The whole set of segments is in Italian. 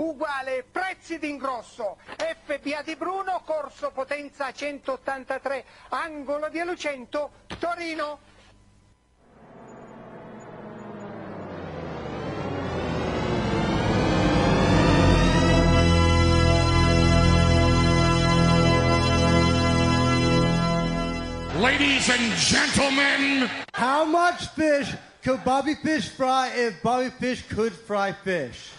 uguale prezzi d'ingrosso, FBA di Bruno, corso potenza 183, angolo di Lucento, Torino. Ladies and gentlemen, how much fish could Bobby Fish fry if Bobby Fish could fry fish?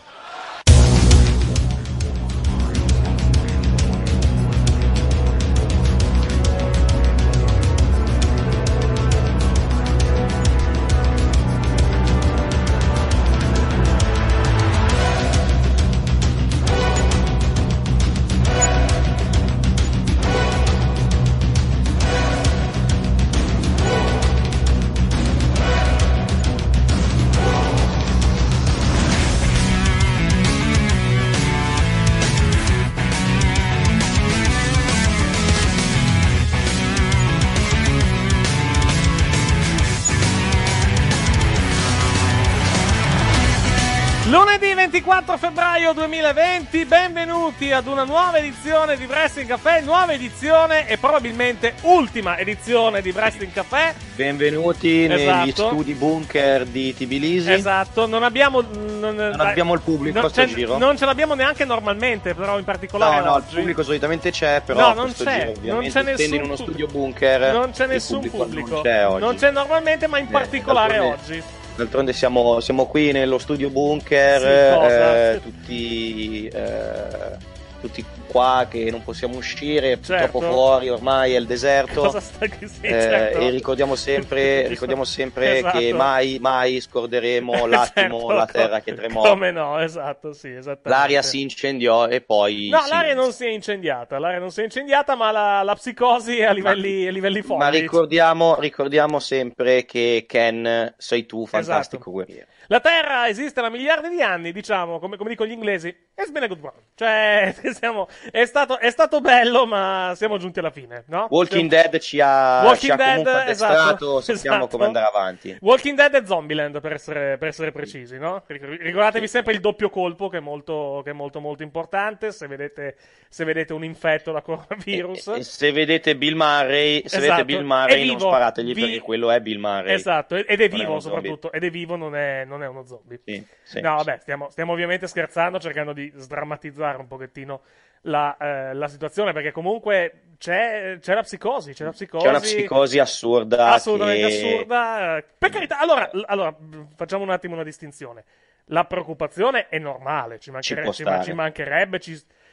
febbraio 2020, benvenuti ad una nuova edizione di Wrestling Café, nuova edizione e probabilmente ultima edizione di Wrestling Café. Benvenuti esatto. negli studi bunker di Tbilisi. Esatto, non abbiamo, non, non abbiamo il pubblico non, a questo giro. Non ce l'abbiamo neanche normalmente, però in particolare No, no, il pubblico solitamente c'è, però no, non c'è, giro, non c'è nessun in uno studio bunker. Non c'è nessun pubblico. pubblico. Non, c'è non c'è normalmente, ma in eh, particolare oggi. D'altronde siamo, siamo, qui nello studio bunker, sì, eh, tutti eh, tutti qua che non possiamo uscire, certo. purtroppo fuori ormai è il deserto. Che... Sì, certo. eh, e certo. ricordiamo sempre, ricordiamo sempre esatto. che mai, mai scorderemo l'attimo, certo. la terra che tremò. Come no, esatto, sì, L'aria si incendiò e poi... No, sì. l'aria non si è incendiata, l'aria non si è incendiata, ma la, la psicosi è a livelli, ma, a livelli forti. Ma ricordiamo, ricordiamo sempre che Ken sei tu, esatto. fantastico esatto. guerriero. La Terra esiste da miliardi di anni, diciamo, come, come dicono gli inglesi. It's been a good one. Cioè, siamo, è, stato, è, stato, bello, ma siamo giunti alla fine, no? Walking siamo... Dead ci ha, Walking ci Dead, ha esatto, sappiamo esatto. come andare avanti. Walking Dead e Zombieland, per essere, per essere precisi, no? Ricordatevi sì. sempre il doppio colpo, che è molto, che è molto, molto importante, se vedete, se vedete, un infetto da coronavirus. E, e se vedete Bill Murray, se esatto. vedete Bill Murray non sparategli, Vi... perché quello è Bill Murray. Esatto, ed è vivo soprattutto, zombie. ed è vivo, non è... Non non è uno zombie. Sì, sì, no, vabbè, stiamo, stiamo, ovviamente scherzando, cercando di sdrammatizzare un pochettino la, eh, la situazione, perché comunque c'è, c'è, la psicosi, c'è la psicosi. C'è una psicosi assurda. Assolutamente che... assurda. Per mm. carità, allora, allora, facciamo un attimo una distinzione. La preoccupazione è normale, ci, manchere, ci, ci, ci mancherebbe,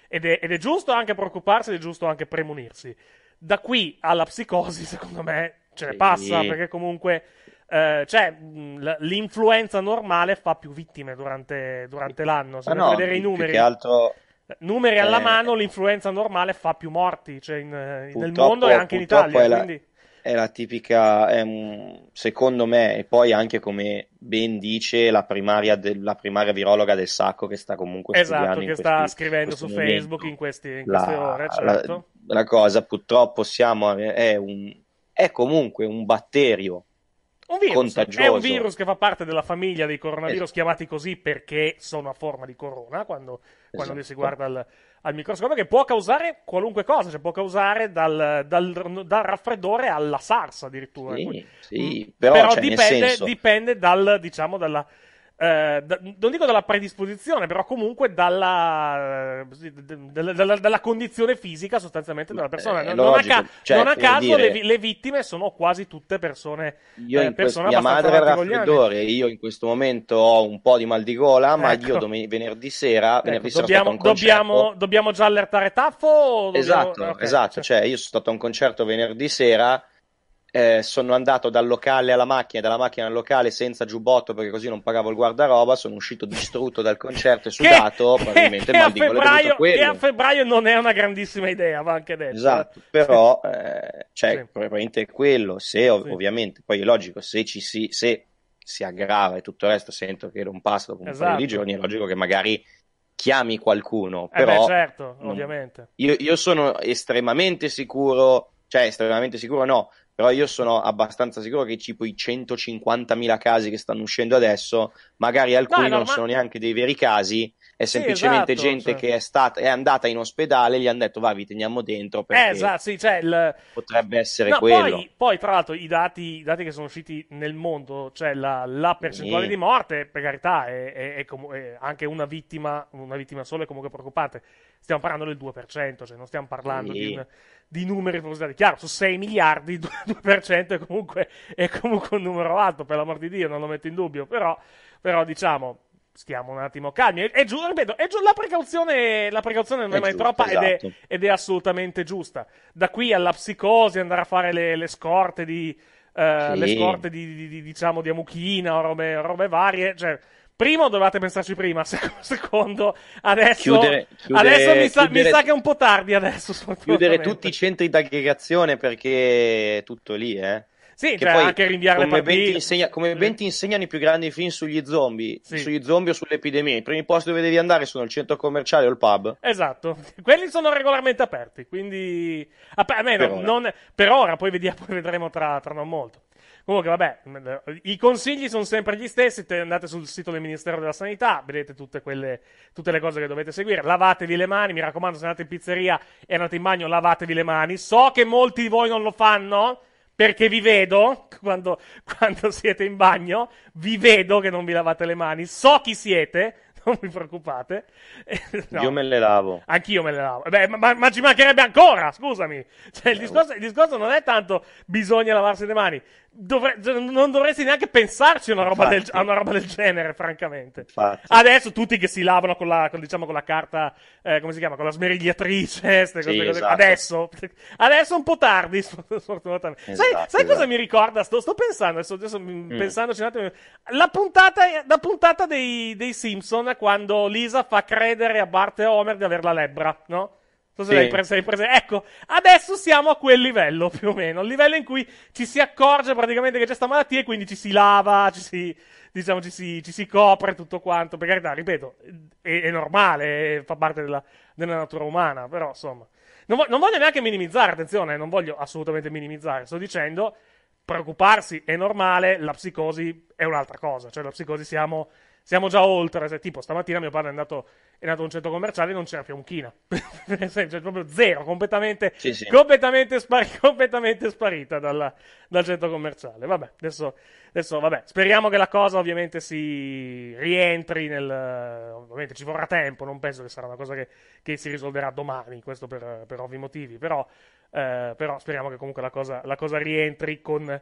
ed è, ed è giusto anche preoccuparsi ed è giusto anche premunirsi. Da qui alla psicosi, secondo me, ce ne passa, perché comunque eh, cioè l'influenza normale fa più vittime durante, durante l'anno. Se no, vedere i numeri, altro, eh, numeri eh, alla mano, l'influenza normale fa più morti cioè in, eh, nel mondo e anche in Italia. È la, quindi... è la tipica, è un, secondo me, e poi anche come ben dice la primaria, de, la primaria virologa del sacco che sta comunque esatto, che questi, sta scrivendo su momento. Facebook in, questi, in la, queste ore. Certo. La, la cosa purtroppo siamo, è, un, è comunque un batterio un virus. contagioso. È un virus che fa parte della famiglia dei coronavirus esatto. chiamati così perché sono a forma di corona quando, quando esatto. si guarda al, al, microscopio, che può causare qualunque cosa, cioè può causare dal, dal, dal raffreddore alla SARS addirittura. Sì, sì mm, però, però cioè, dipende, senso... dipende dal, diciamo, dalla eh, da, non dico dalla predisposizione, però comunque dalla, eh, dalla, dalla, dalla condizione fisica sostanzialmente della persona. Eh, non, logico, a ca- cioè, non, a, caso dire, le, le, vittime sono quasi tutte persone. Io eh, persone questo, mia madre ha raffreddore, io in questo momento ho un po' di mal di gola, ma ecco. io domen- venerdì sera, ecco, venerdì sera dobbiamo, dobbiamo, dobbiamo, già allertare Taffo? Dobbiamo... Esatto, okay, esatto. Cioè, io sono stato a un concerto venerdì sera eh, sono andato dal locale alla macchina, dalla macchina al locale senza giubbotto perché così non pagavo il guardaroba, sono uscito distrutto dal concerto e sudato, che, probabilmente che, che, a febbraio, E a febbraio non è una grandissima idea, va anche detto. Esatto, eh. però eh, cioè, sì. probabilmente è quello, se ov- sì. ovviamente, poi è logico, se ci si, se si aggrava e tutto il resto, sento che non passa dopo un esatto. paio di esatto. giorni, è logico che magari chiami qualcuno, però... Eh beh, certo, ovviamente. Io, io sono estremamente sicuro, cioè estremamente sicuro no, però io sono abbastanza sicuro che tipo i 150.000 casi che stanno uscendo adesso, magari alcuni no, no, non ma... sono neanche dei veri casi, è semplicemente sì, esatto, gente cioè... che è, stata, è andata in ospedale e gli hanno detto va vi teniamo dentro perché eh, esatto, sì, cioè il... potrebbe essere no, quello poi, poi, tra l'altro i dati, i dati, che sono usciti nel mondo cioè la, la percentuale sì. di morte per carità è, è, è com- anche una vittima una vittima sola è comunque preoccupante stiamo parlando del 2% cioè non stiamo parlando sì. di, un, di numeri propositati chiaro su 6 miliardi il 2% è comunque, è comunque un numero alto per l'amor di Dio non lo metto in dubbio però, però diciamo stiamo un attimo calmi. E, e giù, ripeto, è giù, la, precauzione, la precauzione non è, è mai giusto, troppa esatto. ed, è, esatto. ed, è, assolutamente giusta. Da qui alla psicosi, andare a fare le, le scorte di. Eh, sì. Le scorte di, di, di, diciamo, di Amuchina o robe, robe varie. Cioè, primo dovevate pensarci prima, secondo adesso, chiudere, chiudere, adesso mi, sa, chiudere, mi, sa, che è un po' tardi adesso. Chiudere tutti i centri d'aggregazione perché è tutto lì, eh. Sì, che cioè poi, anche rinviare come le partite. Ben insegna, come ben ti insegnano i più grandi film sugli zombie, sì. sugli zombie o sull'epidemia, i primi posti dove devi andare sono il centro commerciale o il pub. Esatto, quelli sono regolarmente aperti, quindi... Almeno, per, non... per ora, poi, vediamo, poi vedremo tra, tra non molto. Comunque, vabbè, i consigli sono sempre gli stessi. Andate sul sito del Ministero della Sanità, vedete tutte, quelle, tutte, le cose che dovete seguire. Lavatevi le mani, mi raccomando, se andate in pizzeria e andate in bagno, lavatevi le mani. So che molti di voi non lo fanno, perché vi vedo quando, quando, siete in bagno, vi vedo che non vi lavate le mani, so chi siete, non vi preoccupate. No. Io me le lavo. Anch'io me le lavo. Beh, ma, ma, ci mancherebbe ancora, scusami. Cioè, il, eh, discorso, il discorso non è tanto bisogna lavarsi le mani, Dovre- non dovresti neanche pensarci a una roba, del, a una roba del, genere, francamente. Infatti. Adesso tutti che si lavano con la, con, diciamo, con la carta, eh, come si chiama, con la smerigliatrice, sì, esatto. Adesso, adesso un po' tardi, sfortunatamente. Esatto, sai, esatto. sai, cosa esatto. mi ricorda? Sto, sto pensando, adesso, adesso mm. pensandoci un attimo, la puntata, la puntata dei, dei Simpson quando Lisa fa credere a Bart e Homer di aver la lebbra, no? So se sì. l'hai preso, prese... Ecco, adesso siamo a quel livello più o meno, il livello in cui ci si accorge praticamente che c'è sta malattia e quindi ci si lava, ci si, diciamo, ci si, ci si copre tutto quanto. Per carità, ripeto, è, è normale, fa parte della, della, natura umana, però insomma. Non, vo- non voglio neanche minimizzare, attenzione, non voglio assolutamente minimizzare, sto dicendo preoccuparsi è normale, la psicosi è un'altra cosa, cioè la psicosi siamo siamo già oltre. Se, tipo, stamattina mio padre è andato, è andato a un centro commerciale e non c'era più un china. cioè, proprio zero, completamente, sì, sì. completamente, spari, completamente sparita dalla, dal centro commerciale. Vabbè, adesso, adesso vabbè. speriamo che la cosa ovviamente si rientri nel... Ovviamente ci vorrà tempo, non penso che sarà una cosa che, che si risolverà domani, questo per, per ovvi motivi, però, eh, però speriamo che comunque la cosa, la cosa rientri con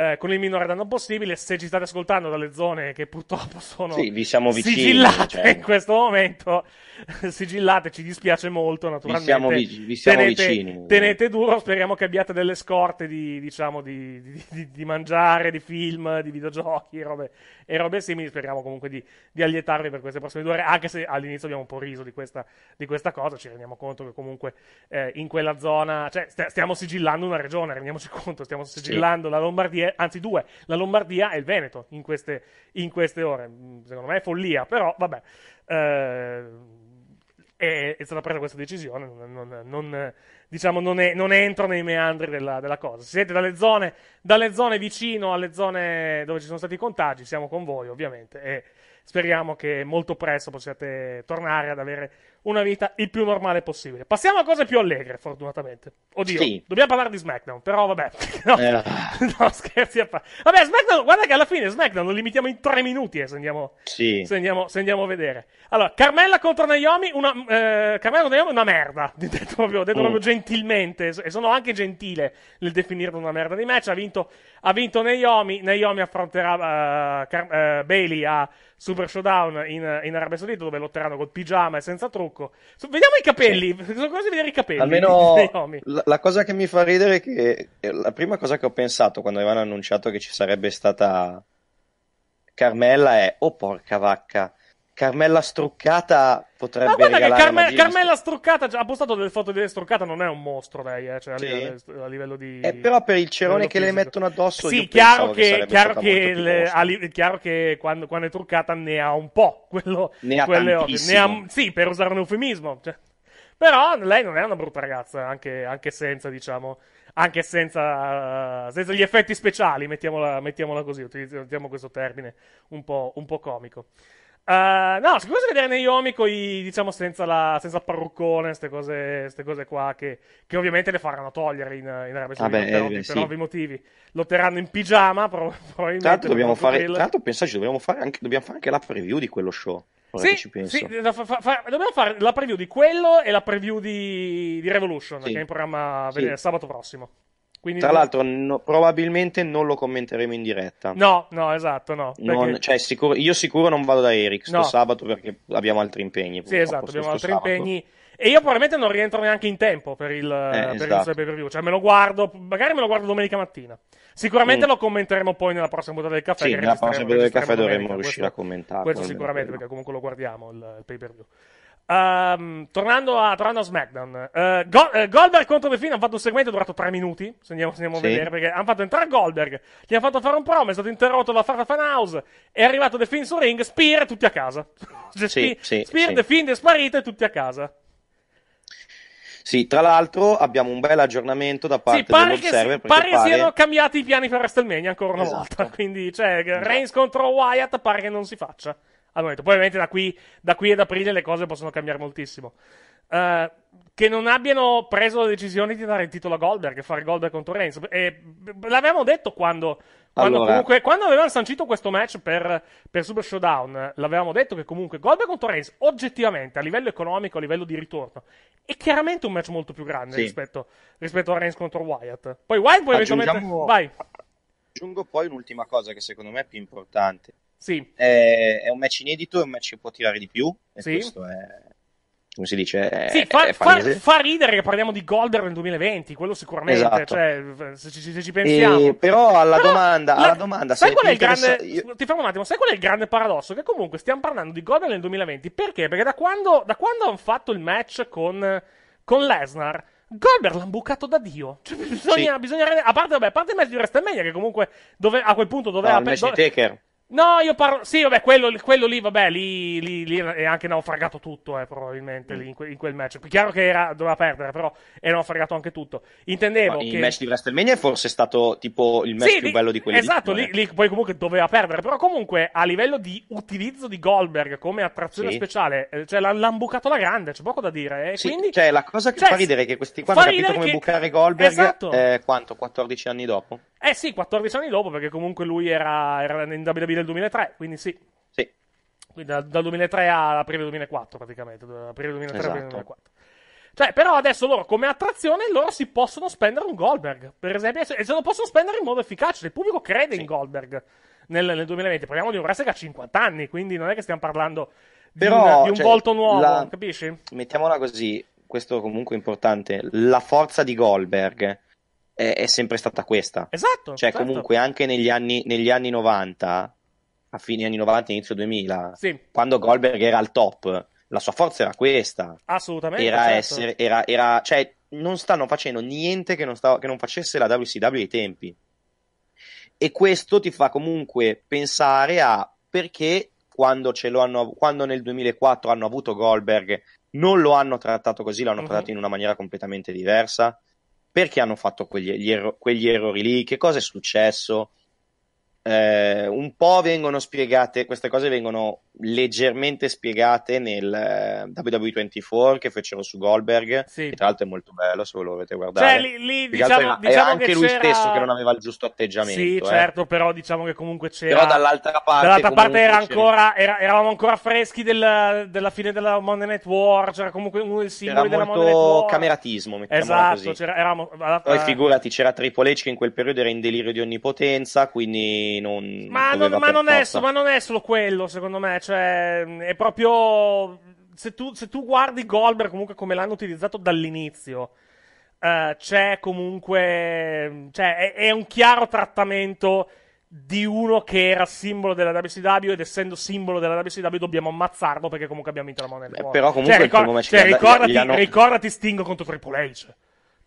eh, con il minore danno possibile. Se ci state ascoltando dalle zone che purtroppo sono sì, vicini, sigillate cioè. in questo momento, sigillate, ci dispiace molto naturalmente. Vi siamo, vi, vi siamo tenete, vicini. Tenete duro, speriamo che abbiate delle scorte di, diciamo, di, di, di mangiare, di film, di videogiochi robe, e robe simili. Speriamo comunque di, allietarvi per queste prossime due ore, anche se all'inizio abbiamo un po' riso di questa, questa cosa, ci rendiamo conto che comunque eh, in quella zona, cioè st- stiamo sigillando una regione, rendiamoci conto, stiamo sigillando sì. la Lombardia anzi due, la Lombardia e il Veneto in queste, in queste ore. Mm, secondo me è follia, però vabbè. Eh, è, è, stata presa questa decisione, non, non, non, diciamo, non è, entro nei meandri della, della, cosa. Se siete dalle zone, dalle zone vicino alle zone dove ci sono stati i contagi, siamo con voi ovviamente e speriamo che molto presto possiate tornare ad avere una vita il più normale possibile. Passiamo a cose più allegre, fortunatamente. Oddio, sì. dobbiamo parlare di SmackDown, però vabbè. No, eh. no scherzi a fare. Vabbè, SmackDown, guarda che alla fine SmackDown lo limitiamo in tre minuti, eh, se andiamo, sì. se andiamo, se andiamo a vedere. Allora, Carmella contro Naomi, una, eh, Carmella contro Naomi è una merda, detto proprio, detto mm. proprio gentilmente, e sono anche gentile nel definirlo una merda di match, ha vinto ha vinto Naomi. Naomi affronterà uh, Car- uh, Bailey a Super Showdown in, in, Arabia Saudita, dove lotteranno col pigiama e senza trucco. So, vediamo i capelli. Sì. Sono cose vedere i capelli. Almeno la, la, cosa che mi fa ridere è che eh, la prima cosa che ho pensato quando avevano annunciato che ci sarebbe stata Carmella è: oh, porca vacca Carmella Struccata potrebbe Ma guarda che Carme- Carmella Struccata cioè, ha postato delle foto di Struccata, non è un mostro lei, eh, cioè, sì. a, livello di... Eh, però per il cerone che fisico. le mettono addosso... Sì, chiaro che, che, chiaro che le, li, chiaro che quando, quando, è truccata ne ha un po', quello, ne ha quelle ne ha, Sì, per usare un eufemismo. Cioè. Però lei non è una brutta ragazza, anche, anche senza, diciamo, anche senza, eh, senza, gli effetti speciali, mettiamola, mettiamola così, utilizziamo questo termine un po', un po comico. Eh, no, se cosa vedere Naomi coi, diciamo, senza, la, senza il parruccone, queste cose, cose, qua, che, che, ovviamente le faranno togliere in, in Arabia ah Saudita Vabbè, per, eh, ovvi, sì. ovvi, motivi. Lotteranno in pigiama, probabilmente. Tra dobbiamo fare, tra pensaci, dobbiamo fare, anche, dobbiamo fare anche la preview di quello show. Sì, sì, fa, fa, dobbiamo fare la preview di quello e la preview di, di Revolution, sì. che è in programma sì. sabato prossimo. Quindi Tra l'altro, no, probabilmente non lo commenteremo in diretta. No, no, esatto, no. Non, cioè, sicuro, io sicuro non vado da Eric sto sabato perché abbiamo altri impegni. Sì, esatto, abbiamo altri sabato. impegni. E io probabilmente non rientro neanche in tempo per il, eh, esatto. pay per view. Cioè, me lo guardo, magari me lo guardo domenica mattina. Sicuramente mm. lo commenteremo poi nella prossima puntata del caffè. Sì, nella prossima puntata del caffè dovremmo riuscire a commentarlo. Questo sicuramente, perché comunque lo guardiamo il, il pay per view. Um, tornando, a, tornando, a, SmackDown, uh, Go- uh, Goldberg contro The Finn hanno fatto un segmento durato 3 minuti. Se andiamo, se andiamo sì. a vedere, perché hanno fatto entrare Goldberg, gli hanno fatto fare un promo. È stato interrotto da Farah Fanhouse. È arrivato The Finn su ring. Spear, tutti a casa. Cioè, sì, Spear, sì, Spear sì. The Finn è sparito e tutti a casa. Sì, tra l'altro abbiamo un bel aggiornamento da parte sì, pare dell'Observer. Che, pare, pare siano cambiati i piani per WrestleMania ancora una esatto. volta. Quindi, cioè, Reigns contro Wyatt pare che non si faccia al momento. Poi ovviamente da qui, da qui ad aprile le cose possono cambiare moltissimo. Uh, che non abbiano preso la decisione di dare il titolo a Goldberg e fare Goldberg contro Reigns. E, l'avevamo detto quando, quando, allora. comunque, quando avevano sancito questo match per, per, Super Showdown, l'avevamo detto che comunque Goldberg contro Reigns, oggettivamente, a livello economico, a livello di ritorno, è chiaramente un match molto più grande sì. rispetto, rispetto, a Reigns contro Wyatt. Poi Wyatt poi Aggiungiamo... eventualmente... Vai. Aggiungo poi un'ultima cosa che secondo me è più importante sì. È, è, un match inedito, è un match che può tirare di più. E sì. questo è. Come si dice? sì, fa, fa, fa, ridere che parliamo di Golder nel 2020, quello sicuramente. Esatto. Cioè, se, ci, se, ci, pensiamo. E, però alla però domanda, la, alla domanda sai qual è il grande. Io... Ti fermo un attimo, sai qual è il grande paradosso? Che comunque stiamo parlando di Golder nel 2020 perché? Perché da quando, da quando hanno fatto il match con, con Lesnar. Goldberg l'hanno bucato da Dio. Cioè, bisogna, sì. bisogna, a, parte, vabbè, a parte il match di WrestleMania, che comunque dove, a quel punto doveva. No, il match do... di Taker. No, io parlo. Sì, vabbè, quello, quello lì, vabbè, lì, lì, lì, è anche naufragato tutto, eh, probabilmente, mm. lì, in, que, in, quel match. Chiaro che era, doveva perdere, però è naufragato anche tutto. Intendevo. Ma che... Il match di WrestleMania è forse stato tipo il match sì, più bello di quelli Esatto, di... lì, poi comunque doveva perdere. Però comunque, a livello di utilizzo di Goldberg come attrazione sì. speciale, eh, cioè l'hanno l'han bucato la grande, c'è poco da dire. Eh, sì, quindi... cioè, la cosa che cioè, fa ridere è che questi qua hanno capito come che... bucare Goldberg. Esatto. Eh, quanto? 14 anni dopo? Eh sì, 14 anni dopo, perché comunque lui era, era in WWE del 2003, quindi sì. Sì. Quindi da, dal 2003 all'aprile 2004 praticamente, aprile 2003 esatto. 2004. Cioè, però adesso loro come attrazione loro si possono spendere un Goldberg, per esempio, e se lo possono spendere in modo efficace, il pubblico crede sì. in Goldberg nel, nel 2020, parliamo di un wrestler che ha 50 anni, quindi non è che stiamo parlando di, però, una, di un cioè, volto nuovo, la... capisci? Mettiamola così, questo comunque è importante, la forza di Goldberg è, sempre stata questa. Esatto. Cioè, certo. comunque, anche negli anni, negli anni 90, a fine anni 90, inizio 2000, sì. quando Goldberg era al top, la sua forza era questa. Assolutamente. Era certo. essere, era, era, cioè, non stanno facendo niente che non, stava, che non facesse la WCW ai tempi. E questo ti fa comunque pensare a perché quando, hanno, quando nel 2004 hanno avuto Goldberg non lo hanno trattato così, l'hanno uh-huh. trattato in una maniera completamente diversa. Perché hanno fatto quegli, erro- quegli errori lì? Che cosa è successo? eh, un po' vengono spiegate, queste cose vengono leggermente spiegate nel ww eh, 24 che fecero su Goldberg, sì. che tra l'altro è molto bello se lo volete guardare. Cioè, lì, lì diciamo, era, diciamo era anche lui c'era... stesso che non aveva il giusto atteggiamento. Sì, eh. certo, però diciamo che comunque c'era... Però dall'altra parte... Dall'altra parte era ancora, era, eravamo ancora freschi del, della fine della Monday Night War, c'era comunque uno dei singoli c'era della Monday Night War. cameratismo, esatto, così. C'era, eravamo, Poi eh. figurati, c'era Triple H che in quel periodo era in delirio di onnipotenza, quindi non. Ma non, ma non è, ma non è solo quello, secondo me. Cioè, è proprio. Se tu, se tu guardi Goldberg comunque come l'hanno utilizzato dall'inizio, uh, c'è comunque. Cioè, è, è un chiaro trattamento di uno che era simbolo della WCW ed essendo simbolo della WCW dobbiamo ammazzarlo perché comunque abbiamo vinto la moneta. Però cioè, comunque cioè, ricor- cioè, ricordati, gli hanno... ricordati Sting contro Triple H.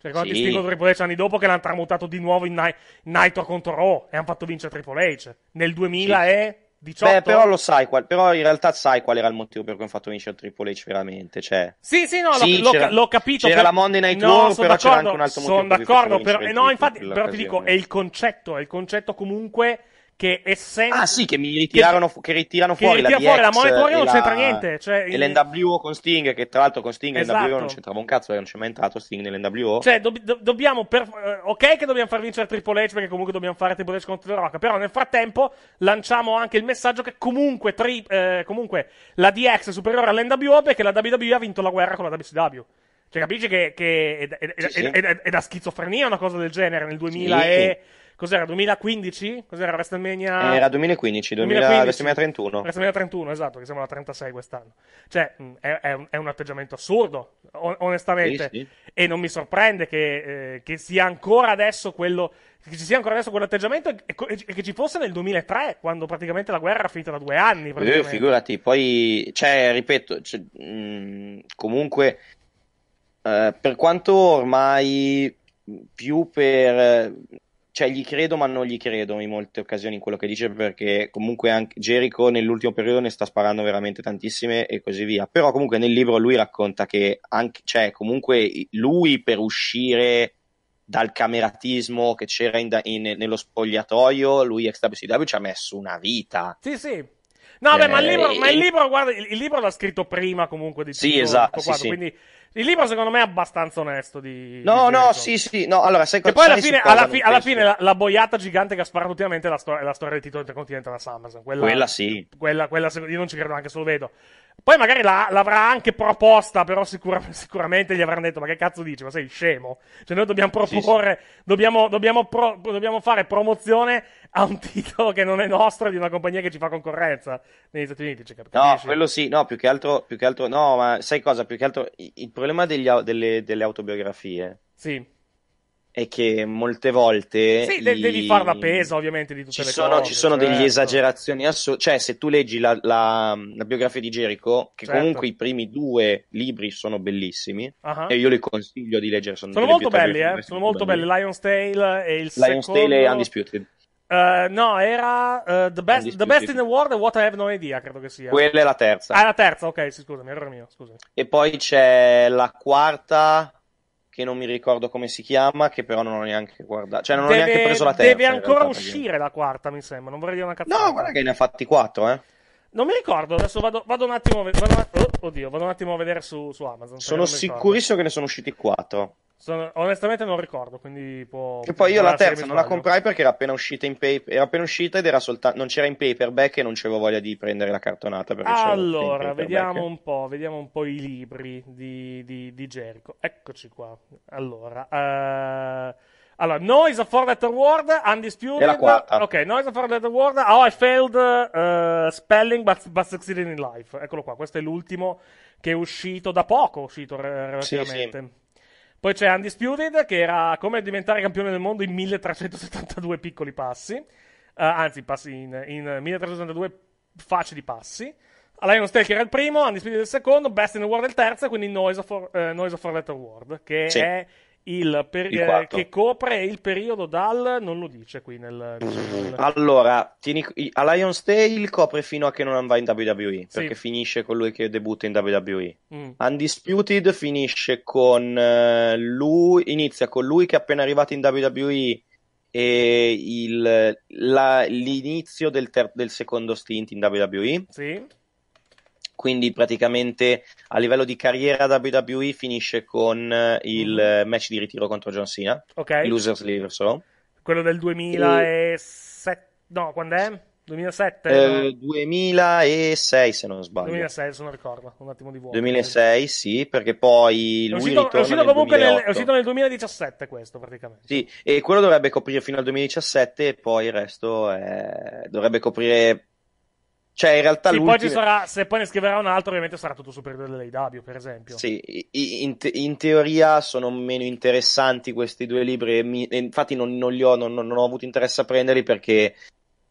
Cioè, cosa sì. ti Triple H anni dopo che l'hanno tramutato di nuovo in, Ni- Nitro contro Raw e hanno fatto vincere Triple H nel 2018. Sì. Beh, però lo sai, qual- però in realtà sai qual era il motivo per cui hanno fatto vincere Triple H veramente, cioè... Sì, sì, no, sì, l'ho, l'ho, capito. C'era per... la Monday Night no, War, però c'era anche un altro motivo. Sono d'accordo, per per... no, infatti, però ti dico, è il concetto, è il concetto comunque che essendo... Ah sì, che mi ritirarono, che, che ritirano che fuori ritira la DX fuori, la monitoria non la... c'entra niente. Cioè, e l'NWO con Sting, che tra l'altro con Sting esatto. l'NWO non c'entrava un cazzo, non c'è mai entrato Sting nell'NWO. Cioè, do- do- dobbiamo, per... Eh, ok che dobbiamo far vincere Triple H, perché comunque dobbiamo fare Triple H contro The Rock, però nel frattempo lanciamo anche il messaggio che comunque, tri... eh, comunque la DX è superiore all'NWO perché la WWE ha vinto la guerra con la WCW. Cioè, capisci che, che è, è, è, sì, sì. è, da schizofrenia una cosa del genere nel 2000 sì, e... Cos'era 2015? Cos'era WrestleMania? Era 2015, 2015 WrestleMania 31. WrestleMania 31, esatto, che siamo alla 36 quest'anno. Cioè, mm, è, è, un, è un, atteggiamento assurdo, onestamente. Sì, sì. E non mi sorprende che, eh, che sia ancora adesso quello che ci sia ancora adesso quell'atteggiamento e, che ci fosse nel 2003, quando praticamente la guerra era finita da due anni. Eh, Io, figurati, poi, cioè, ripeto, cioè, mh, mm, comunque, eh, per quanto ormai più per cioè gli credo ma non gli credo in molte occasioni in quello che dice perché comunque anche Jericho nell'ultimo periodo ne sta sparando veramente tantissime e così via però comunque nel libro lui racconta che anche, cioè comunque lui per uscire dal cameratismo che c'era in, in, nello spogliatoio lui ex WCW ci ha messo una vita sì sì No, eh, beh, ma il eh, libro, ma il libro, guarda, il libro l'ha scritto prima comunque di tutto, esatto, sì, esatto, tutto quadro, sì, quindi il libro, secondo me, è abbastanza onesto. Di, no, di no, sì, sì. No, allora, sai e poi alla fine, alla, fi- alla fine la, la, boiata gigante che ha sparato ultimamente è la, stor- è la storia del titolo intercontinentale da SummerSlam. Quella, quella sì. Quella, quella, io non ci credo neanche se lo vedo. Poi magari la, l'avrà anche proposta, però sicura, sicuramente gli avranno detto: Ma che cazzo dici? Ma sei scemo? Cioè, noi dobbiamo proporre, sì, sì. Dobbiamo, dobbiamo, pro, dobbiamo, fare promozione a un titolo che non è nostro, di una compagnia che ci fa concorrenza negli Stati Uniti. Cioè, no, quello sì, no, più che, altro, più che altro, no, ma sai cosa? Più che altro il problema degli, delle, delle autobiografie. Sì è che molte volte. Sì, i... devi farla pesa, ovviamente, di tutte ci le sono, cose. Ci sono certo. delle esagerazioni assurde. Cioè, se tu leggi la, la, la biografia di Jericho, che certo. comunque i primi due libri sono bellissimi, uh-huh. e io li consiglio di leggere. Sono, sono molto belli, eh? Sono molto belli. belli. Lion's Tale e il Lion's secondo... Tale e Undisputed. Uh, no, era uh, the, best, the, best, in the World e What I Have No Idea, credo che sia. Quella è la terza. Ah, è la terza, ok, sì, scusami, errore mio, scusami. E poi c'è la quarta, che non mi ricordo come si chiama, che però non ho neanche guardato, cioè non deve, ho neanche preso la terza. Deve ancora realtà, uscire perché... la quarta, mi sembra, non vorrei dire una cazzata. No, guarda che ne ha fatti quattro, eh. Non mi ricordo, adesso vado, vado un attimo, vado, oh, oddio, vado un attimo a vedere su, su Amazon. Sono sicurissimo che ne sono usciti quattro. Sono, onestamente non ricordo, quindi può... Che poi io la terza non la comprai perché era appena uscita in paper, era appena uscita ed era soltanto, non c'era in paperback e non avevo voglia di prendere la cartonata. Allora, vediamo un po', vediamo un po' i libri di, di, di Jericho. Eccoci qua. Allora, uh... allora, Noise of For Letter World, Undisputed. È la quarta. Ok, Noise of For Letter World, How I Failed uh, Spelling but, but Succeeded in Life. Eccolo qua, questo è l'ultimo che è uscito da poco, è uscito relativamente. Sì, sì. Poi c'è Undisputed, che era come diventare campione del mondo in 1372 piccoli passi. Uh, anzi, passi in, in 1372 di passi. Lion Steel che era il primo, Undisputed il secondo, Best in the World il terzo, quindi Noise of, uh, Noise of Letter World, che sì. è il per- eh, che copre il periodo dal non lo dice qui nel, nel... allora tieni, a Lions Tale copre fino a che non va in WWE sì. perché finisce con lui che debutta in WWE mm. Undisputed finisce con eh, lui inizia con lui che è appena arrivato in WWE e il, la, l'inizio del, ter- del secondo stint in WWE sì quindi praticamente a livello di carriera WWE finisce con eh, il mm-hmm. eh, match di ritiro contro John Cena, okay. Losers League Show. Quello del 2007, e... no, quando è? 2007? Eh, 2006 se non sbaglio. 2006 se non ricordo, un attimo di vuoto. 2006 sì, perché poi lui è uscito, è uscito comunque nel, nel, è uscito nel 2017 questo praticamente. Sì, e quello dovrebbe coprire fino al 2017 e poi il resto è... dovrebbe coprire cioè, in realtà sì, poi sarà, se poi ne scriverà un altro, ovviamente sarà tutto superiore dell'AW, per esempio. Sì, in, te- in, teoria sono meno interessanti questi due libri. mi, infatti, non, non, li ho, non, non, ho avuto interesse a prenderli perché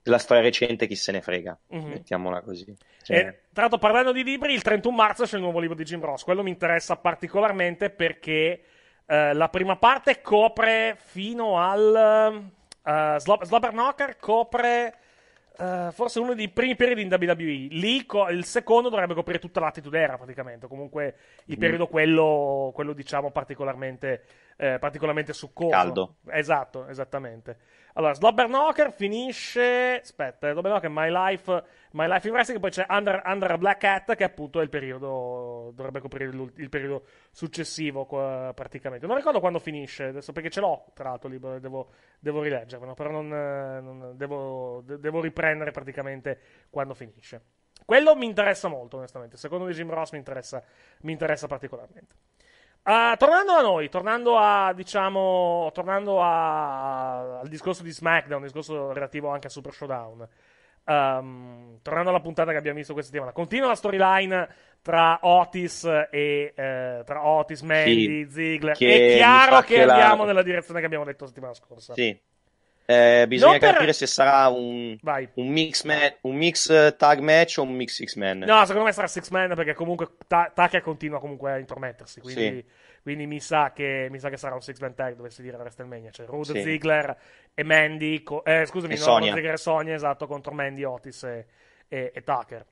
la storia recente chi se ne frega. Mm-hmm. Mettiamola così. Cioè... E, tra l'altro, parlando di libri, il 31 marzo c'è il nuovo libro di Jim Ross. Quello mi interessa particolarmente perché eh, la prima parte copre fino al. Uh, eh, Slobber Knocker copre eh, forse uno dei primi periodi in WWE. Lì co- il secondo dovrebbe coprire tutta l'attitude era praticamente. Comunque il mm-hmm. periodo, quello, quello diciamo particolarmente, eh, particolarmente succoso. Caldo. Esatto, esattamente. Allora, Slobberknocker finisce. Aspetta, Slobberknocker, My Life, My Life in Wrestling. Poi c'è Under, Under Black Hat, che appunto è il periodo. Dovrebbe coprire il periodo successivo, qua, praticamente. Non ricordo quando finisce adesso, perché ce l'ho, tra l'altro, libro. Devo, devo rileggermelo. Però non, non devo, de- devo riprendere praticamente quando finisce. Quello mi interessa molto, onestamente. Secondo di Jim Ross mi interessa, mi interessa particolarmente. Uh, tornando a noi, tornando a, diciamo, tornando a, al discorso di SmackDown, discorso relativo anche a Super Showdown. Um, tornando alla puntata che abbiamo visto questa settimana, continua la storyline tra Otis e eh, tra Otis, Mandy, sì, Ziggler. È chiaro che andiamo nella direzione che abbiamo detto la settimana scorsa. Sì, eh, bisogna per... capire se sarà un, un, mix man, un, mix eh, tag match o un mix six man. No, secondo me sarà six man perché comunque ta- Taka continua comunque a intromettersi. Quindi, sì. quindi mi, sa che, mi, sa che, sarà un six man tag, dovessi dire la WrestleMania. Cioè Rude, sì. Ziggler e Mandy. Co- eh, scusami, e no, Rude Ziggler e Sonia, esatto, contro Mandy, Otis e, e, e Tucker.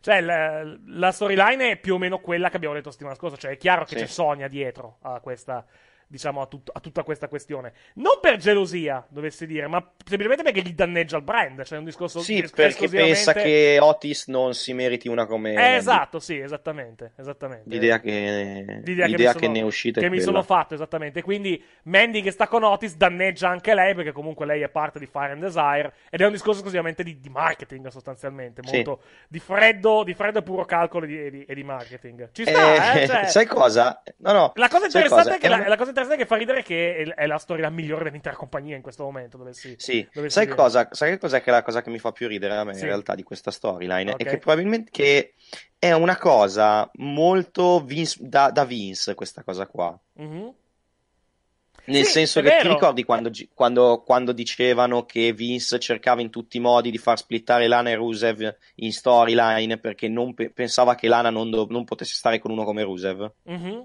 Cioè, la, la storyline è più o meno quella che abbiamo detto la settimana scorsa. Cioè, è chiaro che sì. c'è Sonia dietro a questa, diciamo, a, tut- a, tutta questa questione. Non per gelosia, dovessi dire, ma semplicemente perché gli danneggia il brand. Cioè, un discorso Sì, es- perché pensa che Otis non si meriti una come. Eh, esatto, sì, esattamente. esattamente. L'idea che, L'idea L'idea che, che sono... ne è uscita. Che mi sono fatto, esattamente. Quindi Mandy che sta con Otis danneggia anche lei, perché comunque lei è parte di Fire and Desire. Ed è un discorso esclusivamente di, di marketing, sostanzialmente. Molto sì. di, freddo, di freddo e puro calcolo e di, di, di, marketing. Ci sta, eh, eh cioè... Sai cosa? No, no. La cosa interessante cosa? è che è la, un... la cosa interessante che fa ridere che è, la storia migliore dell'intera compagnia in questo momento. Dovessi, sì, dovessi sai, dire. cosa, sai cos'è che è la cosa che mi fa più ridere a me sì. in realtà di questa storyline? Okay. È che probabilmente che è una cosa molto Vince, da, da, Vince questa cosa qua. Mm-hmm. Nel sì, senso che vero. ti ricordi quando, quando, quando, dicevano che Vince cercava in tutti i modi di far splittare Lana e Rusev in storyline perché non pe- pensava che Lana non, do- non, potesse stare con uno come Rusev? mm mm-hmm.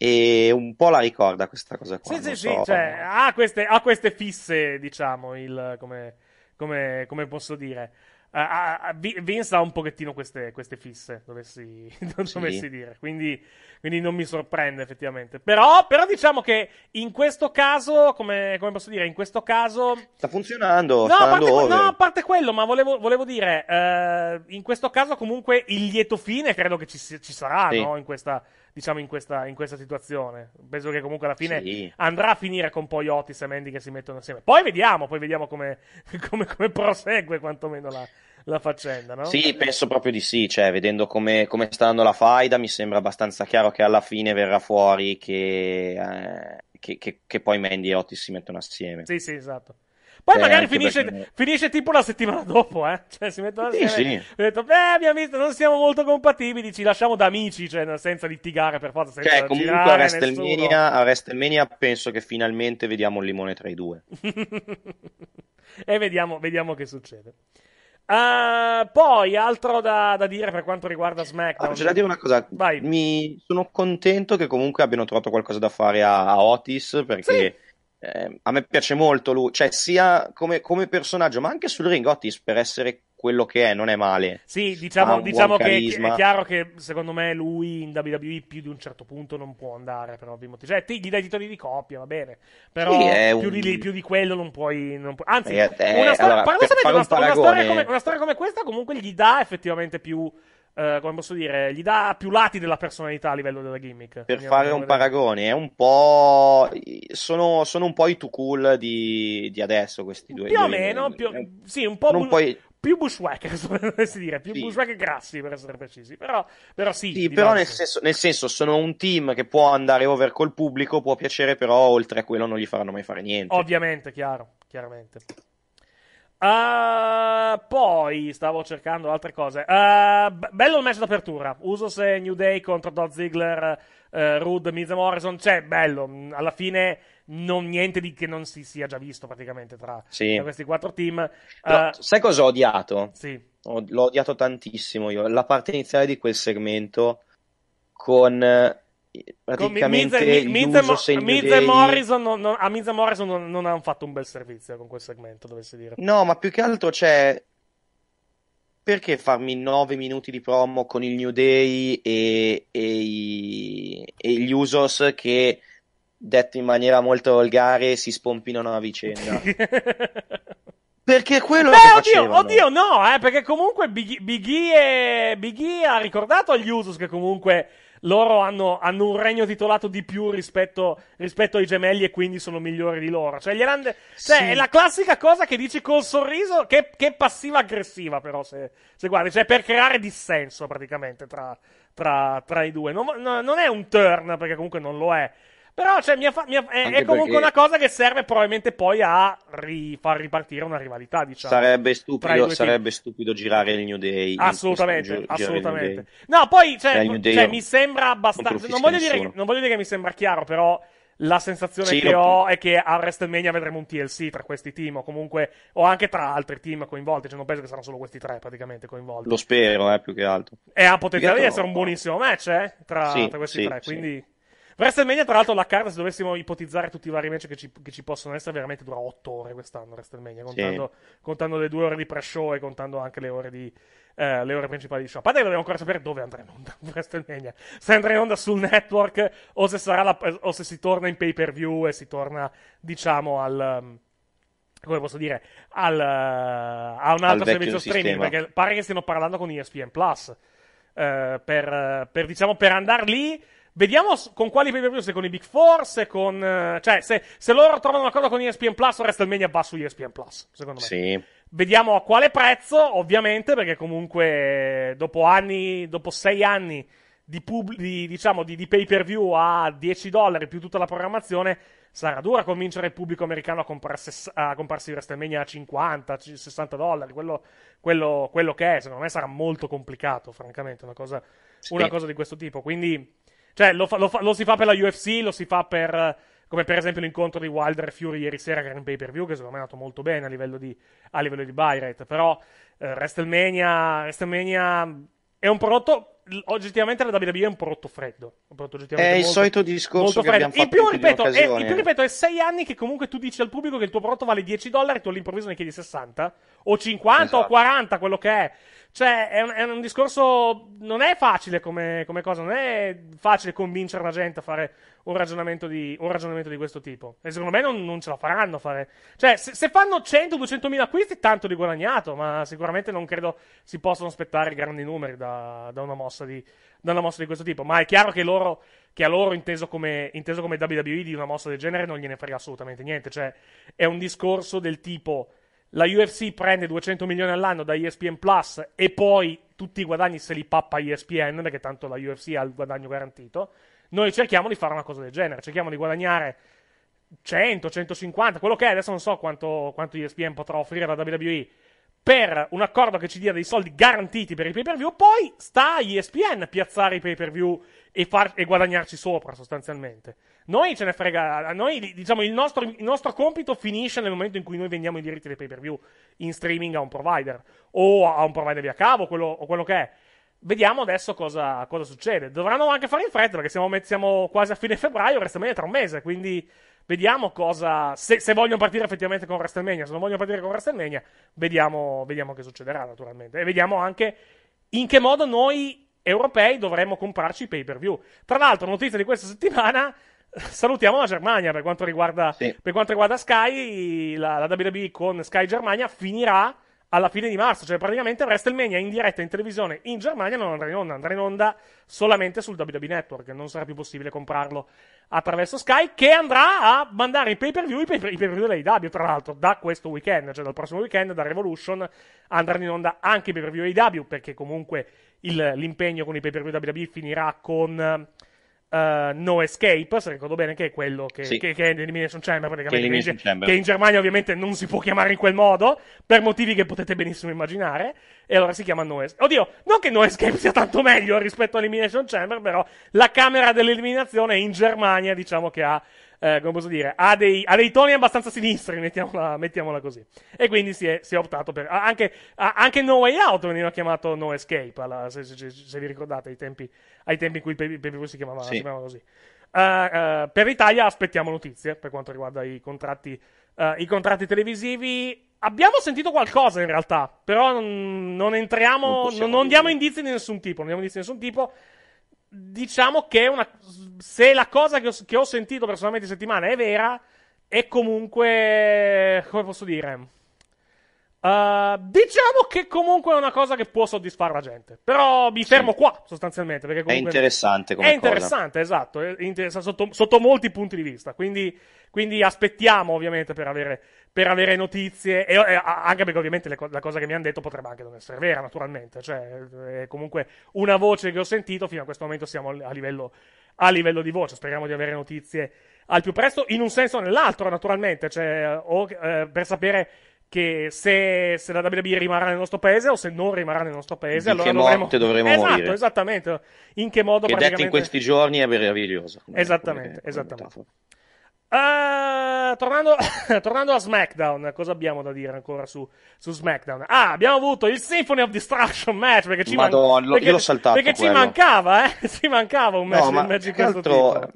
E un po' la ricorda questa cosa qua. Sì, sì, so. sì, cioè, ha queste, ha queste, fisse, diciamo, il, come, come, come posso dire. Uh, uh, Vince ha un pochettino queste, queste fisse, dovessi, sì. dovessi dire. Quindi, quindi, non mi sorprende effettivamente. Però, però, diciamo che in questo caso, come, come, posso dire, in questo caso... Sta funzionando. No, sta a, parte, no a parte quello, ma volevo, volevo dire, uh, in questo caso comunque il lieto fine credo che ci, ci sarà, sì. no? In questa, diciamo, in questa, in questa, situazione. Penso che comunque alla fine sì. andrà a finire con poi Otis e Mandy che si mettono assieme. Poi vediamo, poi vediamo come, come, come prosegue quantomeno la, la faccenda, no? Sì, penso proprio di sì, cioè, vedendo come, come sta andando la faida mi sembra abbastanza chiaro che alla fine verrà fuori che, eh, che, che, che poi Mandy e Otis si mettono assieme. Sì, sì, esatto. Poi certo, magari finisce, perché... finisce, tipo la settimana dopo, eh. Cioè, si mette mettono sì, sì. Ho detto, beh, abbiamo visto, non siamo molto compatibili, ci lasciamo da amici, cioè, senza litigare per forza. Senza cioè, comunque a WrestleMania, a WrestleMania penso che finalmente vediamo il limone tra i due. e vediamo, vediamo, che succede. Uh, poi, altro da, da, dire per quanto riguarda SmackDown. Ah, c'è da dire una cosa. Vai. Mi sono contento che comunque abbiano trovato qualcosa da fare a, a Otis perché... Sì eh, a me piace molto lui, cioè sia come, come, personaggio, ma anche sul ring Otis per essere quello che è, non è male. Sì, diciamo, diciamo che è chiaro che secondo me lui in WWE più di un certo punto non può andare per ovvi motivi. Cioè, ti, gli dai titoli di coppia, va bene, però sì, più, un... di, più, di, quello non puoi... Non pu... Anzi, eh, eh, una storia come questa comunque gli dà effettivamente più... Eh, come posso dire, gli dà più lati della personalità a livello della gimmick. Per fare un paragone, è un po'. Sono, sono un po' i too cool di, di adesso, questi due. Più o meno, eh, più, eh, sì, un po' bu- più bushwhacker, dovresti dire, più sì. bushwhacker grassi per essere precisi. Però, però sì. sì però nel senso, nel senso, sono un team che può andare over col pubblico, può piacere, però oltre a quello non gli faranno mai fare niente. Ovviamente, chiaro, chiaramente. Uh, poi stavo cercando altre cose. Uh, b- bello il match d'apertura. Usos e New Day contro Dodd Ziggler, uh, Rude, Miz Morrison. Cioè, bello. Alla fine, non, niente di che non si sia già visto praticamente tra, sì. tra questi quattro team. Però, sai cosa ho odiato? Sì. L'ho odiato tantissimo io. La parte iniziale di quel segmento con praticamente Miz, Miz, Miz, e Morrison non, non, a Miz e Morrison non, non, hanno fatto un bel servizio con quel segmento dovessi dire no ma più che altro c'è cioè, perché farmi 9 minuti di promo con il New Day e, e, i, e gli Usos che detto in maniera molto volgare si spompinano a vicenda Perché quello Beh, che oddio, oddio, no, eh, perché comunque Biggie Big e... Big ha ricordato agli Usos che comunque loro hanno, hanno, un regno titolato di più rispetto, rispetto, ai gemelli e quindi sono migliori di loro. Cioè, rende, cioè sì. è la classica cosa che dici col sorriso, che, che passiva aggressiva però, se, se, guardi, cioè per creare dissenso praticamente tra, tra, tra i due. Non, no, non è un turn, perché comunque non lo è però cioè, mia fa- mia... è, comunque perché... una cosa che serve probabilmente poi a ri- far ripartire una rivalità, diciamo. Sarebbe stupido, sarebbe stupido girare il New Day. Assolutamente, gi- assolutamente. No, poi cioè, cioè, cioè mi sembra abbastanza... Non, voglio dire, non voglio dire che mi sembra chiaro, però la sensazione sì, che non... ho è che a WrestleMania vedremo un TLC tra questi team o comunque o anche tra altri team coinvolti cioè non penso che saranno solo questi tre praticamente coinvolti lo spero eh, più che altro e ha potenziale di essere un buonissimo match eh, tra, sì, tra questi sì, tre quindi WrestleMania, tra l'altro, la card, se dovessimo ipotizzare tutti i vari match che ci, che ci possono essere, veramente dura 8 ore quest'anno. WrestleMania, contando, sì. contando le due ore di pre-show e contando anche le ore, di, eh, le ore principali di show. A parte che dobbiamo ancora sapere dove andrà in onda WrestleMania. Se andrà in onda sul network o se, sarà la, o se si torna in pay per view e si torna, diciamo, al. Mm, come posso dire, al, uh, a un altro servizio streaming, sistema. perché pare che stiano parlando con ESPN Plus. Uh, per, uh, per, diciamo, per andare lì Vediamo con quali pay per view, se con i Big Four, se con... Eh, cioè, se, se loro trovano un accordo con ESPN Plus, WrestleMania va su ESPN Plus, secondo me. Sì. Vediamo a quale prezzo, ovviamente, perché comunque dopo anni, dopo sei anni di, pub, di, diciamo, di, di pay per view a 10 dollari più tutta la programmazione, sarà dura convincere il pubblico americano a comprarsi, a comprarsi WrestleMania a 50, 60 dollari, quello, quello, quello, che è. Secondo me sarà molto complicato, francamente, una cosa, sì. una cosa di questo tipo. Quindi cioè, lo, fa, lo, fa, lo, si fa per la UFC, lo si fa per. Come per esempio l'incontro di Wilder e Fury ieri sera, che era in pay per view, che secondo me è andato molto bene a livello di, a livello di buy rate. Però eh, WrestleMania, WrestleMania è un prodotto oggettivamente la WWE è un prodotto freddo. Un prodotto è molto, il solito discorso che abbiamo fatto. In più, ripeto, è, in più, ripeto, è sei anni che comunque tu dici al pubblico che il tuo prodotto vale 10 dollari e tu all'improvviso ne chiedi 60 o 50 esatto. o 40, quello che è. Cioè, è un, è un discorso. Non è facile come, come, cosa, non è facile convincere la gente a fare un ragionamento di, un ragionamento di questo tipo. E secondo me non, non ce la faranno a fare. Cioè, se, se fanno 100-200 mila acquisti, tanto di guadagnato, ma sicuramente non credo si possano aspettare grandi numeri da, da, una, mossa di, da una mossa di questo tipo. Ma è chiaro che loro che a loro, inteso come, inteso come WWE, di una mossa del genere non gliene frega assolutamente niente. Cioè, è un discorso del tipo: la UFC prende 200 milioni all'anno da ESPN Plus e poi tutti i guadagni se li pappa ESPN, perché tanto la UFC ha il guadagno garantito. Noi cerchiamo di fare una cosa del genere, cerchiamo di guadagnare 100, 150, quello che è, adesso non so quanto, quanto ESPN potrà offrire alla WWE per un accordo che ci dia dei soldi garantiti per i pay per view, poi sta a ESPN piazzare i pay per view e, e guadagnarci sopra sostanzialmente. Noi ce ne frega. Noi, diciamo, il nostro, il nostro compito finisce nel momento in cui noi vendiamo i diritti dei pay per view in streaming a un provider o a un provider via cavo quello, o quello che è. Vediamo adesso cosa, cosa, succede. Dovranno anche fare in fretta perché siamo, siamo quasi a fine febbraio, WrestleMania tra un mese, quindi vediamo cosa. Se, se vogliono partire effettivamente con WrestleMania, se non vogliono partire con WrestleMania, vediamo, vediamo che succederà naturalmente. E vediamo anche in che modo noi europei dovremmo comprarci i pay per view. Tra l'altro, notizia di questa settimana salutiamo la Germania per quanto riguarda, sì. per quanto riguarda Sky. La, la, WWE con Sky Germania finirà alla fine di marzo, cioè praticamente WrestleMania in diretta in televisione in Germania non andrà in onda, andrà in onda solamente sul WWE Network, non sarà più possibile comprarlo attraverso Sky, che andrà a mandare i pay per view, i pay per view dell'AW tra l'altro, da questo weekend, cioè dal prossimo weekend, da Revolution, andranno in onda anche i pay per view AW, perché comunque il, l'impegno con i pay per view WWE finirà con Uh, no Escape, se ricordo bene che è quello che, sì. che, che è l'Elimination Chamber praticamente, che, in, Chamber. che in Germania ovviamente non si può chiamare in quel modo, per motivi che potete benissimo immaginare, e allora si chiama No Escape. Oddio, non che No Escape sia tanto meglio rispetto all'Elimination Chamber, però la camera dell'eliminazione in Germania diciamo che ha eh, come posso dire, ha dei, ha dei toni abbastanza sinistri, mettiamola, mettiamola, così. E quindi si è, si è optato per. Anche, anche, No Way Out veniva chiamato No Escape, alla, se, se, se, vi ricordate, ai tempi, ai tempi in cui il si, chiamava, sì. si chiamava così. Uh, uh, per l'Italia aspettiamo notizie per quanto riguarda i contratti, uh, i contratti televisivi. Abbiamo sentito qualcosa in realtà, però non, non entriamo, non, non, non diamo indizi di nessun tipo. Non diamo indizi di nessun tipo diciamo che una, se la cosa che ho, che ho sentito personalmente in settimana è vera, è comunque. come posso dire? Uh, diciamo che comunque è una cosa che può soddisfare la gente. Però mi fermo sì. qua sostanzialmente. Perché comunque è interessante come È interessante, cosa. esatto. È interessante sotto, sotto, molti punti di vista. Quindi, quindi aspettiamo ovviamente per avere per avere notizie, e, e, eh, anche perché ovviamente le, la cosa che mi hanno detto potrebbe anche non essere vera, naturalmente, cioè eh, è comunque una voce che ho sentito, fino a questo momento siamo a livello, a livello di voce, speriamo di avere notizie al più presto, in un senso o nell'altro, naturalmente, cioè, eh, o, eh, per sapere che se, se, la WB rimarrà nel nostro paese o se non rimarrà nel nostro paese, in allora che dovremo... morte dovremo esatto, morire. esattamente. In che modo che praticamente... detto in questi giorni è meraviglioso. esattamente, come, come esattamente. Metafora. Uh, tornando, tornando, a SmackDown, cosa abbiamo da dire ancora su, su, SmackDown? Ah, abbiamo avuto il Symphony of Destruction match perché ci, Madonna, man- perché, perché ci mancava, eh? Ci mancava un match, no, ma match di questo altro... tipo.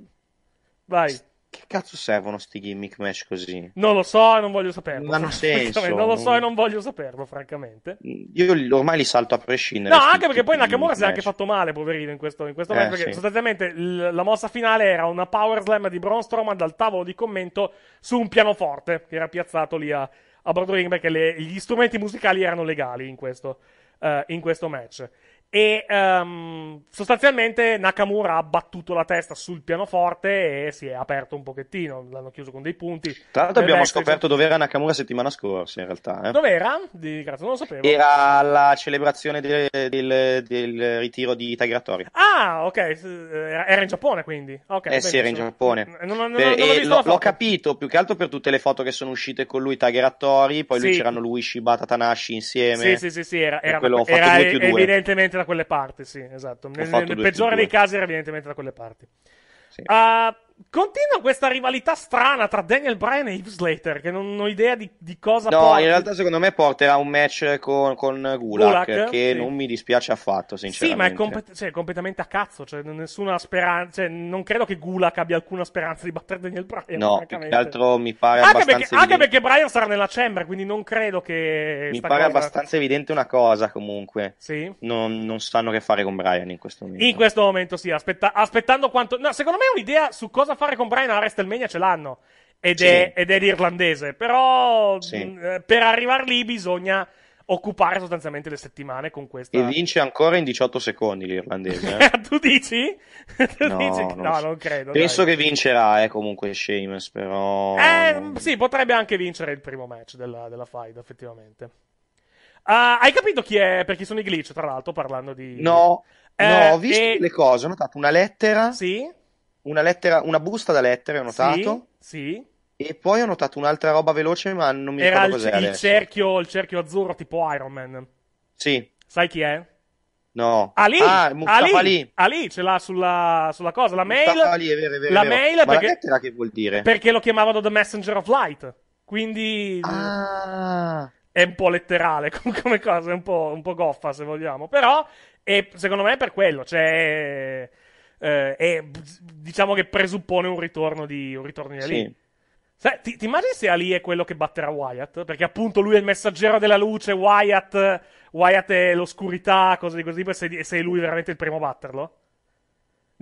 Vai. Che cazzo servono sti gimmick match così? Non lo so e non voglio saperlo. Non hanno senso. Non lo so e non voglio saperlo, francamente. Io ormai li salto a prescindere. No, anche perché poi Nakamura si è anche fatto male, poverino, in questo, in questo eh, momento. Perché sì. sostanzialmente la mossa finale era una power slam di Braun Strowman dal tavolo di commento su un pianoforte che era piazzato lì a, a Broad Ring perché le, gli strumenti musicali erano legali in questo, uh, in questo match. E um, sostanzialmente Nakamura ha battuto la testa sul pianoforte e si è aperto un pochettino. L'hanno chiuso con dei punti. Tra l'altro, abbiamo scoperto dove era Nakamura settimana scorsa. In realtà, eh. dove era? Di... Grazie, non lo sapevo. Era alla celebrazione del, del, del ritiro di Tagliatori. Ah, ok. Eh, era in Giappone quindi. Okay, eh sì, era in Giappone. Eh, non, non, per, non eh, l'ho, l'ho, capito più che altro per tutte le foto che sono uscite con lui, Tagliatori. Poi sì. lui c'erano lui, Shibata, Tanashi insieme. Sì, sì, sì. sì era, era, quello, era, era evidentemente da quelle parti, sì, esatto. Nel, nel peggiore dei casi era evidentemente da quelle parti. Sì. Uh, Continua questa rivalità strana tra Daniel Bryan e Heath Slater, che non ho idea di, di cosa No, porti. in realtà secondo me porterà un match con, con Gulak, Gulak, che sì. non mi dispiace affatto, sinceramente. Sì, ma è compet- cioè, completamente a cazzo, cioè, nessuna speranza, cioè, non credo che Gulak abbia alcuna speranza di battere Daniel Bryan. No, più che altro mi pare anche abbastanza perché, Anche perché Bryan sarà nella Chamber, quindi non credo che... Mi pare cosa... abbastanza evidente una cosa, comunque. Sì? Non, non, sanno che fare con Bryan in questo momento. In questo momento, sì, aspetta- aspettando quanto... No, secondo me è un'idea su cosa cosa fare con Brian a WrestleMania ce l'hanno. Ed, sì. è, ed è l'irlandese. Però sì. mh, mm, eh, per arrivare lì bisogna occupare sostanzialmente le settimane con questa. E vince ancora in 18 secondi l'irlandese. Eh? tu dici? tu no, dici? Non no, so. non credo. Penso dai. che vincerà, eh, comunque Seamus, però. Eh, sì, potrebbe anche vincere il primo match della, della fight, effettivamente. Uh, hai capito chi è, per chi sono i glitch, tra l'altro, parlando di... No, eh, no ho visto e... le cose, ho notato una lettera. Sì? una, lettera, una busta da lettere, ho notato. Sì, sì. E poi ho notato un'altra roba veloce, ma non mi Era ricordo Era il, il cerchio, il cerchio azzurro tipo Iron Man. Sì. Sai chi è? No. Ah, ah, ah, Ali, ah, Ali, Ali. Ali ce l'ha sulla, sulla cosa, la mail. Ali, è vero, è vero, la vero. mail Ma perché, la che vuol dire? Perché lo chiamavano The Messenger of Light. Quindi ah. è un po' letterale come cosa, è un po', un po', goffa se vogliamo. Però è, secondo me è per quello. Cioè, eh, e diciamo che presuppone un ritorno di, un ritorno di Ali. Sì. Sai, ti, ti, immagini se Ali è quello che batterà Wyatt? Perché appunto lui è il messaggero della luce, Wyatt, Wyatt è l'oscurità, cose di questo tipo, e sei lui veramente il primo a batterlo?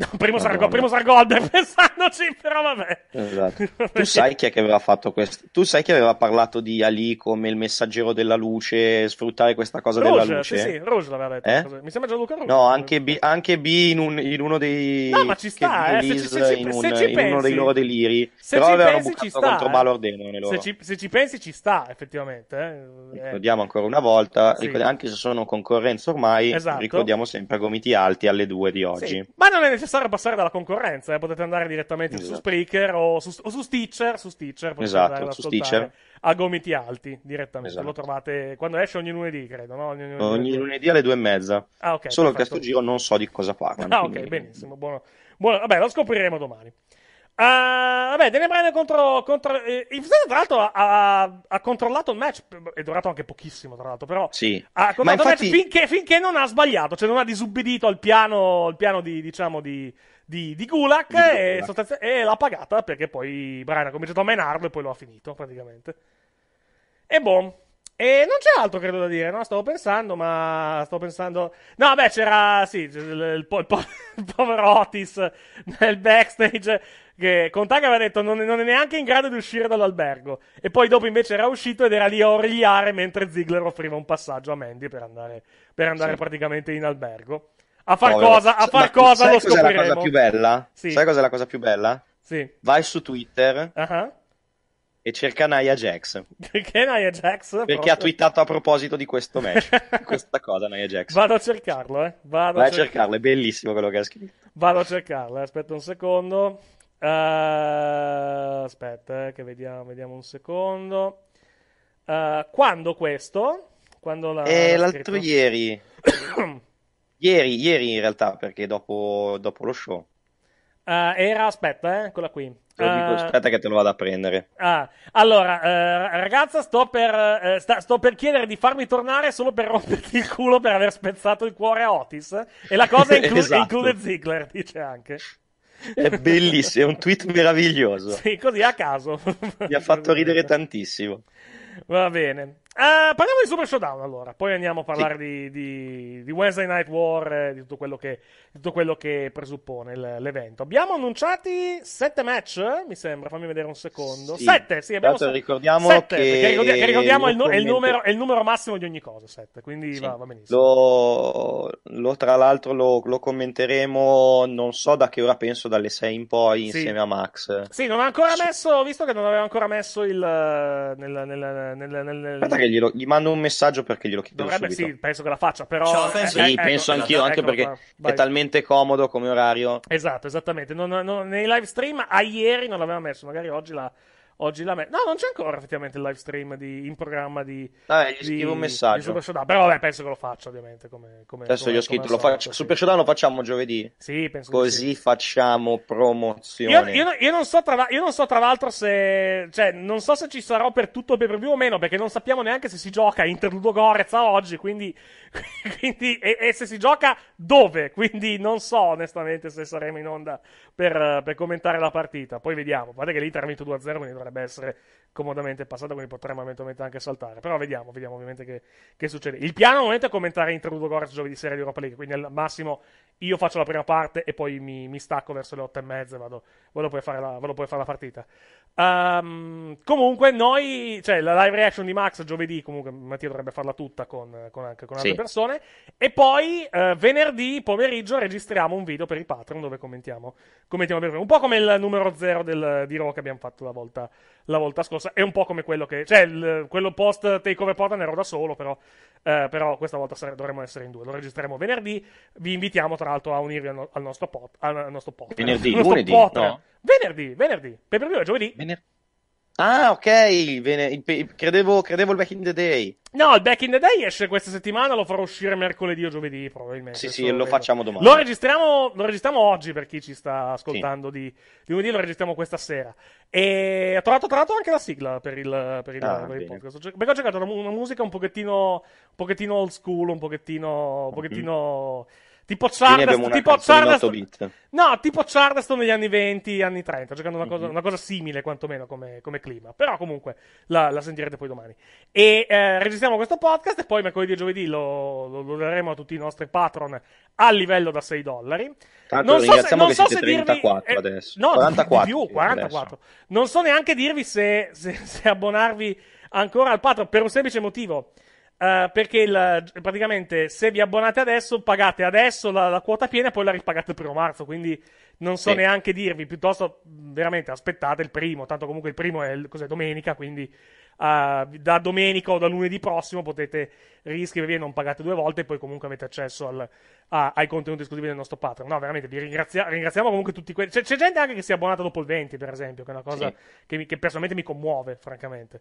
No, primo, ah, sargo, primo Sargolder pensandoci, però vabbè. Esatto. tu, sai chi è che aveva fatto questo? Tu sai chi aveva parlato di Ali come il messaggero della luce, sfruttare questa cosa Rouge, della luce? Sì, sì, Rouge l'aveva detto. Eh? Mi sembra Gianluca Rouge. No, anche B, anche B in, un, in, uno dei. No, ma ci sta, eh, se ci, se ci, in, un, pensi, in uno dei loro deliri. Se però ci avevano pensi, bucato contro eh? Balor Demon. Loro. Se, ci, se ci pensi, ci sta, effettivamente. Eh. eh. Ricordiamo ancora una volta, sì. ricordiamo, anche se sono concorrenza ormai, esatto. ricordiamo sempre a gomiti alti alle due di oggi. Sì. Ma non è necessario necessario passare dalla concorrenza, eh. potete andare direttamente esatto. su Spreaker o su, o su Stitcher, su Stitcher potete esatto, andare ad ascoltare a gomiti alti direttamente, esatto. lo trovate quando esce ogni lunedì credo, no? Ogni, ogni, ogni lunedì alle due e mezza, ah, okay, solo perfetto. che a questo giro non so di cosa parlano. Ah ok, benissimo, buono. buono. Vabbè, lo scopriremo domani. Uh, vabbè, Daniel Bryan contro. contro eh, tra l'altro, ha, ha, controllato il match. È durato anche pochissimo, tra l'altro, però. Sì. Ha controllato infatti... il match finché, finché, non ha sbagliato, cioè non ha disubbidito al piano, al piano di, diciamo, di, di, di Gulak. Di e, Sostanzi- e l'ha pagata perché poi Bryan ha cominciato a menarlo e poi lo ha finito, praticamente. E boom. E non c'è altro, credo, da dire, no? Stavo pensando, ma stavo pensando... No, beh, c'era, sì, il, il, il, po- il povero Otis nel backstage che Contà aveva detto non, non, è neanche in grado di uscire dall'albergo. E poi dopo invece era uscito ed era lì a origliare mentre Ziggler offriva un passaggio a Mandy per andare, per andare sì. praticamente in albergo. A far Povero. cosa, a far Ma, cosa sai lo cos'è la cosa più bella? Sì. Sai cos'è la cosa più bella? Sì. Vai su Twitter uh-huh. e cerca Nia Jax. Perché Nia Jax? Perché proprio. ha twittato a proposito di questo match. questa cosa Nia Jax. Vado a cercarlo, eh. Vado Vai a cercarlo. cercarlo, è bellissimo quello che ha scritto. Vado a cercarlo, eh, aspetta un secondo. Uh, aspetta, eh, che vediamo, vediamo un secondo. Uh, quando questo? Quando l'ha, eh, l'altro ieri. ieri, ieri in realtà, perché dopo, dopo lo show. Uh, era, aspetta, eh, eccola qui. Dico, aspetta che te lo vado a prendere. Ah, allora, ragazza, sto per, sta, sto per chiedere di farmi tornare solo per romperti il culo per aver spezzato il cuore a Otis. E la cosa inclu- esatto. include Ziggler, dice anche. È bellissimo, è un tweet meraviglioso. Sì, così a caso. Mi ha fatto ridere tantissimo. Va bene. Uh, parliamo di Super Showdown allora, poi andiamo a parlare sì. di, di, di, Wednesday Night War, eh, di, tutto di tutto quello che, presuppone l- l'evento. Abbiamo annunciati sette match, eh, mi sembra, fammi vedere un secondo. Sì. Sette, sì, abbiamo sette. Ricordiamo sette, che, ricordia- che ricordiamo è il, è, il numero, è il, numero, massimo di ogni cosa, sette, quindi sì. va, va, benissimo. Lo, lo tra l'altro lo, lo, commenteremo, non so da che ora penso, dalle sei in poi insieme a Max. Sì, non ha ancora messo, visto che non aveva ancora messo il... Eh, nel, nel, nel, nel glielo, gli mando un messaggio perché glielo chiedo Dovrebbe, subito. sì, penso che la faccia, però... Ciao, penso, eh, sì, ecco, penso ecco, anch'io, ecco, anche perché vai. è talmente comodo come orario. Esatto, esattamente. Non, non, nei live stream a ieri non l'aveva messo, magari oggi l'ha... La oggi la me. No, non c'è ancora effettivamente il live stream di, in programma di. Vabbè, gli di, scrivo un messaggio. Super Showdown. Però vabbè, penso che lo faccia, ovviamente. Come, come, Adesso come, gli ho scritto, lo faccio, sì. Super Showdown lo facciamo giovedì. Sì, penso Così sì. facciamo promozione. Io, io, io, non so tra, io non so, tra l'altro, se. Cioè, non so se ci sarò per tutto il pay per view o meno, perché non sappiamo neanche se si gioca Interludo Gorezza oggi. Quindi. quindi e, e, se si gioca dove? Quindi non so, onestamente, se saremo in onda per, per commentare la partita. Poi vediamo. Guarda che l'Inter ha vinto 2-0, quindi dovrà potrebbe essere comodamente passata, quindi potremmo eventualmente anche saltare. Però vediamo, vediamo ovviamente che, che succede. Il piano al momento è commentare Inter Ludogorets giovedì sera di Europa League, quindi al massimo io faccio la prima parte e poi mi, mi stacco verso le otto e mezza e vado, vado poi a fare la, vado poi a fare la partita. Um, comunque noi, cioè la live reaction di Max giovedì, comunque Mattia dovrebbe farla tutta con, con anche con altre sì. persone, e poi uh, venerdì pomeriggio registriamo un video per i Patreon dove commentiamo, commentiamo un po' come il numero zero del, di Raw che abbiamo fatto la volta, la volta scorsa. È un po' come quello che. Cioè, il, quello post takeover Portland ero da solo, però. Eh, però questa volta sare, dovremmo essere in due. Lo registreremo venerdì. Vi invitiamo, tra l'altro, a unirvi al, no, al nostro pot. Al, al nostro pot venerdì, nostro lunedì. no. Venerdì, venerdì. Per primo giovedì. Venerdì. Ah, ok. Bene, il, il, credevo, credevo, il Back in the Day. No, il Back in the Day esce questa settimana. Lo farò uscire mercoledì o giovedì, probabilmente. Sì, sì, lo facciamo domani. Lo registriamo, lo registriamo, oggi per chi ci sta ascoltando. Sì. Di, lunedì lo registriamo questa sera. E ho trovato, trovato anche la sigla per il, per il, ah, per il podcast. Perché ho cercato una, una musica un pochettino, un pochettino old school, un pochettino. Un pochettino mm-hmm Tipo Chardaston, tipo Charleston, no, tipo Chardaston negli anni 20, anni 30, giocando una cosa, mm-hmm. una cosa simile quantomeno come, come, clima, però comunque la, la sentirete poi domani. E eh, registriamo questo podcast e poi mercoledì e giovedì lo, lo, lo, daremo a tutti i nostri patron a livello da 6 dollari. Tanto non so se, non so se 34 dirvi, eh, adesso. Eh, no, 44, di più, 44. Adesso. Non so neanche dirvi se, se, se abbonarvi ancora al patron per un semplice motivo Uh, perché il, praticamente se vi abbonate adesso pagate adesso la, la quota piena e poi la ripagate il primo marzo quindi non so sì. neanche dirvi piuttosto veramente aspettate il primo tanto comunque il primo è, cos'è, domenica quindi uh, da domenica o da lunedì prossimo potete riscrivervi e non pagate due volte e poi comunque avete accesso al, a, ai contenuti esclusivi del nostro Patreon. No, veramente, vi ringrazia- ringraziamo comunque tutti quelli. C'è, c'è, gente anche che si è abbonata dopo il 20, per esempio, che è una cosa sì. che, mi, che, personalmente mi commuove, francamente.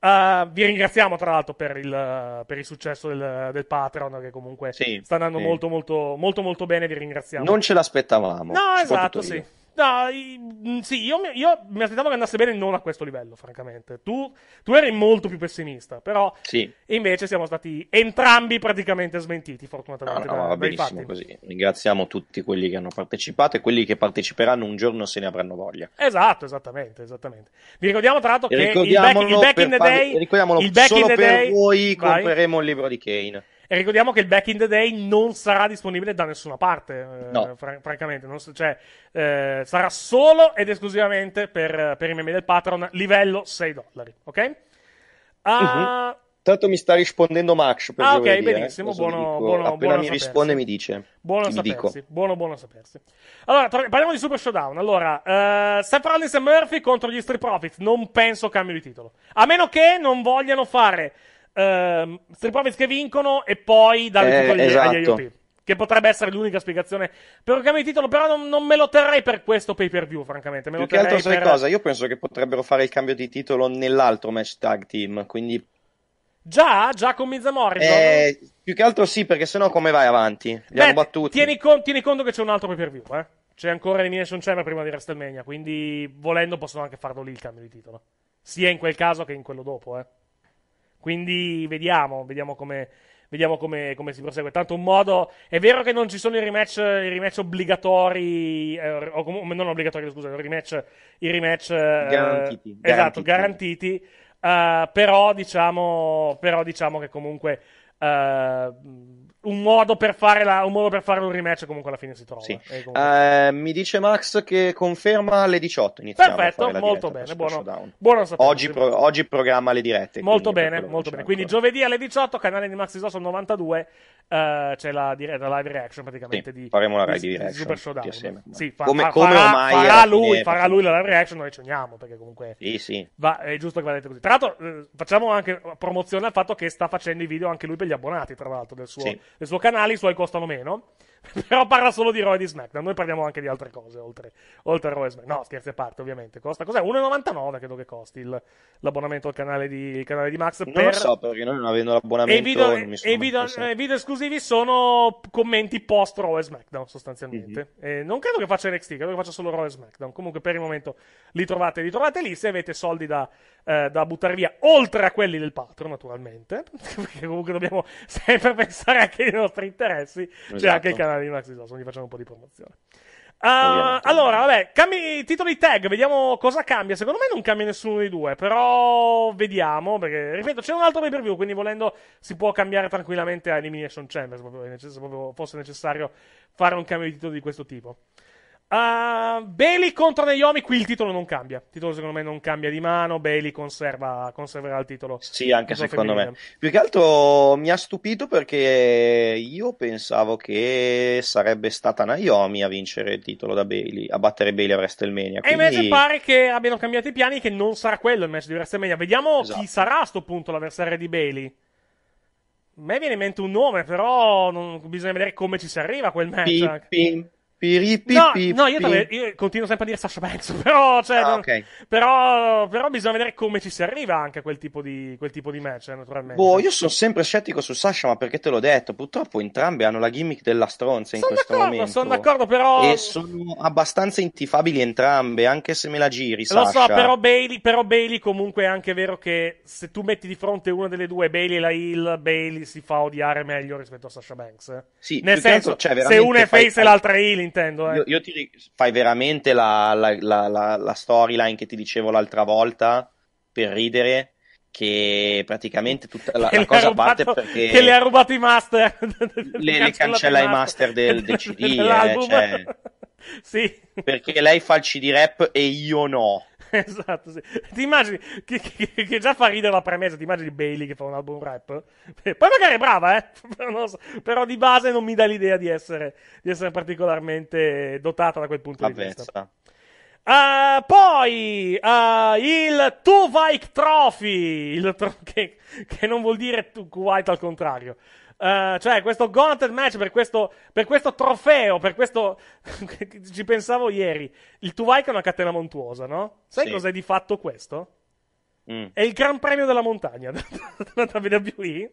Uh, vi ringraziamo tra l'altro per il, per il successo del, del, Patreon che comunque sì, sta andando sì. molto, molto, molto, molto bene. Vi ringraziamo. Non ce l'aspettavamo. No, esatto, sì. Io. No, mm, sì, io mi, io mi, aspettavo che andasse bene non a questo livello, francamente. Tu, tu eri molto più pessimista, però sì. invece siamo stati entrambi praticamente smentiti, fortunatamente. No, no, da, benissimo così. Ringraziamo tutti quelli che hanno partecipato e quelli che parteciperanno un giorno se ne avranno voglia. Esatto, esattamente, esattamente. Vi ricordiamo tra l'altro che il back, il back in the day... Farvi, ricordiamolo, il back solo in the day, per voi vai. compreremo il libro di Kane. E ricordiamo che il Back in the Day non sarà disponibile da nessuna parte, eh, no. eh, fran- francamente. So, cioè, eh, sarà solo ed esclusivamente per, per, i membri del Patreon, livello 6 dollari, ok? Uh, uh-huh. Tanto mi sta rispondendo Max per Ah, giovedì, ok, eh. benissimo, eh. buono, buono, Appena buono mi sapersi. risponde mi dice. Buono sapersi, buono, buono sapersi. Allora, tra- parliamo di Super Showdown. Allora, uh, Seth Rollins e Murphy contro gli Street Profits. Non penso cambio di titolo. A meno che non vogliano fare ehm, Street Profits che vincono e poi dalle eh, tutto esatto. agli IOP. Che potrebbe essere l'unica spiegazione per un cambio di titolo, però non, non, me lo terrei per questo pay per view, francamente. Me Più che altro sai per... cosa? Io penso che potrebbero fare il cambio di titolo nell'altro match tag team, quindi Già, già con Miz eh, più che altro sì, perché sennò come vai avanti? Li hanno Tieni, con, tieni, conto che c'è un altro pay per view, eh? C'è ancora Elimination Chamber prima di WrestleMania, quindi volendo possono anche farlo lì il cambio di titolo. Sia in quel caso che in quello dopo, eh. Quindi vediamo, vediamo come, vediamo come, come si prosegue. Tanto un modo. È vero che non ci sono i rematch, i rematch obbligatori, eh, o comunque non obbligatori, scusa, i rematch, i rematch eh, garantiti, eh, Esatto, garantiti. Eh, però, diciamo, però diciamo che comunque. Uh, un modo, per fare la, un modo per fare un rematch comunque alla fine si trova. Sì. Eh, comunque... Eh, mi dice Max che conferma alle 18. Iniziamo Perfetto, molto bene. Buono, buono sapere, oggi, pro, oggi, programma le dirette. Molto bene, molto bene. Quindi giovedì alle 18, canale di Maxi Sosso 92. Uh, eh, c'è la, dire- la, live reaction praticamente sì, di, faremo la live di, di Super Showdown assieme, sì, fa- come, come farà, ormai farà lui, fine, farà lui la live reaction noi ci uniamo perché comunque sì, sì. Va- è giusto che vada detto così tra l'altro eh, facciamo anche promozione al fatto che sta facendo i video anche lui per gli abbonati tra l'altro del suo, sì le sue canali, i suoi costano meno. però parla solo di Raw e di SmackDown. Noi parliamo anche di altre cose oltre, oltre a Raw e SmackDown. No, scherzi a parte, ovviamente. Costa cos'è? 1,99 credo che costi il, l'abbonamento al canale di, canale di Max. Non per... lo so perché noi non avendo l'abbonamento. E video, video, eh, video esclusivi sono commenti post Raw e SmackDown sostanzialmente. Mm-hmm. Eh, non credo che faccia NXT, credo che faccia solo Raw e SmackDown. Comunque per il momento li trovate, li trovate lì. Se avete soldi da, eh, da buttare via, oltre a quelli del patron, naturalmente, perché comunque dobbiamo sempre pensare anche ai nostri interessi. Cioè esatto. C'è anche il canale canale di Max Dyson, gli facciamo un po' di promozione. Uh, allora, vabbè, cambi, titoli tag, vediamo cosa cambia. Secondo me non cambia nessuno dei due, però vediamo, perché, ripeto, c'è un altro pay per view, quindi volendo si può cambiare tranquillamente a Elimination Chamber, se proprio fosse necessario fare un cambio di titolo di questo tipo. Uh, Bailey contro Naomi, qui il titolo non cambia. Il titolo secondo me non cambia di mano, Bailey conserva, conserverà il titolo. Sì, anche secondo femminile. me. Più che altro mi ha stupito perché io pensavo che sarebbe stata Naomi a vincere il titolo da Bailey, a battere Bailey a WrestleMania. Quindi... E invece pare che abbiano cambiato i piani che non sarà quello il match di WrestleMania. Vediamo esatto. chi sarà a sto punto l'avversario di Bailey. A me viene in mente un nome, però non... bisogna vedere come ci si arriva a quel match. Pim, pim, Piripi, no, no io, io, continuo sempre a dire Sasha Banks, però, cioè, ah, okay. però, però, bisogna vedere come ci si arriva anche a quel tipo di, quel tipo di match, eh, naturalmente. Boh, io sono sempre scettico su Sasha, ma perché te l'ho detto, purtroppo entrambe hanno la gimmick della stronza in sono questo momento. Sono d'accordo, però... E sono abbastanza intifabili entrambe, anche se me la giri, Lo Sasha. so, però Bailey, però Bailey comunque è anche vero che se tu metti di fronte una delle due, Bailey e la Hill, Bailey si fa odiare meglio rispetto a Sasha Banks. Sì, Nel senso, altro, cioè, se una è face e l'altra è Hill, intendo. Eh. Io, io ti fai veramente la, la, la, la storyline che ti dicevo l'altra volta per ridere che praticamente tutta la, la cosa rubato, parte perché che le ha rubato i master le, le cancella i master del, del CD eh, cioè, sì. perché lei fa il CD rap e io no esatto, sì. Ti immagini che, che, che, già fa ridere la premessa, ti immagini Bailey che fa un album rap? Eh, poi magari è brava, eh? so, però di base non mi dà l'idea di essere, di essere particolarmente dotata da quel punto Avvezza. di vista. Uh, poi uh, il Tuvike Trophy, il tro- che, che, non vuol dire Kuwait al contrario, Uh, cioè, questo Gauntlet match per questo, per questo trofeo, per questo. ci pensavo ieri. Il Tuvai è una catena montuosa, no? Sai sì. cos'è di fatto questo? Mm. È il Gran Premio della Montagna della WWE.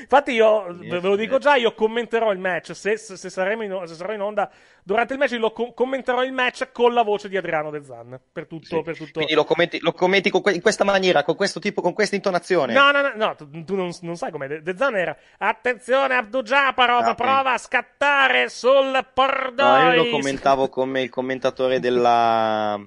Infatti, io ve lo dico già, io commenterò il match. Se, se, se, saremo in, se sarò in onda durante il match, io lo com- commenterò il match con la voce di Adriano De Zan. Per tutto, sì. per tutto. Quindi lo commenti, lo commenti que- in questa maniera, con questo tipo, con questa intonazione. No, no, no, no tu, tu non, non, sai com'è. De-, Zan era attenzione, Abdu Japarov ah, prova a scattare sul pordone. No, io lo commentavo come il commentatore della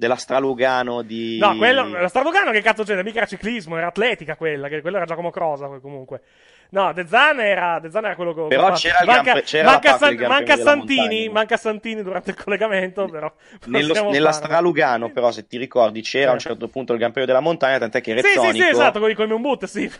della Stralugano di... No, quello, la Stralugano che cazzo c'era? Mica era ciclismo, era atletica quella, che, quella era Giacomo Crosa comunque. No, De Zan era, The Zan era quello che Però fatto. c'era manca, il gran, manca, San, manca Santini, montagna, manca Santini durante il collegamento, però. Nello, nella Stralugano, però, se ti ricordi, c'era eh. a un certo punto il Gran della Montagna, tant'è che Rettonico... Sì, sì, sì, esatto, con, con i Moonboot, sì.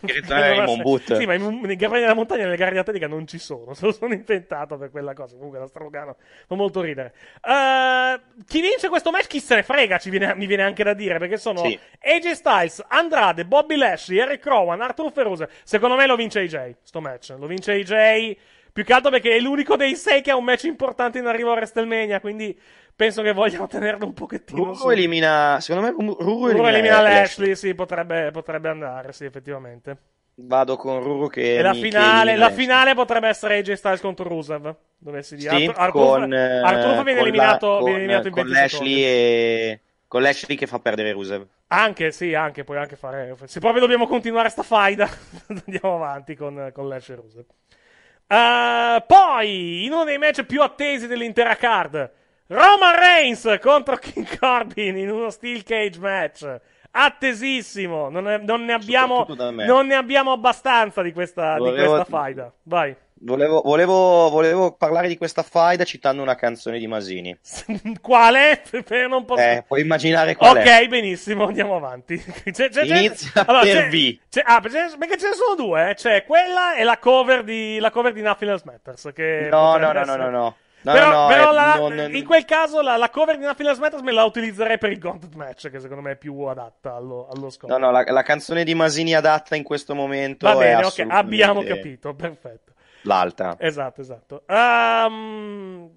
Moonboot. Sì, ma i, i Gran della Montagna nelle gare di atletica non ci sono, se lo sono inventato per quella cosa. Comunque, la Stralugano fa molto ridere. Uh, chi vince questo match, chi se ne frega, viene, mi viene anche da dire, perché sono sì. AJ Styles, Andrade, Bobby Lashley, Eric Rowan, Arthur Ferrose. Secondo me lo vince AJ. AJ, sto match. Lo vince AJ, più che altro perché è l'unico dei sei che ha un match importante in arrivo a WrestleMania, quindi penso che vogliano tenerlo un pochettino. Ruru su. elimina, secondo me Ruru, Ruru elimina, Lashley, sì, potrebbe, potrebbe andare, sì, effettivamente. Vado con Ruru che. E la, finale, la finale, potrebbe essere AJ Styles contro Rusev. Dovessi dire. Sì, Artur, eh, viene, la, eliminato, con, viene eliminato in con 20 Lashley secondi. E... Con Lashley che fa perdere Rusev. Anche, sì, anche, puoi anche fare. Se proprio dobbiamo continuare sta faida, andiamo avanti con, con Lash e Rusev. Uh, eh, poi, in uno dei match più attesi dell'intera card, Roman Reigns contro King Corbin in uno Steel Cage match attesissimo. Non ne, non ne, abbiamo, non ne abbiamo, abbastanza di questa, di questa faida. Vai. Volevo, volevo, volevo, parlare di questa faida citando una canzone di Masini. Quale? non posso... eh, puoi immaginare quale. Ok, è. benissimo, andiamo avanti. C'è, c'è, Inizia allora, per V. ah, perché ce ne sono due. Eh? C'è quella e la cover di, la cover di Nothing Else Matters. Che no, no, no, essere... no, no, no. No, però, no, però è, eh, la, non... in quel caso la, la, cover di una Finals Matters me la utilizzerei per il Gauntlet Match, che secondo me è più adatta allo, allo scopo. No, no, la, la, canzone di Masini adatta in questo momento. Va bene, assolutamente... ok, abbiamo capito, perfetto. L'alta. Esatto, esatto. Um,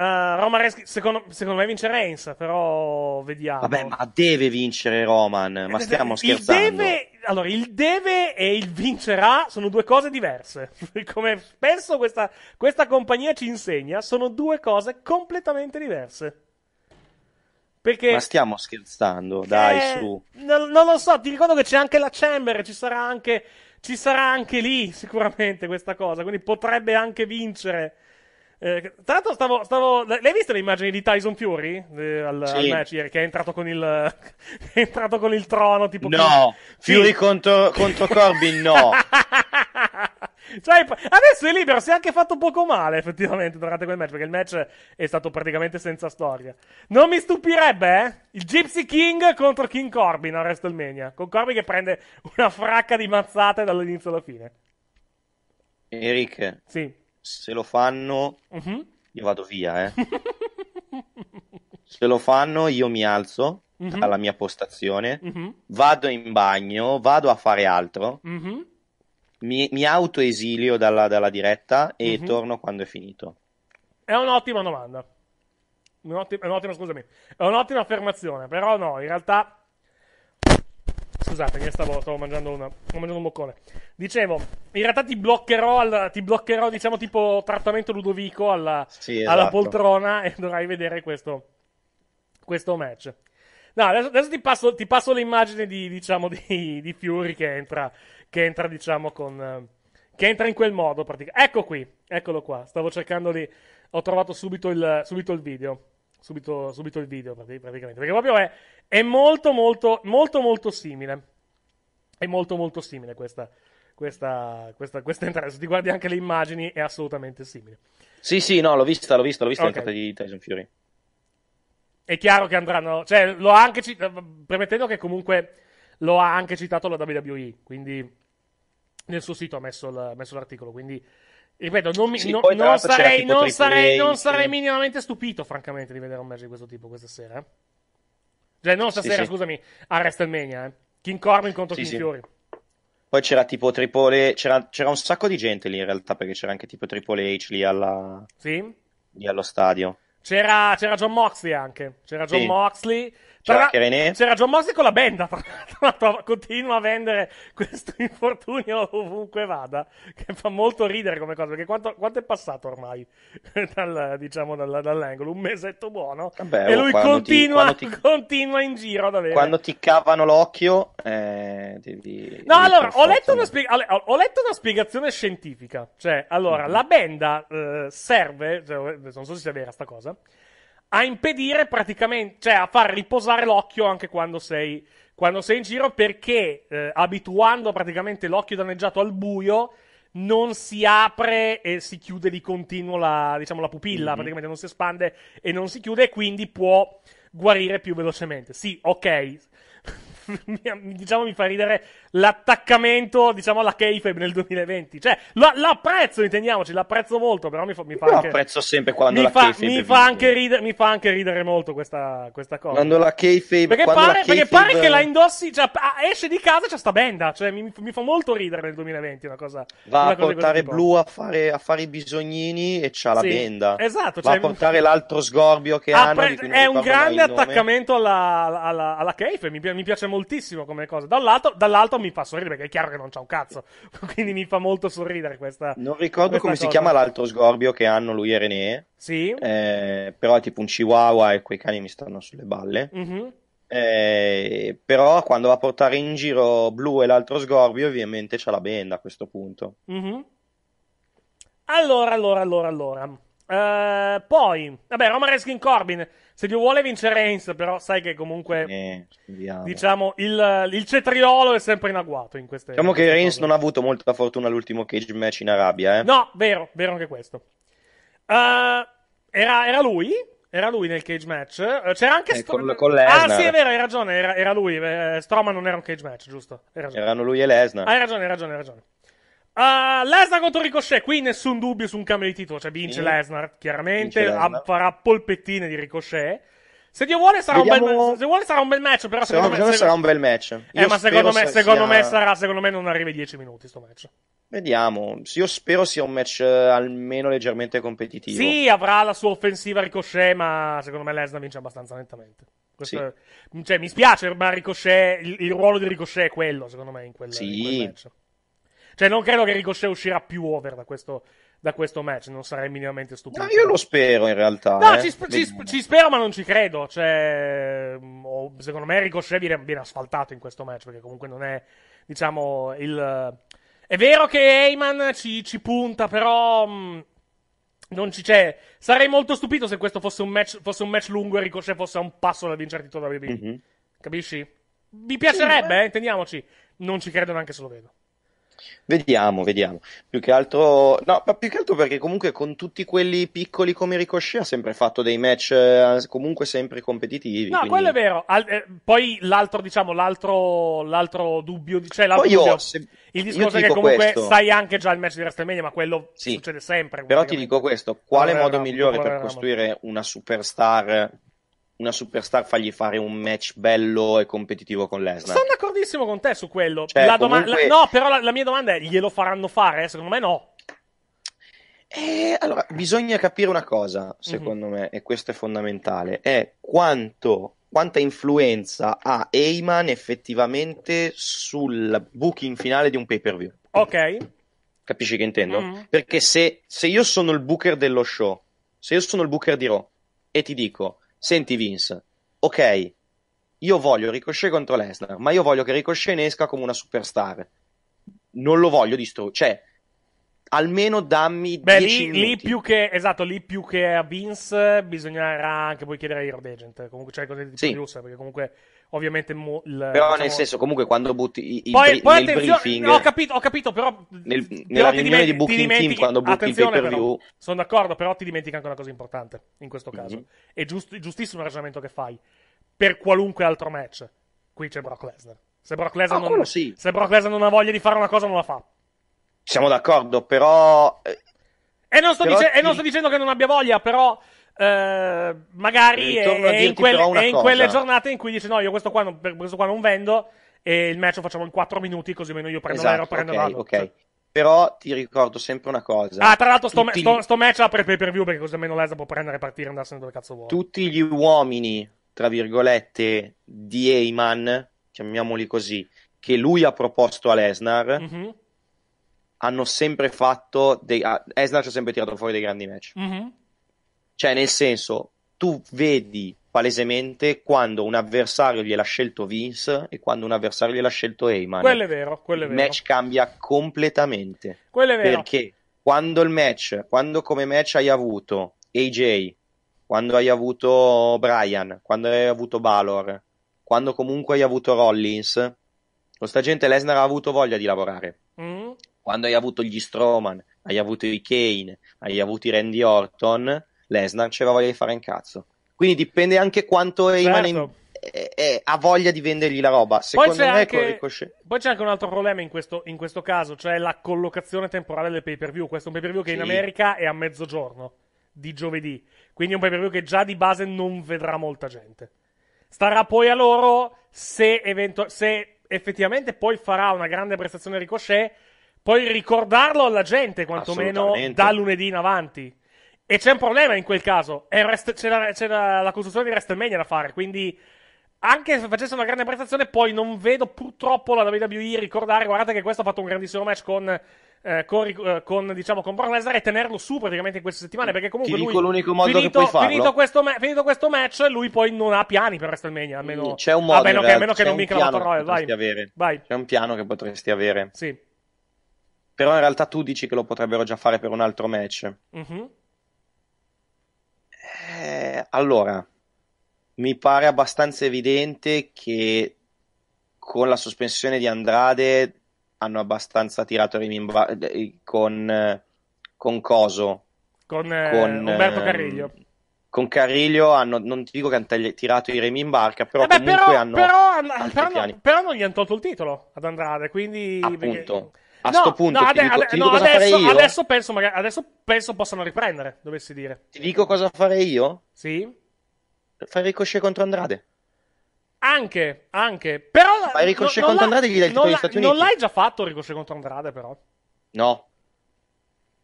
Uh, Roman Reschi, secondo, secondo, me vince Reigns, però vediamo. Vabbè, ma deve vincere Roman, ma eh, stiamo il scherzando. Deve, allora, il deve e il vincerà sono due cose diverse. Come spesso questa, questa compagnia ci insegna, sono due cose completamente diverse. Perché... Ma stiamo scherzando, che... Eh, dai, su. Non, non, lo so, ti ricordo che c'è anche la Chamber, ci sarà anche, ci sarà anche lì sicuramente questa cosa, quindi potrebbe anche vincere eh, tra l'altro, stavo, stavo. L'hai visto le immagini di Tyson Fury eh, al, sì. al, match ieri? Che è entrato con il, è entrato con il trono. Tipo no, chi... Fury sì. contro, contro Corbin, no. Cioè, adesso è libero, si è anche fatto poco male effettivamente durante quel match, perché il match è stato praticamente senza storia. Non mi stupirebbe, eh? Il Gypsy King contro King Corbin a WrestleMania, con Corbin che prende una fracca di mazzate dall'inizio alla fine. Eric. Sì se lo fanno, uh-huh. io vado via. Eh. se lo fanno, io mi alzo uh-huh. alla mia postazione, uh-huh. vado in bagno, vado a fare altro. Mi, mi autoesilio dalla, dalla, diretta e torno quando è finito. È un'ottima domanda. Un'ottima, un'ottima, scusami, è un'ottima affermazione, però no, in realtà Scusatemi, stavo, stavo mangiando, una, stavo mangiando un boccone. Dicevo, in realtà ti bloccherò, al, ti bloccherò diciamo, tipo trattamento Ludovico alla, sì, esatto. alla poltrona e dovrai vedere questo, questo match. No, adesso, adesso ti, passo, ti, passo, l'immagine di, diciamo, di, di Fury che entra, che entra, diciamo, con... Che entra in quel modo, praticamente. Ecco qui, eccolo qua. Stavo cercando di... Ho trovato subito il, subito il video subito, subito il video praticamente, perché proprio è, è molto, molto, molto, molto simile. È molto, molto simile questa, questa, questa, questa entrata. Se ti guardi anche le immagini, è assolutamente simile. Sì, sì, no, l'ho vista, l'ho vista, l'ho vista okay. l'entrata di Tyson Fury. È chiaro che andranno, cioè, lo ha anche citato, premettendo che comunque lo ha anche citato la WWE, quindi nel suo sito ha messo, l- messo l'articolo, quindi Ripeto, non, mi, sì, no, non, sarei, non, sarei, non sarei, minimamente stupito, francamente, di vedere un match di questo tipo questa sera. Eh. Cioè, non stasera, sì, sì. scusami, a WrestleMania. Eh. King Corbin contro King Fiori. Poi c'era tipo Triple c'era, c'era, un sacco di gente lì in realtà, perché c'era anche tipo Triple H lì, alla, lì allo stadio. C'era, c'era, John Moxley anche. C'era John Moxley c'era, c'era John Mosley con la benda, tra l'altro continua a vendere questo infortunio ovunque vada, che fa molto ridere come cosa, perché quanto, quanto è passato ormai dal, diciamo, dal, dall'angolo? Un mesetto buono? Vabbè, e oh, lui continua, ti, ti, continua, in giro ad avere. Quando ti cavano l'occhio, eh, devi... No, allora, ho letto, una spiega- ho letto una spiegazione scientifica, cioè, allora, mm-hmm. la benda eh, serve, cioè, non so se sia vera sta cosa, a impedire praticamente, cioè a far riposare l'occhio anche quando sei, quando sei in giro perché eh, abituando praticamente l'occhio danneggiato al buio non si apre e si chiude di continuo la, diciamo, la pupilla, mm-hmm. praticamente non si espande e non si chiude e quindi può guarire più velocemente. Sì, ok. diciamo mi fa ridere l'attaccamento, diciamo, alla kayfabe nel 2020. Cioè, lo, lo, apprezzo, intendiamoci, l'apprezzo molto, però mi fa, mi fa Io anche... apprezzo sempre quando mi la fa, kayfabe mi fa, anche ridere, mi fa anche ridere molto questa, questa cosa. Quando la kayfabe... Perché, pare, la kayfabe... perché pare che la indossi, cioè, esce di casa e c'è sta benda. Cioè, mi, mi, fa molto ridere nel 2020 una cosa... Va una a portare Blu a fare, a fare, i bisognini e c'ha la benda. Esatto. Va a cioè, portare mi... l'altro sgorbio che ah, ha. Pre... È un grande attaccamento alla, alla, alla, alla kayfabe, mi, mi piace moltissimo come cosa. Dall'altro, dall'altro questo mi fa sorridere perché è chiaro che non c'ha un cazzo. Quindi mi fa molto sorridere questa. Non ricordo questa come cosa. si chiama l'altro sgorbio che hanno lui e René. Sì. Eh, però è tipo un chihuahua e quei cani mi stanno sulle balle. Mm-hmm. Eh, però quando va a portare in giro Blu e l'altro sgorbio, ovviamente c'ha la benda a questo punto. Mm-hmm. Allora, allora, allora, allora. Uh, poi, vabbè, Roma Reskin Corbin. Se lo vuole vince Reigns, però sai che comunque. Eh, diciamo, il, il, cetriolo è sempre in agguato in queste. Diciamo in queste che Reigns non ha avuto molta fortuna all'ultimo cage match in Arabia, eh? No, vero, vero anche questo. Uh, era, era lui, era lui nel cage match. Eh, c'era anche eh, Str- con, Lesnar. Ah, sì, è vero, hai ragione. Era, era lui. Eh, Stroman non era un cage match, giusto? Erano lui e Lesnar. Ah, hai ragione, hai ragione, hai ragione. Uh, Lesnar contro Ricochet, qui nessun dubbio su un cambio di titolo, cioè vince mm. Lesnar, chiaramente, vince Lesnar. farà polpettine di Ricochet. Se Dio vuole sarà, un, bel, se vuole, sarà un bel match, però secondo, secondo me, se... sarà un bel match. Eh, ma secondo, me, secondo sia... me, sarà, secondo me non arriva ai 10 minuti sto match. Vediamo, io spero sia un match eh, almeno leggermente competitivo. Sì, avrà la sua offensiva Ricochet, ma secondo me Lesnar vince abbastanza lentamente. sì. è... cioè, mi spiace, ma Ricochet, il, il, ruolo di Ricochet è quello, secondo me, in quel, sì. in quel match. Cioè, non credo che Ricochet uscirà più over da questo, da questo match, non sarei minimamente stupito. Ma io lo spero in realtà. No, eh. ci, sp- ci, sp- ci, spero, ma non ci credo. Cioè, mm, secondo me Ricochet viene, viene, asfaltato in questo match, perché comunque non è, diciamo, il... È vero che Heyman ci, ci punta, però... Mh, mm, non ci c'è. Cioè, sarei molto stupito se questo fosse un match, fosse un match lungo e Ricochet fosse a un passo da vincere il titolo WWE. Mm-hmm. Capisci? Mi piacerebbe, eh, intendiamoci. Non ci credo neanche se lo vedo. Vediamo, vediamo. Più che altro, no, ma più che altro perché comunque con tutti quelli piccoli come Ricochet ha sempre fatto dei match eh, comunque sempre competitivi. No, quindi... quello è vero. Al, eh, poi l'altro, diciamo, l'altro, l'altro dubbio, cioè l'altro dubbio, se... il discorso è che comunque questo. sai anche già il match di WrestleMania, ma quello sì. succede sempre. Però ti dico questo, quale modo migliore per costruire una superstar una superstar fargli fare un match bello e competitivo con Lesnar. Sono d'accordissimo con te su quello. Cioè, la doma- comunque... la- no, però la-, la, mia domanda è: glielo faranno fare? Secondo me no. Eh, allora, bisogna capire una cosa, secondo mm-hmm. me, e questo è fondamentale, è quanto, quanta influenza ha Eyman effettivamente sul booking finale di un pay-per-view. Ok. Capisci che intendo? Mm-hmm. Perché se, se io sono il booker dello show, se io sono il booker di Raw e ti dico Senti Vince, ok, io voglio Ricochet contro Lesnar, ma io voglio che Ricochet ne esca come una superstar. Non lo voglio distruggere. Cioè, almeno dammi Beh, 10 lì, lì, più che, esatto, lì più che a Vince bisognerà anche poi chiedere a Hero Agent, comunque c'è cioè cose di sì. producer, perché comunque ovviamente mo, il, però diciamo... nel senso comunque quando butti il, poi, il, poi nel briefing no, ho capito ho capito però nel, però nella riunione di booking team quando butti il pay per view sono d'accordo però ti dimentica anche una cosa importante in questo mhm. caso mm-hmm. è giust, giustissimo il ragionamento che fai per qualunque altro match qui c'è Brock Lesnar se Brock Lesnar, ah, non, sì. se Brock Lesnar non ha voglia di fare una cosa non la fa siamo d'accordo però eh, e non sto, però dice- ti... e non sto dicendo che non abbia voglia però eh, magari è, eh, è, in, quel, è in, quelle giornate in cui dice no, io questo qua non, questo qua non vendo e il match lo facciamo in 4 minuti così meno io prendo esatto, l'aereo, prendo okay, l'altro. Okay. Però ti ricordo sempre una cosa. Ah, tra l'altro sto, Tutti... sto, sto match apre il pay per view perché così meno Lesnar può prendere e partire e andarsene dove cazzo vuole. Tutti gli uomini, tra virgolette, di Eyman, chiamiamoli così, che lui ha proposto a Lesnar, mm-hmm. hanno sempre fatto... Dei... Ah, Esnar ci ha sempre tirato fuori dei grandi match. Mm-hmm cioè, nel senso, tu vedi palesemente quando un avversario gliel'ha scelto Vince e quando un avversario gliel'ha scelto Heyman. Quello è vero, quello è vero. Il match cambia completamente. Quello è vero. Perché quando il match, quando come match hai avuto AJ, quando hai avuto Brian, quando hai avuto Balor, quando comunque hai avuto Rollins, lo gente Lesnar ha avuto voglia di lavorare. Mm. Quando hai avuto gli Strowman, hai avuto i Kane, hai avuto i Randy Orton, Lesnar c'era voglia di fare un cazzo. Quindi dipende anche quanto Heyman certo. ha voglia di vendergli la roba. Secondo poi me anche, Ricochet... poi c'è anche un altro problema in questo, in questo, caso, cioè la collocazione temporale del pay per view. Questo è un pay per view che sì. in America è a mezzogiorno di giovedì. Quindi è un pay per view che già di base non vedrà molta gente. Starà poi a loro se, eventu- se effettivamente poi farà una grande prestazione Ricochet, Puoi ricordarlo alla gente, quantomeno da lunedì in avanti. E c'è un problema in quel caso. Rest- c'è, la, c'è la, la costruzione di WrestleMania da fare. Quindi, anche se facesse una grande prestazione, poi non vedo purtroppo la WWE ricordare. Guardate che questo ha fatto un grandissimo match con. Eh, con, eh, con, diciamo, con Brock Lesnar e tenerlo su praticamente in queste settimane perché comunque Ti lui, dico l'unico modo finito, che puoi finito questo, ma- finito, questo match lui poi non ha piani per WrestleMania mm, almeno, c'è un modo a meno che, a meno che non mica la Royal vai. vai. c'è un piano che potresti avere sì. però in realtà tu dici che lo potrebbero già fare per un altro match mm-hmm eh, allora, mi pare abbastanza evidente che con la sospensione di Andrade hanno abbastanza tirato rimimba- eh, con, con Coso. Con, eh, con Umberto ehm, Carriglio. Con Carriglio hanno, non ti dico che hanno tirato i remi in barca, però eh beh, comunque però, hanno, però, però, non, però, non gli hanno tolto il titolo ad Andrade, quindi... Appunto. Perché a no, sto punto no, ade- dico, ade- no, adesso, adesso, penso magari, adesso penso possano riprendere, dovessi dire. Ti dico cosa farei io? Sì. Fare ricochet contro Andrade. Anche, anche. Però Fai ricochet contro Andrade gli dai il titolo degli Stati Uniti. Non l'hai già fatto ricochet contro Andrade però? No.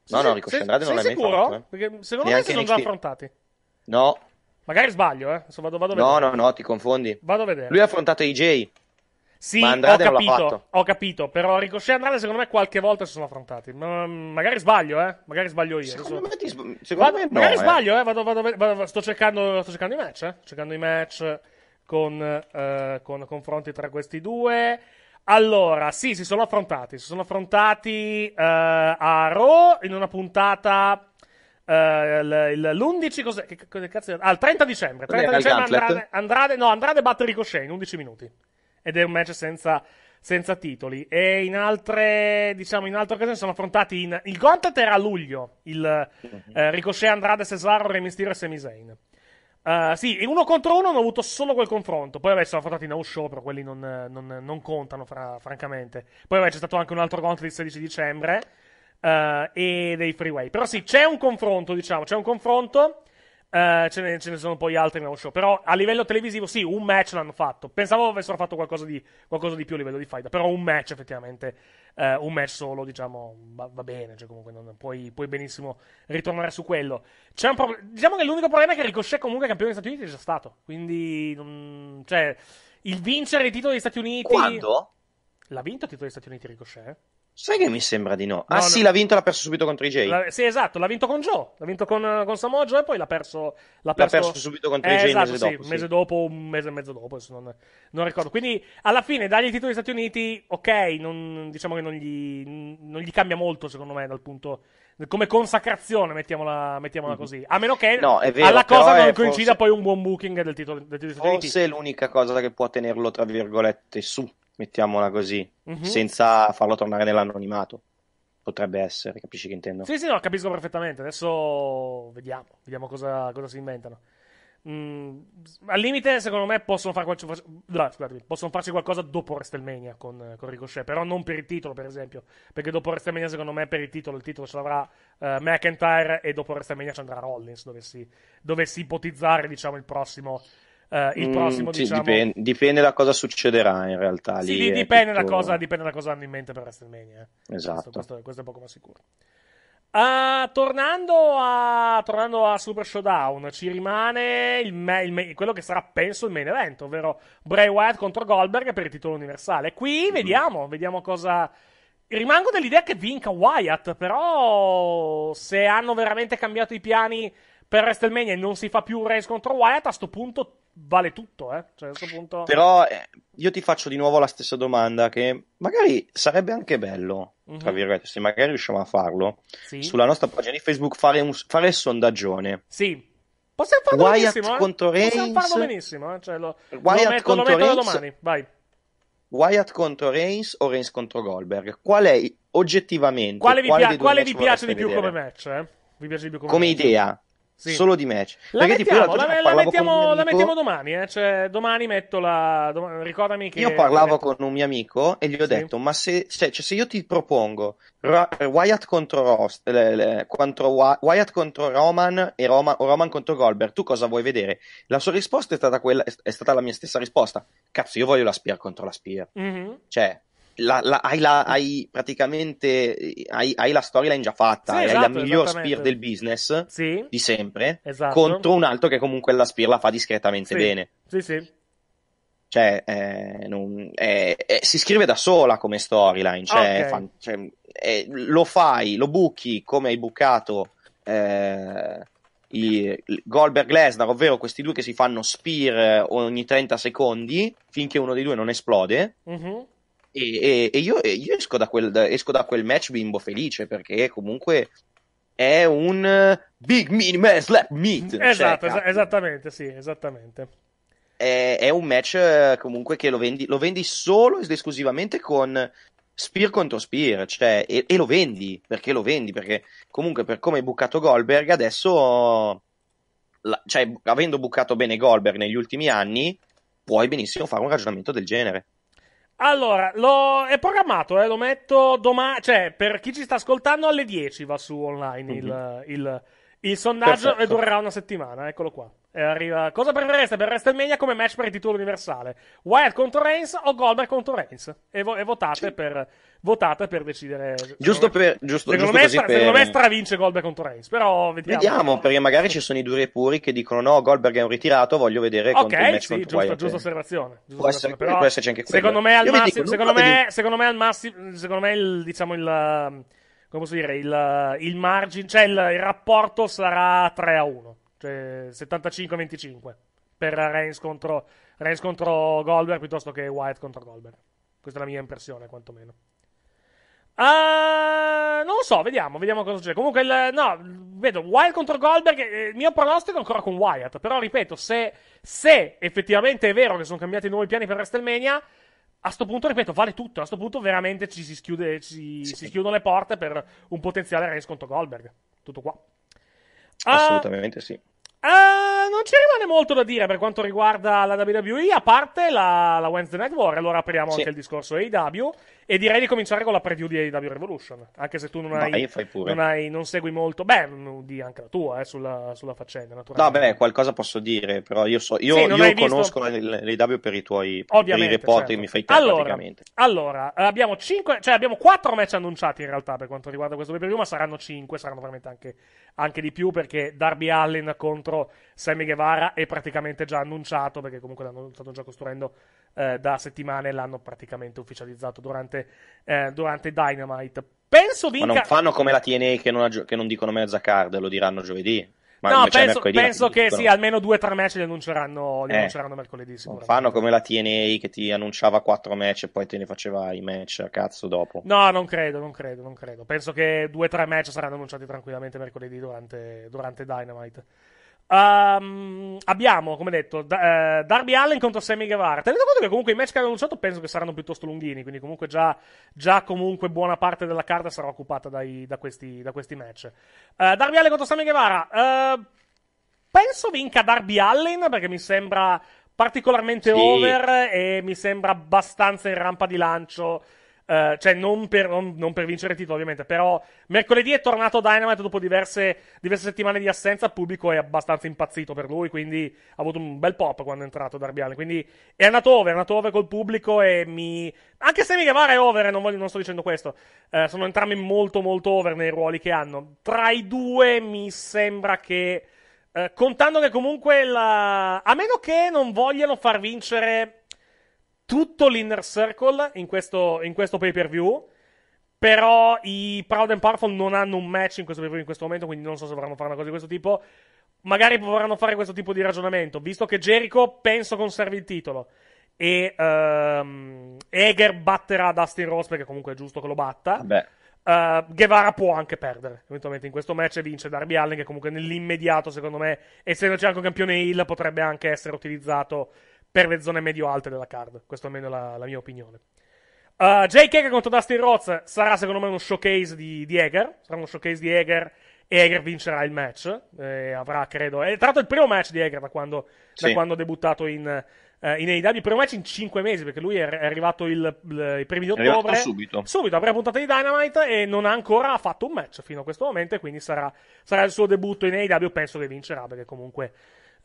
No, sì, no, Ricochet Andrade non l'hai sicuro? mai fatto. Eh. Perché secondo Neanche me si sono già affrontati. No. Magari sbaglio, eh. Adesso vado, vado a vedere. No, no, no, ti confondi. Vado a vedere. Lui ha affrontato AJ. Sì, ho capito, ho capito, però Ricochet e Andrade secondo me qualche volta si sono affrontati. Ma, magari sbaglio, eh? Magari sbaglio io. Secondo me, ti secondo vado, me no, Magari eh. sbaglio, eh? Vado, vado, vado, sto, cercando, sto cercando i match, eh? Sto cercando i match eh, con, eh, con confronti tra questi due. Allora, sì, si sono affrontati. Si sono affrontati eh, a Raw in una puntata. Eh, l'11 cos'è? Che, che cazzo? Ah, il 30 dicembre. 30 dicembre Andrade, Andrade, no, Andrade batte Ricochet in 11 minuti ed è un match senza, senza titoli. E in altre, diciamo, in altre occasioni sono affrontati in... Il Gauntlet era a luglio, il mhm. eh, Ricochet, Andrade, Cesaro, Re Mysterio e Sami Zayn. Uh, sì, uno contro uno hanno avuto solo quel confronto. Poi vabbè, sono affrontati in no show, però quelli non, non, non contano, fra, francamente. Poi vabbè, c'è stato anche un altro contro il 16 dicembre. Uh, e dei freeway. Però sì, c'è un confronto, diciamo, c'è un confronto. Eh, ce, ne, ce, ne, sono poi altri nello show. Però a livello televisivo, sì, un match l'hanno fatto. Pensavo avessero fatto qualcosa di, qualcosa di più a livello di fight. Però un match, effettivamente, uh, un match solo, diciamo, va, va bene. Cioè, comunque, non, puoi, puoi, benissimo ritornare su quello. Pro- diciamo che l'unico problema è che Ricochet, comunque, campione degli Stati Uniti, è già stato. Quindi, non, cioè, il vincere il titolo degli Stati Uniti. Quando? L'ha vinto il titolo degli Stati Uniti Ricochet? Sai che mi sembra di no? no ah, no. sì, l'ha vinto, e l'ha perso subito contro IJ. La, sì, esatto, l'ha vinto con Joe, l'ha vinto con, con Samoa e poi l'ha perso, l'ha perso... L'ha perso subito contro eh, IJ esatto, mese sì, dopo. Sì. mese dopo, un mese e mezzo dopo, non, non, ricordo. Quindi, alla fine, dargli il titolo agli Stati Uniti, ok, non, diciamo che non gli, non gli, cambia molto, secondo me, dal punto... Come consacrazione, mettiamola, mettiamola mm. così. A meno che no, vero, alla cosa non coincida forse... poi un buon booking del titolo, del titolo Forse è l'unica cosa che può tenerlo, tra virgolette, su mettiamola così, mm-hmm. senza farlo tornare nell'anonimato. Potrebbe essere, capisci che intendo? Sì, sì, no, capisco perfettamente. Adesso vediamo, vediamo cosa, cosa si inventano. Mm, al limite, secondo me, possono, far qualci... no, possono farci qualcosa dopo WrestleMania con, con Ricochet, però non per il titolo, per esempio. Perché dopo WrestleMania, secondo me, per il titolo, il titolo ce l'avrà uh, McIntyre e dopo WrestleMania ci andrà Rollins. Dovessi, dovessi ipotizzare, diciamo, il prossimo eh, il mm, prossimo mm, sì, diciamo... dipende, dipende, da cosa succederà in realtà. Sì, lì dipende, tutto... da cosa, dipende da cosa hanno in mente per WrestleMania. Eh. Esatto. Questo, questo, questo, è poco ma sicuro. Uh, tornando, a, tornando, a, Super Showdown, ci rimane il ma- il ma- quello che sarà, penso, il main event, ovvero Bray Wyatt contro Goldberg per il titolo universale. Qui mm-hmm. vediamo, vediamo cosa... Rimango dell'idea che vinca Wyatt, però se hanno veramente cambiato i piani per WrestleMania e non si fa più un race contro Wyatt, a questo punto vale tutto, eh? Cioè, a questo punto... Però eh, io ti faccio di nuovo la stessa domanda, che magari sarebbe anche bello, uh-huh. tra mhm. virgolette, se magari riusciamo a farlo, sì. sulla nostra pagina di Facebook fare, un, fare sondaggione. Sì. Possiamo farlo Wyatt benissimo, eh. contro eh? Reigns. Possiamo farlo benissimo, eh? Cioè, lo, Wyatt lo metto, contro lo metto Reigns... domani, vai. Wyatt contro Reigns o Reigns contro Goldberg? Qual è oggettivamente quale vi, quale pia- quale vi piace di più vedere? come match? Eh? Vi piace di più come, come idea? Sì. Solo di match. La Perché mettiamo, tipo, la, la, mettiamo, la mettiamo, domani, eh? cioè, domani metto la... Dom... Ricordami che... Io parlavo con un mio amico e gli ho sì. detto, ma se, cioè, cioè, se, io ti propongo Ra- Wyatt, contro Rost, le, le, contro Wa- Wyatt contro Roman e Roma, o Roman contro Goldberg, tu cosa vuoi vedere? La sua risposta è stata, quella, è stata la mia stessa risposta. Cazzo, io voglio la Spear contro la Spear. Mm-hmm. Cioè, la, la, hai, la, hai, praticamente hai, hai la storyline già fatta, sì, hai la esatto, miglior spear del business sì. di sempre esatto. contro un altro che comunque la spear la fa discretamente sì. bene. Sì, sì. Cioè, eh, non, eh, eh, si scrive da sola come storyline, cioè, okay. fan, cioè, lo fai, lo buchi come hai bucato eh, i Goldberg Lesnar, ovvero questi due che si fanno spear ogni 30 secondi finché uno dei due non esplode. Mm-hmm e, e, e io, io esco, da quel, esco, da quel, match bimbo felice perché comunque è un eh, big mini man slap meat. Cioè, esatto, cioè, esattamente, sì, esattamente. È, è, un match eh, comunque che lo vendi, lo vendi solo ed esclusivamente con spear contro spear, cioè, e, e, lo vendi, perché lo vendi, perché comunque per come hai bucato Goldberg adesso, la, cioè, avendo bucato bene Goldberg negli ultimi anni, puoi benissimo fare un ragionamento del genere. Allora, lo... è programmato, eh, lo metto domani, cioè per chi ci sta ascoltando alle 10 va su online mm-hmm. il, mhm. il, il, sondaggio Perfetto. e durerà una settimana, eccolo qua. Eh, arriva... Cosa preferireste per WrestleMania come match per il titolo universale? Wild contro Reigns o Goldberg contro Reigns? E, vo- e votate, sì. per, votate, per, decidere. Giusto per. Giusto, secondo, giusto me, stra- per... secondo me stravince Goldberg contro Reigns. Però vediamo. Vediamo, perché magari ci sono i duri e puri che dicono: no, Goldberg è un ritirato, voglio vedere okay, contro il match sì, contro giusta, giusta osservazione. Giusta può, essere, però, può esserci anche quello. Secondo me, al massimo, dico, secondo, me, di... secondo me, al massimo. Secondo me, il, diciamo il. Come posso dire? Il, il margine, cioè il, il rapporto sarà 3 a 1. 75-25 eh, per Reigns contro, Reigns contro Goldberg piuttosto che Wyatt contro Goldberg. Questa è la mia impressione, quantomeno. Uh, non lo so, vediamo, vediamo cosa succede. Comunque, il, no, vedo Wyatt contro Goldberg. Eh, il mio pronostico è ancora con Wyatt. Però, ripeto, se, se effettivamente è vero che sono cambiati i nuovi piani per WrestleMania, a sto punto, ripeto, vale tutto. A sto punto, veramente ci si, schiude, ci, sì. si chiudono le porte per un potenziale Reigns contro Goldberg. Tutto qua. Ah, Assolutamente uh, sì. Uh, non ci rimane molto da dire per quanto riguarda la WWE, a parte la, la Wednesday Night War. Allora apriamo sì. anche il discorso AEW. E direi di cominciare con la preview di AW Revolution. Anche se tu non hai. Vai, non, hai non, segui molto. Beh, mm, di anche la tua eh, sulla, sulla, faccenda, naturalmente. No, beh, qualcosa posso dire, però io, so, io, sì, io conosco visto... l'AW per i tuoi per i report certo. che mi fai te allora, praticamente. Allora, abbiamo cinque, cioè abbiamo quattro match annunciati in realtà per quanto riguarda questo preview, ma saranno cinque, saranno veramente anche, anche di più perché Darby Allin contro Sammy Guevara è praticamente già annunciato perché comunque l'hanno, l'hanno già costruendo eh, da settimane l'hanno praticamente ufficializzato durante, eh, durante Dynamite. Penso vinca... Ma non fanno come la TNA che non, aggi- che non dicono mezza card, lo diranno giovedì. Ma no, penso, penso che sì, almeno due o tre match li annunceranno, li eh, annunceranno mercoledì. Non fanno come la TNA che ti annunciava quattro match e poi te ne faceva i match a cazzo dopo. No, non credo, non credo, non credo. Penso che due o tre match saranno annunciati tranquillamente mercoledì durante, durante Dynamite. Um, abbiamo, come detto, da- uh, Darby Allen contro Sammy Guevara. Tenendo conto che comunque i match che hanno annunciato penso che saranno piuttosto lunghini, quindi comunque già, già comunque buona parte della carta sarà occupata dai, da, questi, da, questi, match. Uh, Darby Allen contro Sammy Guevara. Uh, penso vinca Darby Allen perché mi sembra particolarmente sì. over e mi sembra abbastanza in rampa di lancio Uh, cioè non per, non, non per, vincere il titolo ovviamente, però mercoledì è tornato Dynamite dopo diverse, diverse, settimane di assenza, il pubblico è abbastanza impazzito per lui, quindi ha avuto un bel pop quando è entrato Darby Allin, quindi è andato over, è andato over col pubblico e mi... anche se mi chiamare over, non, voglio, non sto dicendo questo, uh, sono entrambi molto molto over nei ruoli che hanno, tra i due mi sembra che... Uh, contando che comunque la... a meno che non vogliano far vincere tutto l'inner circle in questo, in questo pay per view. Però i Proud and Powerful non hanno un match in questo pay per view in questo momento, quindi non so se vorranno fare una cosa di questo tipo. Magari vorranno fare questo tipo di ragionamento, visto che Jericho penso conservi il titolo. E um, batterà Dustin Rose perché comunque è giusto che lo batta. Beh. Uh, Guevara può anche perdere eventualmente in questo match vince Darby Allen che comunque nell'immediato secondo me essendoci anche un campione Hill potrebbe anche essere utilizzato per le zone medio-alte della card. Questa è almeno la, la mia opinione. Uh, Jake Hager contro Dustin Rhodes sarà secondo me uno showcase di, di Hager. Sarà uno showcase di Hager e Hager vincerà il match. Eh, avrà, credo. È tra l'altro il primo match di Hager da quando, sì. da quando ha debuttato in, eh, in AEW. Il primo match in 5 mesi perché lui è, arrivato il, il, i primi di ottobre. subito. Subito, avrà puntata di Dynamite e non ha ancora fatto un match fino a questo momento. quindi sarà, sarà il suo debutto in AEW. Penso che vincerà perché comunque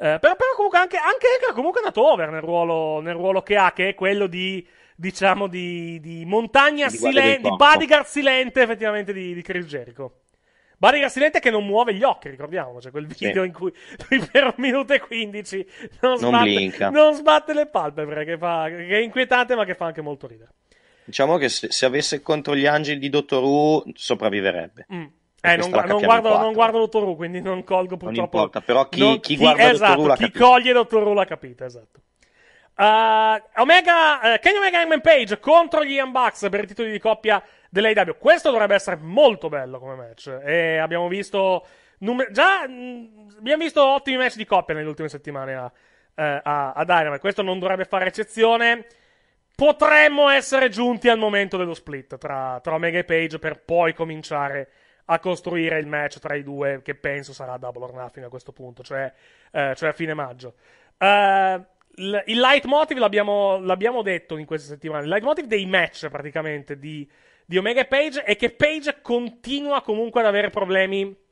eh, però, però, comunque anche, anche Edgar comunque è andato over nel ruolo, nel ruolo, che ha, che è quello di, diciamo, di, di montagna silente, di bodyguard silente effettivamente di, di Chris Jericho. Bodyguard silente che non muove gli occhi, ricordiamoci, cioè quel video sì. in cui per un minuto e 15 non, non, sbatte, non sbatte, le palpebre, che, fa, che è inquietante ma che fa anche molto ridere. Diciamo che se, se avesse contro gli angeli di Dottor Who sopravviverebbe. Mm. Eh, non, non, guardo, non guardo Toru, quindi non colgo purtroppo. Non importa, però chi, non, chi, chi guarda esatto, Toru l'ha capito. Chi coglie Toru l'ha capito, esatto. Uh, Omega, uh, Kenny Omega Hangman Page contro gli Unbox per i titoli di coppia dell'AW. Questo dovrebbe essere molto bello come match. E abbiamo visto. Numer- già mh, mm, abbiamo visto ottimi match di coppia nelle ultime settimane a, eh, a, a Dynamite. Questo non dovrebbe fare eccezione potremmo essere giunti al momento dello split tra, tra Omega e Page per poi cominciare a costruire il match tra i due, che penso sarà Double or Nothing a questo punto, cioè, eh, cioè a fine maggio. Uh, eh, il, il leitmotiv l'abbiamo, l'abbiamo detto in queste settimane, il leitmotiv dei match praticamente di, di Omega e Page è che Page continua comunque ad avere problemi...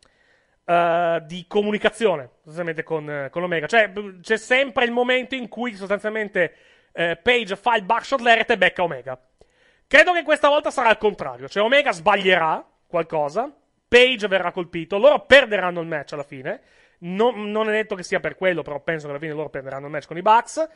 Uh, di comunicazione sostanzialmente con, con, Omega. Cioè, c'è sempre il momento in cui sostanzialmente eh, Page fa il backshot lariat e becca Omega. Credo che questa volta sarà il contrario. Cioè, Omega sbaglierà qualcosa. Page verrà colpito, loro perderanno il match alla fine. Non, non, è detto che sia per quello, però penso che alla fine loro perderanno il match con i Bucks.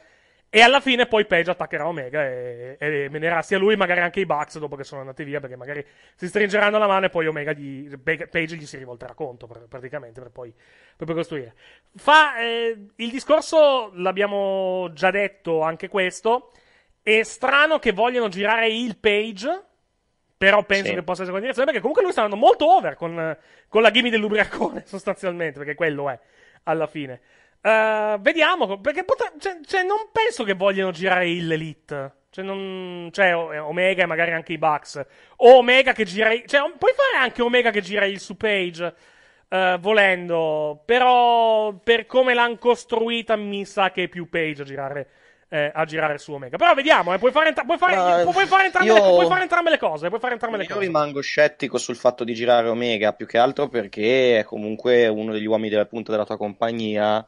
E alla fine poi Page attaccherà Omega e, e menerà sia lui, magari anche i Bucks dopo che sono andati via, perché magari si stringeranno la mano e poi Omega gli, Page gli si rivolterà contro praticamente per poi, per poi costruire. Fa eh, il discorso, l'abbiamo già detto anche questo. È strano che vogliano girare il Page però penso sì. che possa essere quella direzione, perché comunque lui sta andando molto over con, con la gimme dell'ubriacone, sostanzialmente, perché quello è, alla fine. Uh, vediamo, perché potre- cioè, cioè, non penso che vogliano girare il l'Elite. Cioè, non, cioè, eh, Omega e magari anche i Bucks. O Omega che gira. cioè, um, puoi fare anche Omega che gira il su page. Uh, eh, volendo. Però, per come l'hanno costruita, mi sa che è più page a girare eh, a girare su Omega. Però vediamo, eh, puoi, fare entra- puoi, fare, uh, puoi, fare entrambe io... le, puoi fare entrambe le cose. Puoi fare entrambe le io rimango scettico sul fatto di girare Omega più che altro perché è comunque uno degli uomini della punta della tua compagnia.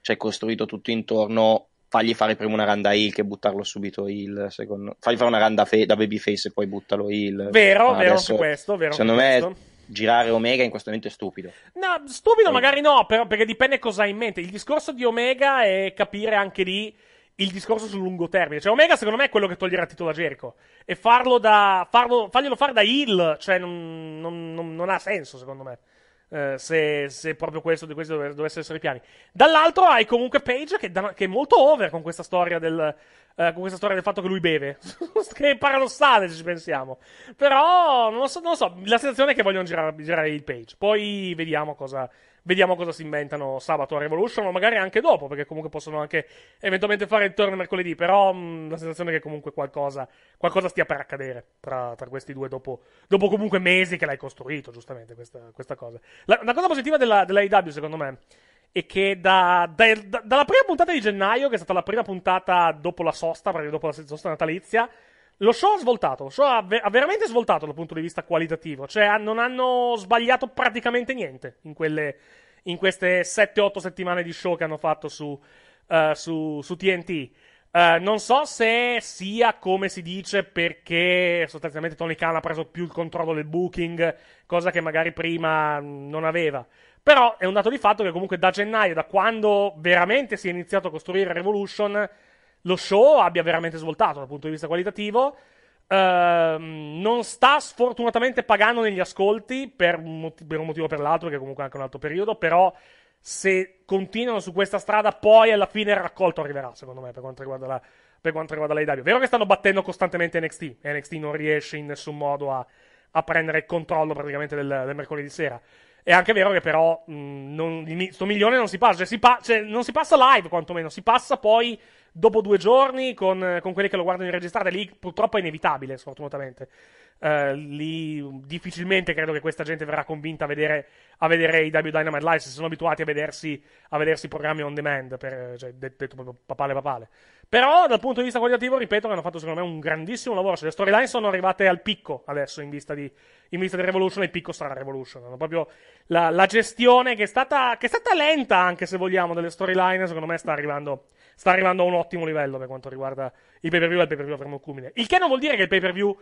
Cioè, costruito tutto intorno. Fagli fare prima una randa heal che buttarlo subito heal. Secondo... Fagli fare una randa fe- da babyface e poi buttalo heal. Vero, Ma ah, vero adesso, questo. Vero secondo me. Questo girare Omega in questo momento è stupido. No, stupido eh. magari no, però, perché dipende cosa hai in mente. Il discorso di Omega è capire anche lì il discorso sul lungo termine. Cioè, Omega, secondo me, è quello che toglierà il titolo a Jericho. E farlo da. Farlo, farglielo fare da Hill, cioè, non, non, non, non ha senso, secondo me. Eh, se, se, proprio questo, di questo dovesse essere i piani. Dall'altro hai comunque Page che, che, è molto over con questa storia del. Eh, con questa storia del fatto che lui beve. che è paradossale se ci pensiamo. Però non lo so, non lo so la sensazione è che vogliono girare, girare il page. Poi vediamo cosa, Vediamo cosa si inventano sabato a Revolution o magari anche dopo, perché comunque possono anche eventualmente fare il turno mercoledì. Però mh, mm, la sensazione è che comunque qualcosa, qualcosa stia per accadere tra, tra questi due dopo, dopo, comunque mesi che l'hai costruito, giustamente, questa, questa cosa. La, una cosa positiva della, della AEW, secondo me, è che da, da, da, dalla prima puntata di gennaio, che è stata la prima puntata dopo la sosta, proprio dopo la sosta natalizia, lo show ha svoltato, lo show ha, ver- ha, veramente svoltato dal punto di vista qualitativo, cioè non hanno sbagliato praticamente niente in, quelle, in queste 7-8 settimane di show che hanno fatto su, uh, su, su TNT. Uh, eh, non so se sia come si dice perché sostanzialmente Tony Khan ha preso più il controllo del booking, cosa che magari prima mm, non aveva. Però è un dato di fatto che comunque da gennaio, da quando veramente si è iniziato a costruire Revolution, lo show abbia veramente svoltato dal punto di vista qualitativo. Uh, non sta sfortunatamente pagando negli ascolti per un, mot- per un motivo o per l'altro, che comunque è anche un altro periodo, però se continuano su questa strada poi alla fine il raccolto arriverà, secondo me, per quanto riguarda la, per quanto riguarda l'AEW. È vero che stanno battendo costantemente NXT, e NXT non riesce in nessun modo a, a prendere il controllo praticamente del, del, mercoledì sera. È anche vero che però mh, non, il, sto milione non si passa, cioè si pa- cioè non si passa live quantomeno, si passa poi dopo due giorni con, con quelli che lo guardano in registrata. Lì purtroppo è inevitabile, sfortunatamente. Uh, lì difficilmente credo che questa gente verrà convinta a vedere, a vedere i W Dynamite Live se sono abituati a vedersi, a vedersi programmi on demand, per, cioè, detto proprio papale papale. Però dal punto di vista qualitativo, ripeto, che hanno fatto secondo me un grandissimo lavoro. Cioè, le storyline sono arrivate al picco adesso in vista di, in vista di Revolution, e il picco sarà Revolution. Hanno proprio la, la gestione che è, stata, che è stata lenta, anche se vogliamo, delle storyline, secondo me sta arrivando sta arrivando a un ottimo livello per quanto riguarda i pay per view e il pay per view avremo il culmine. Il che non vuol dire che il pay per view,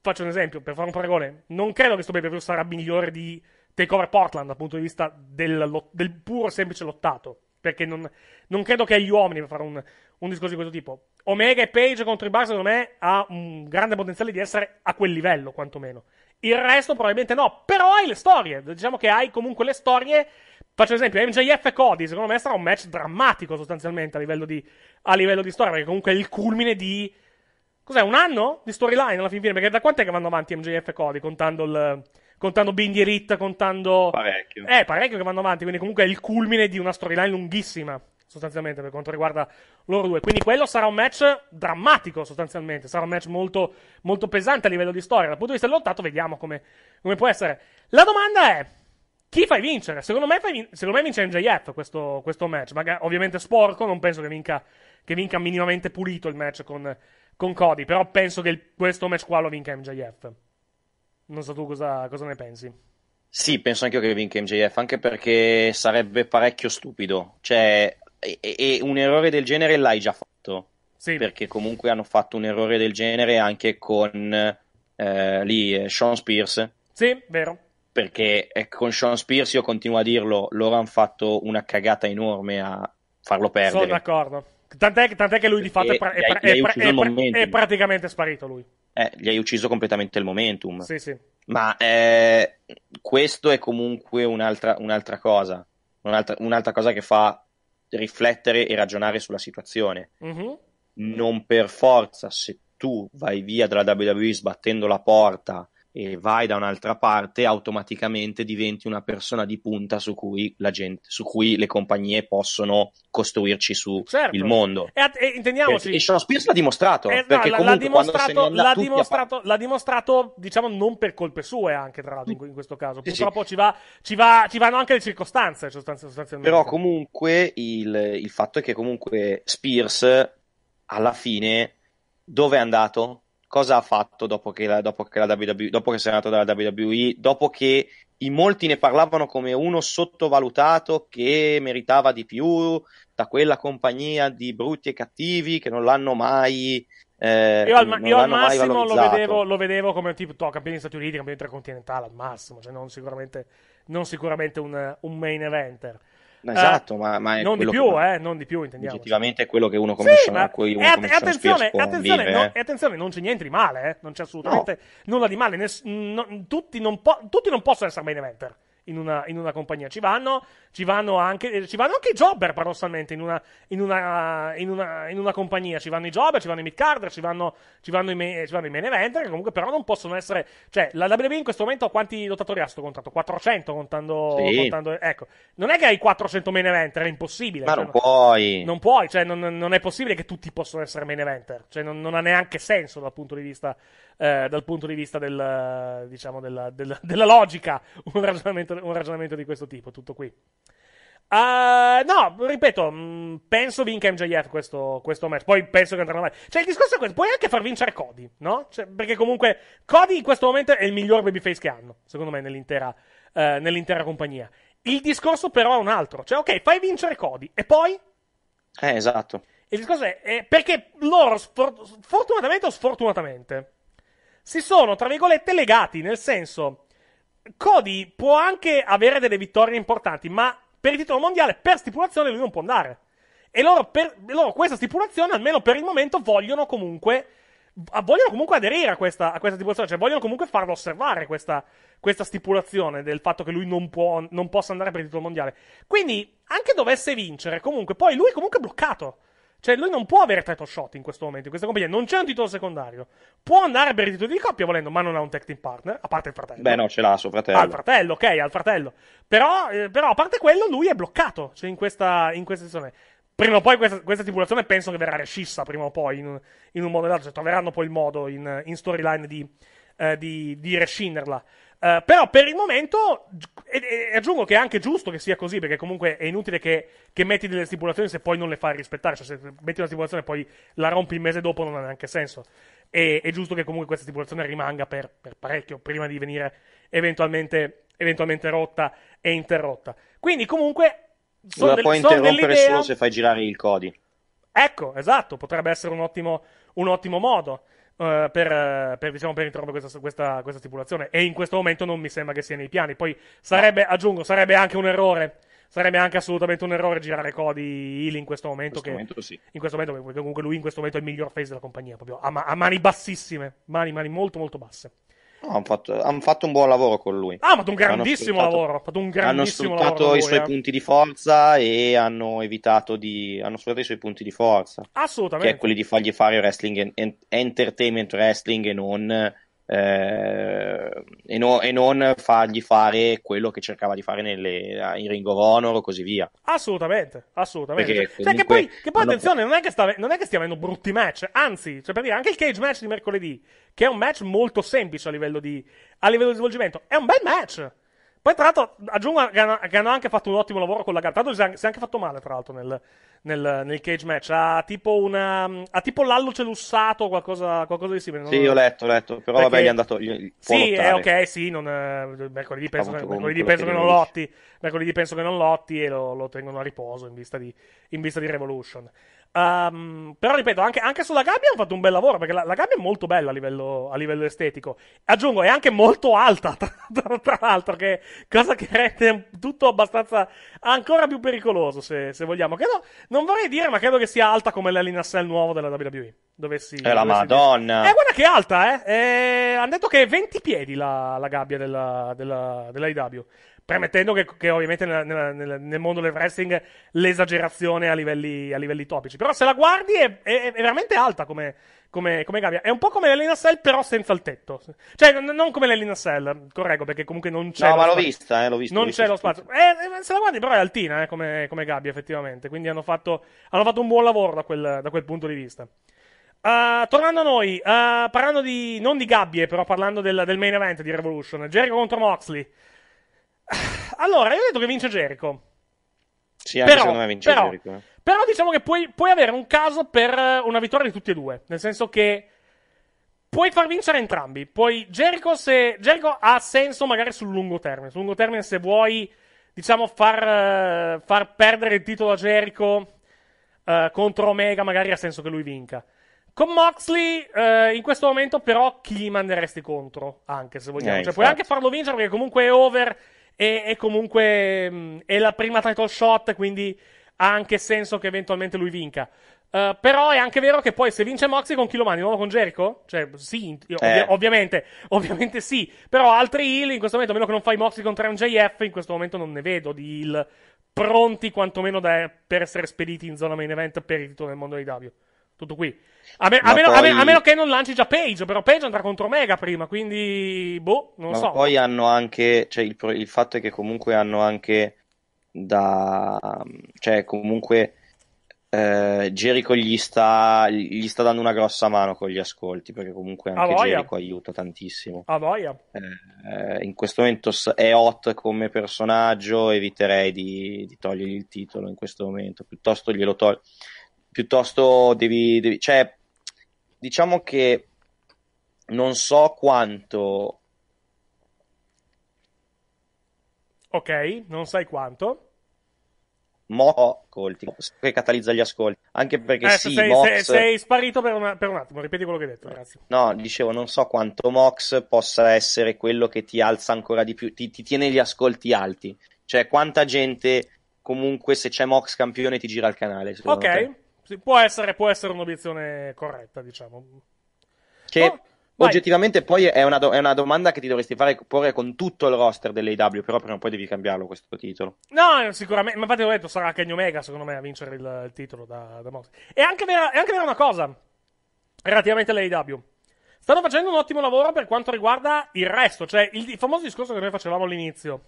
faccio un esempio, per fare un paragone, non credo che questo pay per view sarà migliore di Takeover Portland dal punto di vista del, del puro semplice lottato. Perché non, non, credo che agli uomini per fare un, un discorso di questo tipo. Omega e Page contro i Bucks, secondo me, ha un grande potenziale di essere a quel livello, quantomeno. Il resto probabilmente no, però hai le storie. Diciamo che hai comunque le storie Faccio esempio, MJF e Cody, secondo me sarà un match drammatico sostanzialmente a livello di, a livello di storia, perché comunque è il culmine di... Cos'è, un anno di storyline alla fin fine? Perché da quant'è che vanno avanti MJF e Cody, contando il... Contando Bindi e Rit, contando... Parecchio. Eh, parecchio che vanno avanti, quindi comunque è il culmine di una storyline lunghissima, sostanzialmente, per quanto riguarda loro due. Quindi quello sarà un match drammatico, sostanzialmente. Sarà un match molto, molto pesante a livello di storia. Dal punto di vista dell'ottato, vediamo come, come può essere. La domanda è... Chi fai vincere? Secondo me, fai vin- secondo me vince MJF questo, questo match. Magari, ovviamente sporco, non penso che vinca, che vinca minimamente pulito il match con, con Cody. Però penso che il, questo match qua lo vinca MJF. Non so tu cosa, cosa ne pensi. Sì, penso anche io che vinca MJF, anche perché sarebbe parecchio stupido. Cioè, e, e un errore del genere l'hai già fatto. Sì. Perché comunque hanno fatto un errore del genere anche con eh, lì eh, Sean Spears. Sì, vero perché ecco, con Sean Spears, io continuo a dirlo, loro hanno fatto una cagata enorme a farlo perdere. Sono d'accordo. Tant'è, tant'è che lui di fatto è, pra- è, pra- è, pra- è, praticamente sparito lui. Eh, gli hai ucciso completamente il momentum. Sì, sì. Ma eh, questo è comunque un'altra, un'altra cosa. Un'altra, un'altra, cosa che fa riflettere e ragionare sulla situazione. Mm-hmm. Non per forza, se tu vai via dalla WWE sbattendo la porta e vai da un'altra parte, automaticamente diventi una persona di punta su cui, gente, su cui le compagnie possono costruirci sul certo. mondo. E, e, intendiamoci. E, e Sean Spears l'ha dimostrato. Eh, perché no, comunque l'ha dimostrato, l'ha dimostrato, a... l'ha dimostrato, diciamo, non per colpe sue anche, tra l'altro, in, mm. in questo caso. Purtroppo sì. ci, va, ci, va, ci, vanno anche le circostanze, sostanzialmente. Però comunque il, il fatto è che comunque Spears, alla fine, dove è andato? cosa ha fatto dopo che, la, dopo che, la WWE, dopo che è nato dalla WWE, dopo che in molti ne parlavano come uno sottovalutato che meritava di più da quella compagnia di brutti e cattivi che non l'hanno mai. Eh, io al, io al massimo lo vedevo, lo vedevo, come tipo oh, campione degli Stati Uniti, campione intercontinentale al massimo, cioè non sicuramente, non sicuramente un, un main eventer. No, eh, esatto, eh, ma, ma non di più, che, eh, non di più intendiamo. Oggettivamente è quello che uno come sì, ma... cui uno e, att- attenzione, attenzione, no, eh. e attenzione, non c'è niente di male, eh? non c'è assolutamente no. nulla di male. Ness- n- tutti, non po- tutti, non possono essere main eventer in una, in una compagnia. Ci vanno, ci vanno, anche, eh, ci vanno anche i jobber, paradossalmente, in una, in, una, in, una, in una compagnia. Ci vanno i jobber, ci vanno i mid-carder, ci vanno, ci vanno i, ci vanno i main eventer, che comunque però non possono essere... Cioè, la WWE in questo momento ha quanti lottatori ha sto contratto? 400 contando... Sì. contando ecco, non è che hai 400 main eventer, è impossibile. Ma cioè, non puoi. Non puoi, cioè non, non, è possibile che tutti possano essere main eventer. Cioè non, non ha neanche senso dal punto di vista eh, dal punto di vista del, diciamo, della, della, della, logica un ragionamento, un ragionamento, di questo tipo. Tutto qui. Uh, no, ripeto, mh, mm, penso vinca MJF questo, questo, match. Poi penso che andrà mai. Cioè, il discorso è questo: puoi anche far vincere Cody, no? Cioè, perché comunque Cody in questo momento è il miglior babyface che hanno, secondo me, nell'intera, eh, nell'intera compagnia. Il discorso però è un altro. Cioè, ok, fai vincere Cody e poi... Eh, esatto. Il discorso è, è perché loro, sfor- fortunatamente o sfortunatamente, si sono, tra virgolette, legati, nel senso, Cody può anche avere delle vittorie importanti, ma per il titolo mondiale, per stipulazione, lui non può andare. E loro, per, loro questa stipulazione, almeno per il momento, vogliono comunque, vogliono comunque aderire a questa, a questa stipulazione, cioè vogliono comunque farlo osservare questa, questa stipulazione del fatto che lui non, può, non possa andare per il titolo mondiale. Quindi, anche dovesse vincere, comunque, poi lui è comunque bloccato. Cioè, lui non può avere title shot in questo momento, in questa compagnia. Non c'è un titolo secondario. Può andare per i titoli di coppia volendo, ma non ha un tag team partner, a parte il fratello. Beh, no, ce l'ha suo fratello. Al fratello, ok, al fratello. Però, eh, però a parte quello, lui è bloccato, cioè, in questa, in questa situazione. Prima o poi questa, questa stipulazione penso che verrà rescissa, prima o poi, in, in un modo o nell'altro. Cioè, troveranno poi il modo in, in storyline di, eh, di, di rescinderla. Eh, però per il momento, e, e, aggiungo che è anche giusto che sia così, perché comunque è inutile che, che, metti delle stipulazioni se poi non le fai rispettare, cioè se metti una stipulazione e poi la rompi il mese dopo non ha neanche senso. E, è giusto che comunque questa stipulazione rimanga per, per parecchio, prima di venire eventualmente, eventualmente, rotta e interrotta. Quindi comunque... Sono la del, puoi interrompere solo se fai girare il codi. Ecco, esatto, potrebbe essere un ottimo, un ottimo modo. Eh, per, eh, per, diciamo, per introdurre questa, questa, questa, stipulazione. E in questo momento non mi sembra che sia nei piani. Poi sarebbe, aggiungo, sarebbe anche un errore. Sarebbe anche assolutamente un errore girare Cody Hill in questo momento. In questo, che, momento, sì. in questo momento, perché comunque lui in questo momento è il miglior face della compagnia, proprio a, ma- a mani bassissime, mani, mani molto, molto basse. No, hanno fatto, han fatto, un buon lavoro con lui. Ah, ma un grandissimo hanno lavoro. Fatto un grandissimo hanno sfruttato i suoi eh. punti di forza e hanno evitato di. Hanno sfruttato i suoi punti di forza. Assolutamente. Che è quelli di fargli fare wrestling, entertainment wrestling e non eh, e, no, e, non fargli fare quello che cercava di fare nelle, in Ring of Honor o così via. Assolutamente, assolutamente. Perché, cioè, che poi, che poi attenzione, non è che, sta, non è che, stiamo avendo brutti match, anzi, cioè per dire, anche il cage match di mercoledì, che è un match molto semplice a livello di, a livello di svolgimento, è un bel match. Poi, tra l'altro, aggiungo che hanno, che hanno anche fatto un ottimo lavoro con la gara. Tra l'altro, si è anche fatto male, tra l'altro, nel, nel, nel cage match. Ha tipo, una, um, ha tipo l'allo celussato o qualcosa, qualcosa, di simile. Non... Sì, ho letto, ho letto. Però, Perché... vabbè, gli è andato. Gli, sì, eh, ok, sì. Non, eh, mercoledì penso, ah, che, mercoledì penso che, non dice. lotti. Mercoledì penso che non lotti e lo, lo tengono a riposo in vista di, in vista di Revolution. Um, però ripeto, anche, anche, sulla gabbia hanno fatto un bel lavoro perché la, la gabbia è molto bella a livello, a livello, estetico. Aggiungo, è anche molto alta, tra, tra, tra l'altro, che cosa che rende tutto abbastanza ancora più pericoloso, se, se vogliamo. Credo, non vorrei dire, ma credo che sia alta come l'Alina l'Alinacel nuovo della WWE. Dovessi, è eh, la Madonna. Dire. Eh, guarda che alta, eh. eh hanno detto che è 20 piedi la, la gabbia della, della, della IW premettendo che, che ovviamente nella, nella, nel mondo del wrestling l'esagerazione a livelli, a livelli topici. Però se la guardi è, è, è veramente alta come, come, come, gabbia. È un po' come l'Elena Cell, però senza il tetto. Cioè, n- non come l'Elena Cell, correggo, perché comunque non c'è. No, ma l'ho vista, eh, l'ho vista. Non l'ho c'è lo spazio. Eh, eh se la guardi, però è altina eh, come, come, gabbia, effettivamente. Quindi hanno fatto, hanno fatto un buon lavoro da quel, da quel punto di vista. Uh, tornando a noi, uh, parlando di, non di gabbie, però parlando del, del main event di Revolution, Jericho contro Moxley. Allora, io ho detto che vince Jericho. Sì, anche però, secondo me vince però, Jericho. Eh. Però diciamo che puoi, puoi avere un caso per eh, una vittoria di tutti e due. Nel senso che puoi far vincere entrambi. Poi Jericho, se, Jericho ha senso magari sul lungo termine. Sul lungo termine, se vuoi, diciamo, far, eh, far perdere il titolo a Jericho eh, contro Omega, magari ha senso che lui vinca. Con Moxley, eh, in questo momento, però, chi manderesti contro? Anche se vogliamo. Eh, cioè, puoi anche farlo vincere perché comunque è over e, e comunque mh, mm, è la prima title shot, quindi ha anche senso che eventualmente lui vinca. Uh, però è anche vero che poi se vince Moxie con chi lo mandi? nuovo con Jericho? Cioè, sì, ovvi- eh. ovviamente, ovviamente sì. Però altri heal in questo momento, a meno che non fai Moxie contro un JF, in questo momento non ne vedo di heal pronti quantomeno da, per essere spediti in zona main event per il titolo del mondo di W. Tutto qui. A, me, a, meno, poi... a, me, a, meno, che non lanci già Page, però Page andrà contro Omega prima, quindi boh, non Ma so. Poi hanno anche, cioè il, il, fatto è che comunque hanno anche da, cioè comunque eh, Jericho gli sta, gli sta dando una grossa mano con gli ascolti, perché comunque anche Jericho aiuta tantissimo. A voglia. Eh, in questo momento è hot come personaggio, eviterei di, di togliergli il titolo in questo momento, piuttosto glielo tolgo piuttosto devi, devi cioè diciamo che non so quanto ok non sai quanto Mo ascolti che catalizza gli ascolti anche perché eh, sì, sei, Mox... sei, sei sparito per, una, per, un attimo ripeti quello che hai detto grazie. no dicevo non so quanto Mox possa essere quello che ti alza ancora di più ti, ti tiene gli ascolti alti cioè quanta gente comunque se c'è Mox campione ti gira il canale ok te sì, può, essere, può essere un'obiezione corretta, diciamo. Che oh, oggettivamente vai. poi è una, do- è una, domanda che ti dovresti fare porre con tutto il roster dell'AW, però prima o poi devi cambiarlo questo titolo. No, sicuramente, ma infatti ho detto sarà Kenny Omega secondo me a vincere il, il titolo da, da Mox. E anche vera, è anche vera una cosa, relativamente all'AW. Stanno facendo un ottimo lavoro per quanto riguarda il resto, cioè il, il famoso discorso che noi facevamo all'inizio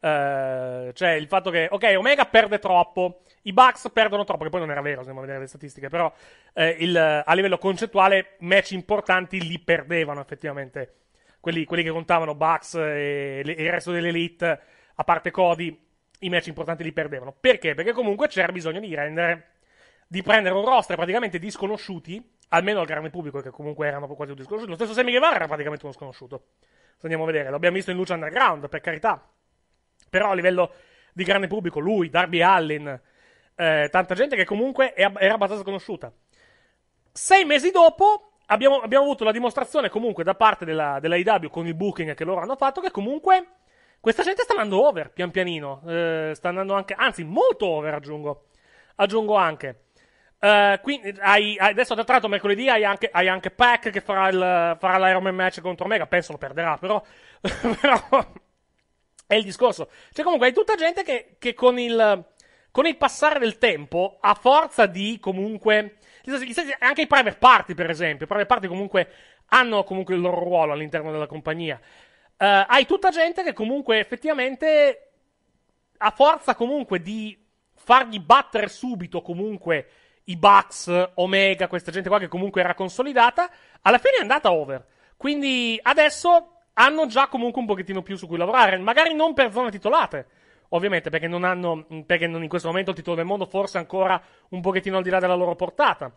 eh, cioè il fatto che, ok, Omega perde troppo, i Bucks perdono troppo, che poi non era vero, andiamo a vedere le statistiche, però eh, il, a livello concettuale match importanti li perdevano effettivamente, quelli, quelli che contavano Bucks e, e, il resto dell'elite, a parte Cody, i match importanti li perdevano. Perché? Perché comunque c'era bisogno di rendere, di prendere un roster praticamente di sconosciuti, almeno al grande pubblico che comunque erano quasi tutti sconosciuti, lo stesso Sammy Guevara era praticamente uno sconosciuto, se andiamo a vedere, l'abbiamo visto in luce underground, per carità però a livello di grande pubblico, lui, Darby Allin, eh, tanta gente che comunque è, era abbastanza conosciuta. Sei mesi dopo abbiamo, abbiamo avuto la dimostrazione comunque da parte della, della IW con il booking che loro hanno fatto che comunque questa gente sta andando over pian pianino. Eh, sta andando anche, anzi, molto over aggiungo. Aggiungo anche. Eh, quindi hai, adesso tra l'altro mercoledì hai anche, hai anche Pack che farà, il, farà l'Ironman match contro Omega penso lo perderà però, però è il discorso. Cioè, comunque, hai tutta gente che, che con, il, con il passare del tempo, a forza di comunque. Anche i private party, per esempio. I private party comunque hanno comunque il loro ruolo all'interno della compagnia. Uh, hai tutta gente che comunque effettivamente a forza comunque di fargli battere subito comunque i Bucks, Omega, questa gente qua che comunque era consolidata, alla fine è andata over. Quindi adesso hanno già comunque un pochettino più su cui lavorare, magari non per zone titolate. Ovviamente, perché non hanno, mm, perché non in questo momento il titolo del mondo forse ancora un pochettino al di là della loro portata.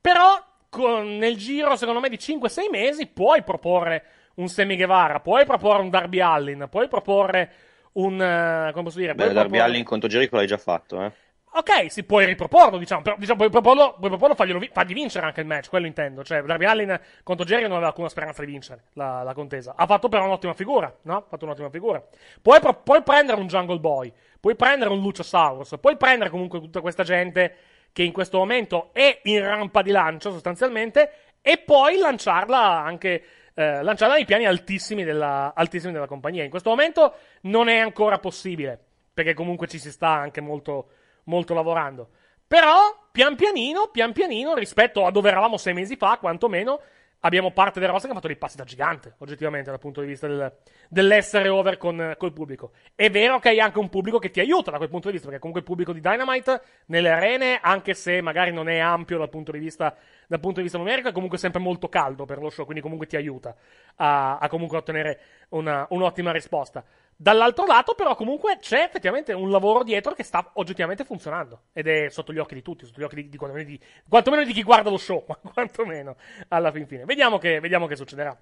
Però con, nel giro, secondo me, di 5-6 mesi puoi proporre un Semi Guevara, puoi proporre un Darby Allin, puoi proporre un... Eh, come posso dire? Beh, proporre... Darby Allin contro Jericho l'hai già fatto, eh? Ok, si può riproporlo, diciamo, però diciamo, puoi riproporlo, puoi riproporlo farglielo, fargli vincere anche il match, quello intendo. Cioè, Darby Allin contro Jerry non aveva alcuna speranza di vincere la, la contesa. Ha fatto però un'ottima figura, no? Ha fatto un'ottima figura. Puoi, pro, puoi prendere un Jungle Boy, puoi prendere un Luchasaurus, puoi prendere comunque tutta questa gente che in questo momento è in rampa di lancio sostanzialmente, e poi lanciarla anche eh, lanciarla nei piani altissimi della, altissimi della compagnia. In questo momento non è ancora possibile, perché comunque ci si sta anche molto molto lavorando. Però, pian pianino, pian pianino, rispetto a dove eravamo sei mesi fa, quantomeno, abbiamo parte del roster che ha fatto dei passi da gigante, oggettivamente, dal punto di vista del, dell'essere over con, eh, col pubblico. È vero che hai anche un pubblico che ti aiuta da quel punto di vista, perché comunque il pubblico di Dynamite nelle arene, anche se magari non è ampio dal punto di vista, dal punto di vista numerico, è comunque sempre molto caldo per lo show, quindi comunque ti aiuta a, a comunque ottenere una, un'ottima risposta. Dall'altro lato, però, comunque c'è effettivamente un lavoro dietro che sta oggettivamente funzionando. Ed è sotto gli occhi di tutti, sotto gli occhi di, di, quantomeno, di quantomeno, di chi guarda lo show, ma quantomeno alla fin fine. Vediamo che, vediamo che succederà.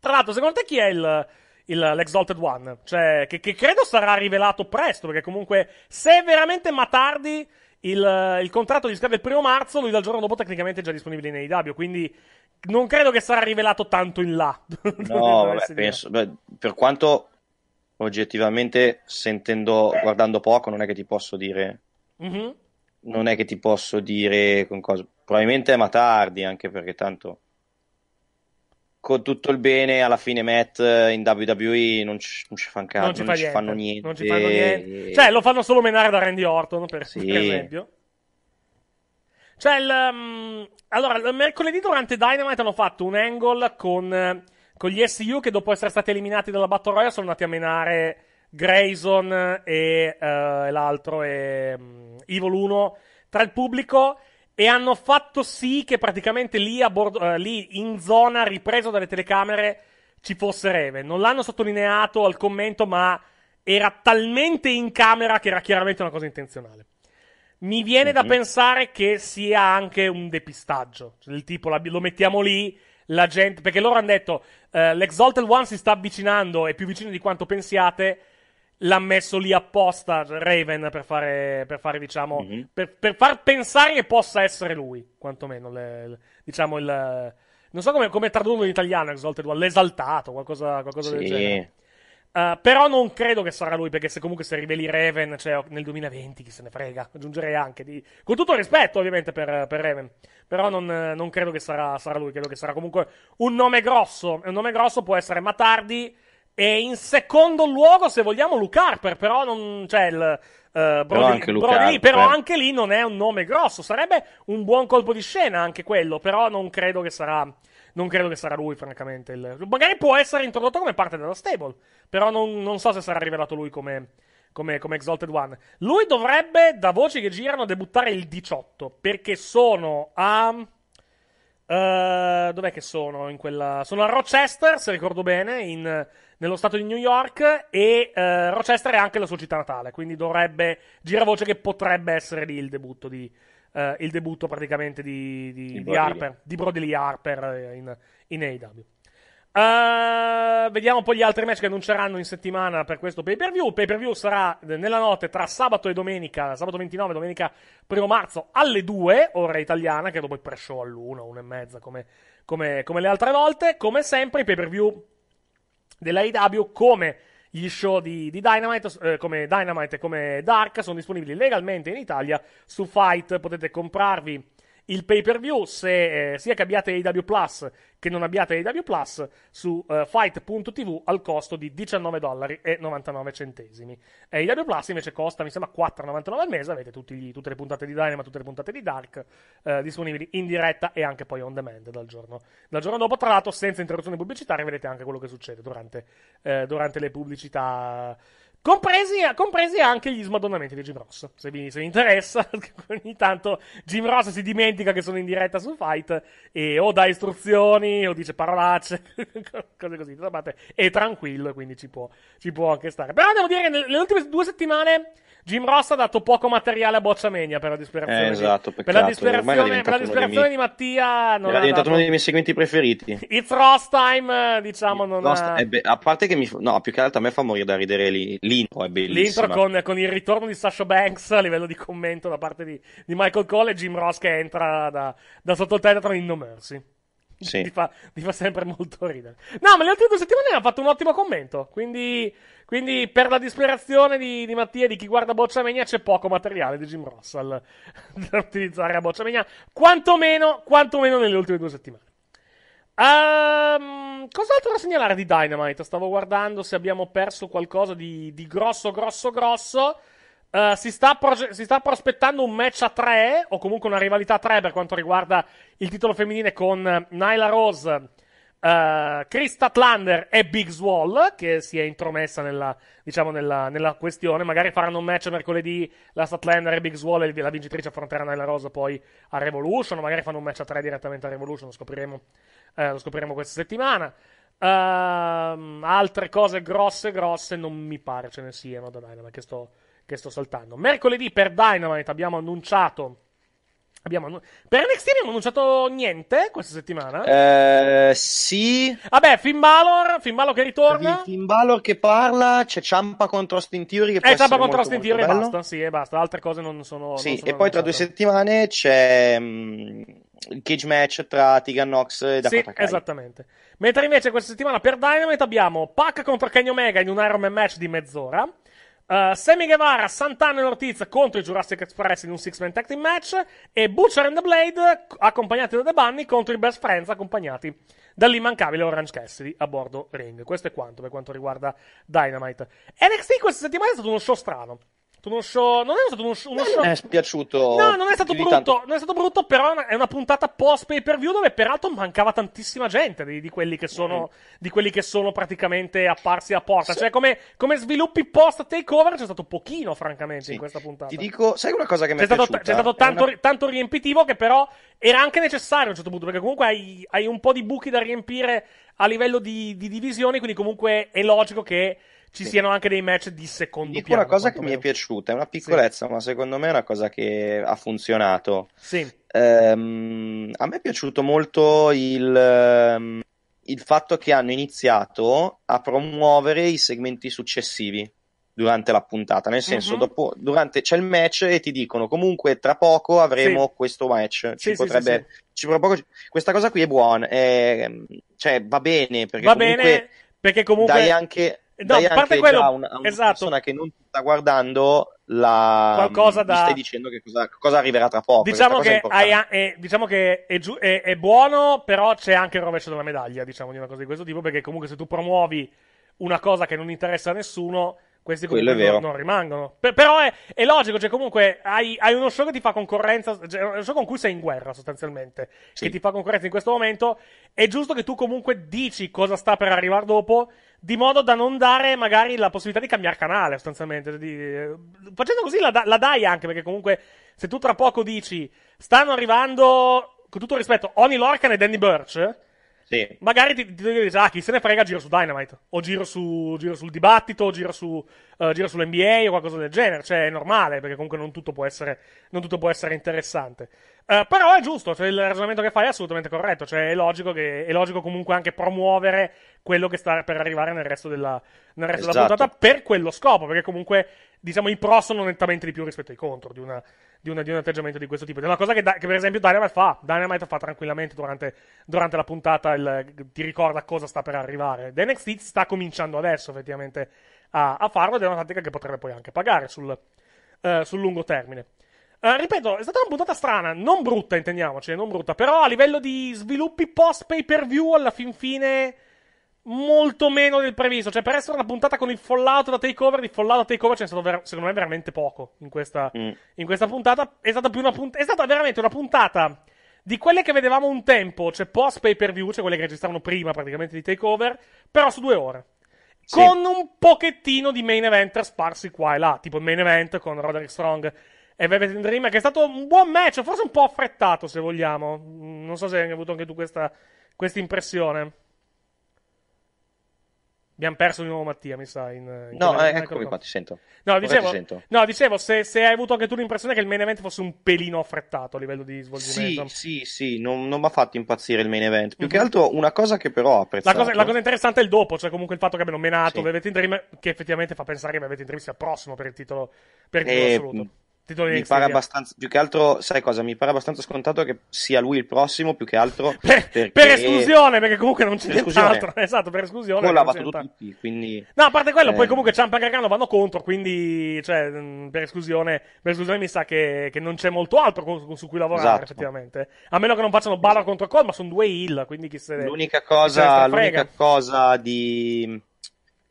Tra l'altro, secondo te chi è il, il, l'Exalted One? Cioè, che, che, credo sarà rivelato presto, perché comunque, se è veramente ma tardi. Il, il contratto gli scade il primo marzo, lui dal giorno dopo tecnicamente è già disponibile nei W, quindi non credo che sarà rivelato tanto in là. No, beh, penso, beh, per quanto oggettivamente sentendo, guardando poco, non è che ti posso dire. Mm-hmm. Non è che ti posso dire con cosa. Probabilmente ma tardi, anche perché tanto con tutto il bene, alla fine Matt in WWE non ci, non ci fanno caso, non ci, non ci fanno niente. Non ci fanno niente. Cioè, lo fanno solo menare da Randy Orton, per, sì. per esempio. Cioè, il, um, allora, mercoledì durante Dynamite hanno fatto un angle con con gli SU che dopo essere stati eliminati dalla Battle Royale sono andati a menare Grayson e uh, l'altro e um, mm, Evil 1 tra il pubblico e hanno fatto sì che praticamente lì, a bordo, uh, lì in zona ripreso dalle telecamere ci fosse Reve. Non l'hanno sottolineato al commento, ma era talmente in camera che era chiaramente una cosa intenzionale. Mi viene mm-hmm. da mhm. pensare che sia anche un depistaggio, cioè, del tipo la, lo mettiamo lì la gente. Perché loro hanno detto: eh, l'Exalted One si sta avvicinando, è più vicino di quanto pensiate. L'ha messo lì apposta Raven per fare, per fare diciamo, mm-hmm. per, per, far pensare che possa essere lui, quantomeno, le, le, diciamo il. Non so come, come tradurlo in italiano, Exalted One, l'esaltato, qualcosa, qualcosa sì. del genere. Uh, però non credo che sarà lui, perché se comunque se riveli Raven, cioè nel 2020, chi se ne frega, aggiungerei anche di... Con tutto rispetto, ovviamente, per, per Raven. Però non, non credo che sarà, sarà, lui, credo che sarà comunque un nome grosso. Un nome grosso può essere Matardi e in secondo luogo, se vogliamo, Luke Harper, però non... Cioè, il... Uh, Brody, anche Brody, però, anche lì non è un nome grosso. Sarebbe un buon colpo di scena anche quello, però non credo che sarà. Non credo che sarà lui, francamente. Il... Magari può essere introdotto come parte della stable, però non, non so se sarà rivelato lui come, come, come, Exalted One. Lui dovrebbe, da voci che girano, debuttare il 18, perché sono a... Uh, dov'è che sono in quella... Sono a Rochester, se ricordo bene, in, nello stato di New York e uh, Rochester è anche la sua città natale, quindi dovrebbe... Gira voce che potrebbe essere lì il debutto di eh, il debutto praticamente di, di, di, Harper, di Brody Lee Harper eh, in, in AEW. Uh, eh, vediamo poi gli altri match che annunceranno in settimana per questo pay per view. pay per view sarà eh, nella notte tra sabato e domenica, sabato 29 e domenica 1 marzo alle 2, ora italiana, che dopo il pre-show all'1, 1 e mezza come, come, come le altre volte. Come sempre, i pay per view della AEW come gli show di, di Dynamite, eh, come Dynamite e come Dark sono disponibili legalmente in Italia su Fight. Potete comprarvi il pay per view, eh, sia che abbiate AW Plus che non abbiate AW Plus, su eh, fight.tv al costo di 19,99 dollari. E AW Plus invece costa, mi sembra, 4,99 al mese. Avete gli, tutte le puntate di Dynama, tutte le puntate di Dark eh, disponibili in diretta e anche poi on demand dal giorno, dal giorno dopo. Tra l'altro, senza interruzioni pubblicitarie, vedete anche quello che succede durante, eh, durante le pubblicità. Compresi, compresi, anche gli smadonnamenti di Jim Ross. Se vi, se interessa, ogni tanto Jim Ross si dimentica che sono in diretta su Fight e o dà istruzioni o dice parolacce, cose così. Insomma, è tranquillo quindi ci può, ci può anche stare. Però devo dire che nelle ultime due settimane Jim Ross ha dato poco materiale a Bocciamania per la disperazione. Eh, esatto, peccato. Per la disperazione, per la disperazione di Mattia. Non era diventato dato... uno dei miei seguenti preferiti. It's Ross time, diciamo. Non Ross, ha... Eh be... A parte che mi. No, più che altro a me fa morire da ridere lì. L'intro è bellissimo. L'intro con, con, il ritorno di Sasha Banks a livello di commento da parte di, di Michael Cole e Jim Ross che entra da, da sotto in No Mercy. sì. ti, fa, mi, fa, sempre molto ridere. No, ma le altre due settimane ha fatto un ottimo commento. Quindi, quindi per la disperazione di, di Mattia e di chi guarda Boccia Bocciamegna, c'è poco materiale di Jim Rossal da utilizzare a Boccia Bocciamegna. Quantomeno, quantomeno nelle ultime due settimane. Um, cos'altro da segnalare di Dynamite? Stavo guardando se abbiamo perso qualcosa di, di grosso, grosso, grosso. Eh, si, sta proge- si, sta prospettando un match a tre, o comunque una rivalità a tre per quanto riguarda il titolo femminile con eh, Nyla Rose, uh, eh, Krista Tlander e Big Swall, che si è intromessa nella, diciamo, nella, nella questione. Magari faranno un match mercoledì la Statlander e Big Swall e la vincitrice affronterà Nyla Rose poi a Revolution, o magari fanno un match a tre direttamente a Revolution, lo scopriremo, eh, lo scopriremo questa settimana. Uh, altre cose grosse, grosse non mi pare ce ne siano da Dynamite, che sto che sto saltando. Mercoledì per Dynamite abbiamo annunciato. Abbiamo annu- per NXT abbiamo annunciato niente questa settimana? Eh, sì. Vabbè, Finn Balor, Finn Balor che ritorna. Finn Balor che parla, c'è Ciampa contro Austin Theory che Eh, Ciampa contro molto, Austin Theory e basta, sì, e basta. Altre cose non sono Sì, non sono e poi tra due settimane c'è mm, il cage match tra Tegan Nox e Dakota Sì, Kai. esattamente. Mentre invece questa settimana per Dynamite abbiamo Pac contro Kenny Omega in un Iron Man match di mezz'ora. Uh, Sammy Guevara, Santana e Ortiz contro i Jurassic Express in un six-man tag team match e Butcher and the Blade accompagnati da The Bunny contro i Best Friends accompagnati dall'immancabile Orange Cassidy a bordo ring. Questo è quanto per quanto riguarda Dynamite. NXT questa settimana è stato uno show strano stato uno show. Non è stato uno show. Uno show... Non è spiaciuto. No, non è stato brutto. Tanto. Non è stato brutto, però è una puntata post pay per view dove peraltro mancava tantissima gente di, di, quelli, che sono, mm. di quelli che sono praticamente apparsi a porta. Sì. Cioè, come, come, sviluppi post takeover c'è stato pochino, francamente, sì. in questa puntata. Ti dico, sai una cosa che mi c'è è stato, piaciuta? C'è stato tanto, una... tanto, riempitivo che però era anche necessario a un certo punto, perché comunque hai, hai un po' di buchi da riempire a livello di, di divisioni, quindi comunque è logico che ci sì. siano anche dei match di secondo Dico piano. Una cosa che meno. mi è piaciuta, è una piccolezza, sì. ma secondo me è una cosa che ha funzionato. Sì. Um, a me è piaciuto molto il, ehm, il fatto che hanno iniziato a promuovere i segmenti successivi durante la puntata. Nel senso, uh-huh. dopo, durante, c'è il match e ti dicono comunque tra poco avremo sì. questo match. Ci sì, potrebbe. Sì, ci poco, questa cosa qui è buona. È, cioè, va bene perché va comunque. Bene, perché comunque dai anche No, a parte quello, a una, una esatto. persona che non ti sta guardando, la, qualcosa da... stai dicendo che cosa, cosa arriverà tra poco. Diciamo che, hai, è, eh, diciamo che è, giu- è, è, buono, però c'è anche il rovescio della medaglia, diciamo, di una cosa di questo tipo, perché comunque se tu promuovi una cosa che non interessa a nessuno, questi comunque non, non, rimangono. Per, però è, è, logico, cioè comunque hai, hai, uno show che ti fa concorrenza, cioè uno show con cui sei in guerra sostanzialmente, sì. che ti fa concorrenza in questo momento, è giusto che tu comunque dici cosa sta per arrivare dopo, di modo da non dare magari la possibilità di cambiare canale sostanzialmente. Cioè di, eh, facendo così la, la dai anche, perché comunque se tu tra poco dici stanno arrivando, con tutto rispetto, Oni Lorcan e Danny Birch sì. Magari ti, ti dice, ah, chi se ne frega, giro su Dynamite. O giro, su, giro sul dibattito, o giro, su, uh, giro sull'NBA o qualcosa del genere. Cioè, è normale, perché comunque non tutto può essere, non tutto può essere interessante. Eh, però è giusto, cioè il ragionamento che fai è assolutamente corretto, cioè è logico, che, è logico comunque anche promuovere quello che sta per arrivare nel resto, della, nel resto esatto. della, puntata per quello scopo, perché comunque diciamo i pro sono nettamente di più rispetto ai contro di, una, di, una, di un atteggiamento di questo tipo. è una cosa che, da, che, per esempio Dynamite fa, Dynamite fa tranquillamente durante, durante la puntata, il, ti ricorda cosa sta per arrivare. The Next NXT sta cominciando adesso effettivamente a, a farlo ed è una tattica che potrebbe poi anche pagare sul, uh, sul lungo termine. Eh, ripeto, è stata una puntata strana, non brutta, intendiamoci, non brutta, però a livello di sviluppi post pay per view, alla fin fine, molto meno del previsto. Cioè, per essere una puntata con il Fallout da takeover, di Fallout da takeover c'è stato, ver- secondo me, veramente poco in questa, mm. in questa puntata. È stata, punt- è stata veramente una puntata di quelle che vedevamo un tempo, cioè post pay per view, cioè quelle che registravano prima praticamente di takeover, però su due ore. Sì. Con un pochettino di main event sparsi qua e là, tipo il main event con Roderick Strong e Velvet Dream, che è stato un buon match, forse un po' affrettato se vogliamo. Mm, non so se hai avuto anche tu questa impressione. Abbiamo perso di nuovo Mattia, mi sa. In, in no, eh, eccomi ecco qua, ti sento. No, dicevo, sento. No, dicevo se, se, hai avuto anche tu l'impressione che il main event fosse un pelino affrettato a livello di svolgimento. Sì, sì, sì, non, non mi ha fatto impazzire il main event. Più mm-hmm. che mhm. altro una cosa che però ho apprezzato. La cosa, la cosa, interessante è il dopo, cioè comunque il fatto che abbiano menato sì. Velvet in Dream, che effettivamente fa pensare che Velvet in Dream sia prossimo per il titolo, per il eh, titolo e, assoluto. Mm, Titolo mi pare abbastanza più che altro, sai cosa? Mi pare abbastanza scontato che sia lui il prossimo. Più che altro per, perché... per esclusione, perché comunque non c'è nient'altro. Esatto, per esclusione. Quello l'ha battuto tutti, quindi... No, a parte quello, eh... poi comunque Ciampa e Gargano vanno contro. Quindi, cioè, per esclusione, per esclusione mi sa che, che non c'è molto altro su cui lavorare, esatto. effettivamente. A meno che non facciano Balor esatto. contro Cole, ma sono due heal. Quindi, chi se l'unica cosa, se l'unica cosa di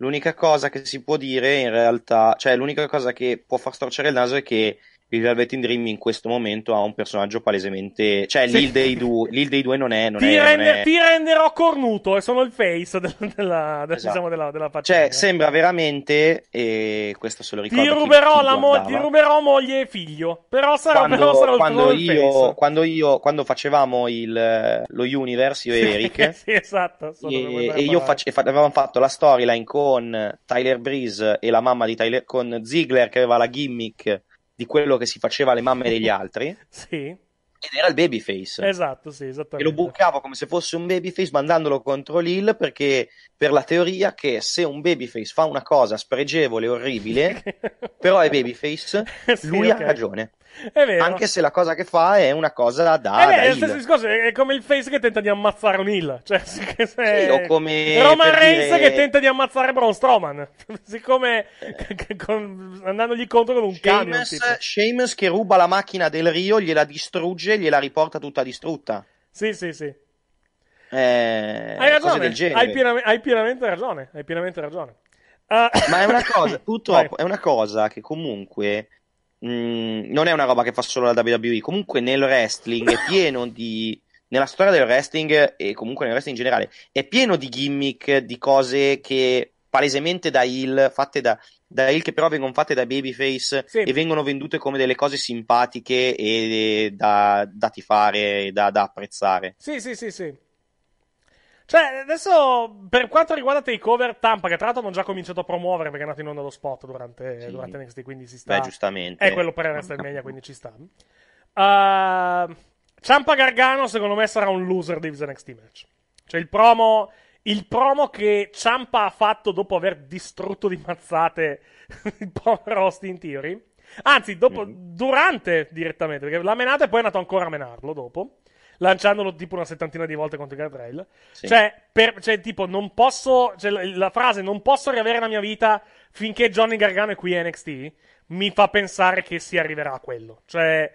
L'unica cosa che si può dire in realtà, cioè l'unica cosa che può far storcere il naso è che Velvet in Dream in questo momento ha un personaggio palesemente. Cioè, sì. l'Ill dei, du... dei due non è. Non ti, è, rende... non è... ti renderò cornuto, e sono il face della, della, esatto. diciamo della, della faccenda. Cioè, sembra veramente. E questo se lo ricordo. Ti ruberò, chi, chi mo- ti ruberò moglie e figlio. Però sarà, quando, però sarà quando io, quando io, quando facevamo il, lo Universe, io e sì, Eric. sì, esatto. E, e io face, avevamo fatto la storyline con Tyler Breeze e la mamma di Tyler. con Ziggler che aveva la gimmick di quello che si faceva alle mamme degli altri. sì ed era il babyface. Esatto, sì, esattamente. E lo bucavo come se fosse un babyface mandandolo contro l'Ill perché per la teoria che se un babyface fa una cosa spregevole, orribile, però è babyface, sì, lui okay. ha ragione. È vero. Anche se la cosa che fa è una cosa da. È, da è il stesso discorso, è come il Face che tenta di ammazzare un Hill. Cioè, sì, o come. Roman Reigns dire... che tenta di ammazzare Braun Strowman. Siccome. Eh. andandogli contro con un Sheamus, Seamus che ruba la macchina del Rio, gliela distrugge, e gliela riporta tutta distrutta. Sì, sì, sì. Eh, hai ragione, hai, pienam- hai, pienamente ragione, hai pienamente ragione. Uh... Ma è una cosa, purtroppo, è una cosa che comunque Mm, non è una roba che fa solo la WWE. Comunque nel wrestling è pieno di. Nella storia del wrestling e comunque nel wrestling in generale è pieno di gimmick, di cose che palesemente da heel, fatte da, da heel che però vengono fatte da babyface sì. e vengono vendute come delle cose simpatiche e, e da, da tifare, da, da apprezzare. Sì, sì, sì, sì. Cioè, adesso, per quanto riguarda Takeover Tampa, che tra l'altro hanno già cominciato a promuovere perché è nato in onda lo spot durante, sì. durante NXT, quindi si sta... Beh, giustamente. È quello per WrestleMania, quindi ci sta. Uh, Ciampa Gargano, secondo me, sarà un loser di dei NXT match. Cioè, il promo... Il promo che Ciampa ha fatto dopo aver distrutto di mazzate il povero Austin Theory. Anzi, dopo, mm. durante direttamente, perché l'ha menato e poi è andato ancora a menarlo dopo lanciandolo tipo una settantina di volte contro il guardrail. Sì. Cioè, per, cioè, tipo, non posso, cioè, la, frase non posso riavere la mia vita finché Johnny Gargano è qui a NXT, mi fa pensare che si arriverà a quello. Cioè,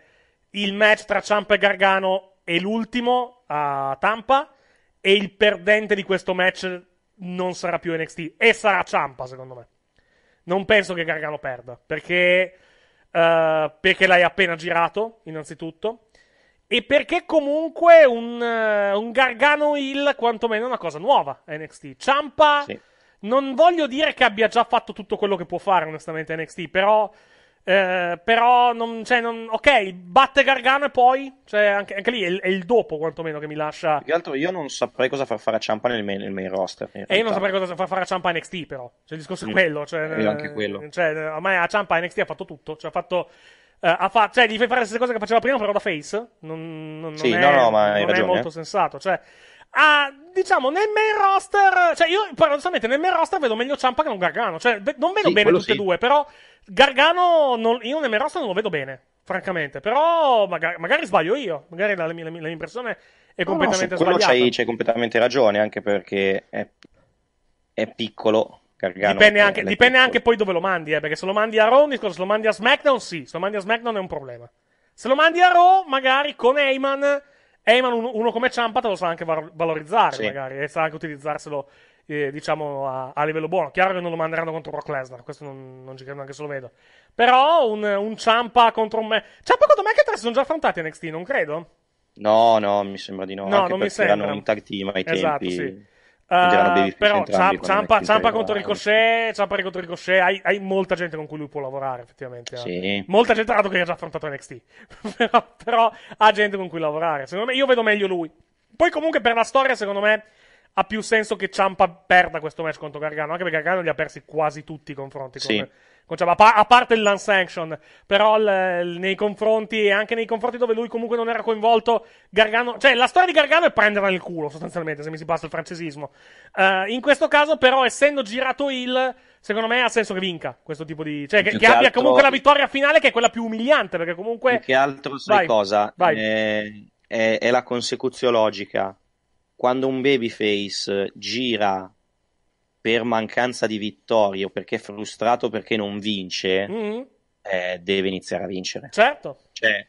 il match tra Ciampa e Gargano è l'ultimo a Tampa e il perdente di questo match non sarà più NXT e sarà Ciampa, secondo me. Non penso che Gargano perda, perché... Uh, perché l'hai appena girato, innanzitutto. E perché comunque un, eh, un Gargano Hill quantomeno è una cosa nuova NXT. Ciampa, sì. non voglio dire che abbia già fatto tutto quello che può fare onestamente NXT, però... Eh, però, non, cioè, non, ok, batte Gargano e poi, cioè, anche, anche, lì è il, è il, dopo quantomeno che mi lascia. Più che altro io non saprei cosa far fare a Ciampa nel main, nel main roster. E io non saprei cosa far fare a Ciampa NXT però, cioè il discorso è mm. quello. Cioè, io anche quello. Cioè, ormai a Ciampa NXT ha fatto tutto, cioè ha fatto Uh, eh, a fa- cioè, gli fai fare le stesse cose che faceva prima, però da face. Non, non, sì, non è, no, no, ma non è molto eh. sensato. Cioè, ah, diciamo, nel main roster, cioè, io paradossalmente nel main roster vedo meglio Ciampa che non Gargano. Cioè, non vedo sì, bene tutte e sì. due, però Gargano, non, io nel main roster non lo vedo bene, francamente. Però magari, magari sbaglio io, magari la, la, la, la mia impressione è completamente no, no, su sbagliata. Quello c'hai, c'hai completamente ragione, anche perché è, è piccolo Gargano dipende anche, dipende anche poi dove lo mandi, eh, perché se lo mandi a Raw, se lo mandi a SmackDown, sì, se lo mandi a SmackDown è un problema. Se lo mandi a Raw, magari con Heyman, Heyman uno, uno come Ciampa te lo sa anche valorizzare, sì. magari, e sa anche utilizzarselo, eh, diciamo, a, a, livello buono. Chiaro che non lo manderanno contro Brock Lesnar, questo non, non ci credo neanche se lo vedo. Però un, un Ciampa contro un... Me- Ciampa contro me si sono già affrontati a NXT, non credo? No, no, mi sembra di no. No, anche non mi sembra. Erano in tag team ai esatto, tempi. Sì. Uh, però entrambi, Ciampa, Ciampa contro Ricochet, Ciampa contro Ricochet, hai, hai, molta gente con cui lui può lavorare effettivamente. Eh. Sì. Molta gente, ha dato che ha già affrontato NXT, però, però, ha gente con cui lavorare. Secondo me io vedo meglio lui. Poi comunque per la storia, secondo me, ha più senso che Ciampa perda questo match contro Gargano, anche perché Gargano li ha persi quasi tutti i confronti sì. con, con Ciampa, a, parte il land sanction, però l- nei confronti, e anche nei confronti dove lui comunque non era coinvolto, Gargano, cioè la storia di Gargano è prenderla nel culo sostanzialmente, se mi si passa il francesismo. Uh, in questo caso però, essendo girato il, secondo me ha senso che vinca questo tipo di... cioè che, che, abbia altro... comunque la vittoria finale che è quella più umiliante, perché comunque... Più che altro sai vai, cosa? Vai. Eh, è, è la consecuzione logica quando un babyface gira per mancanza di vittorie o perché è frustrato perché non vince, mm-hmm. eh, deve iniziare a vincere. Certo. Cioè,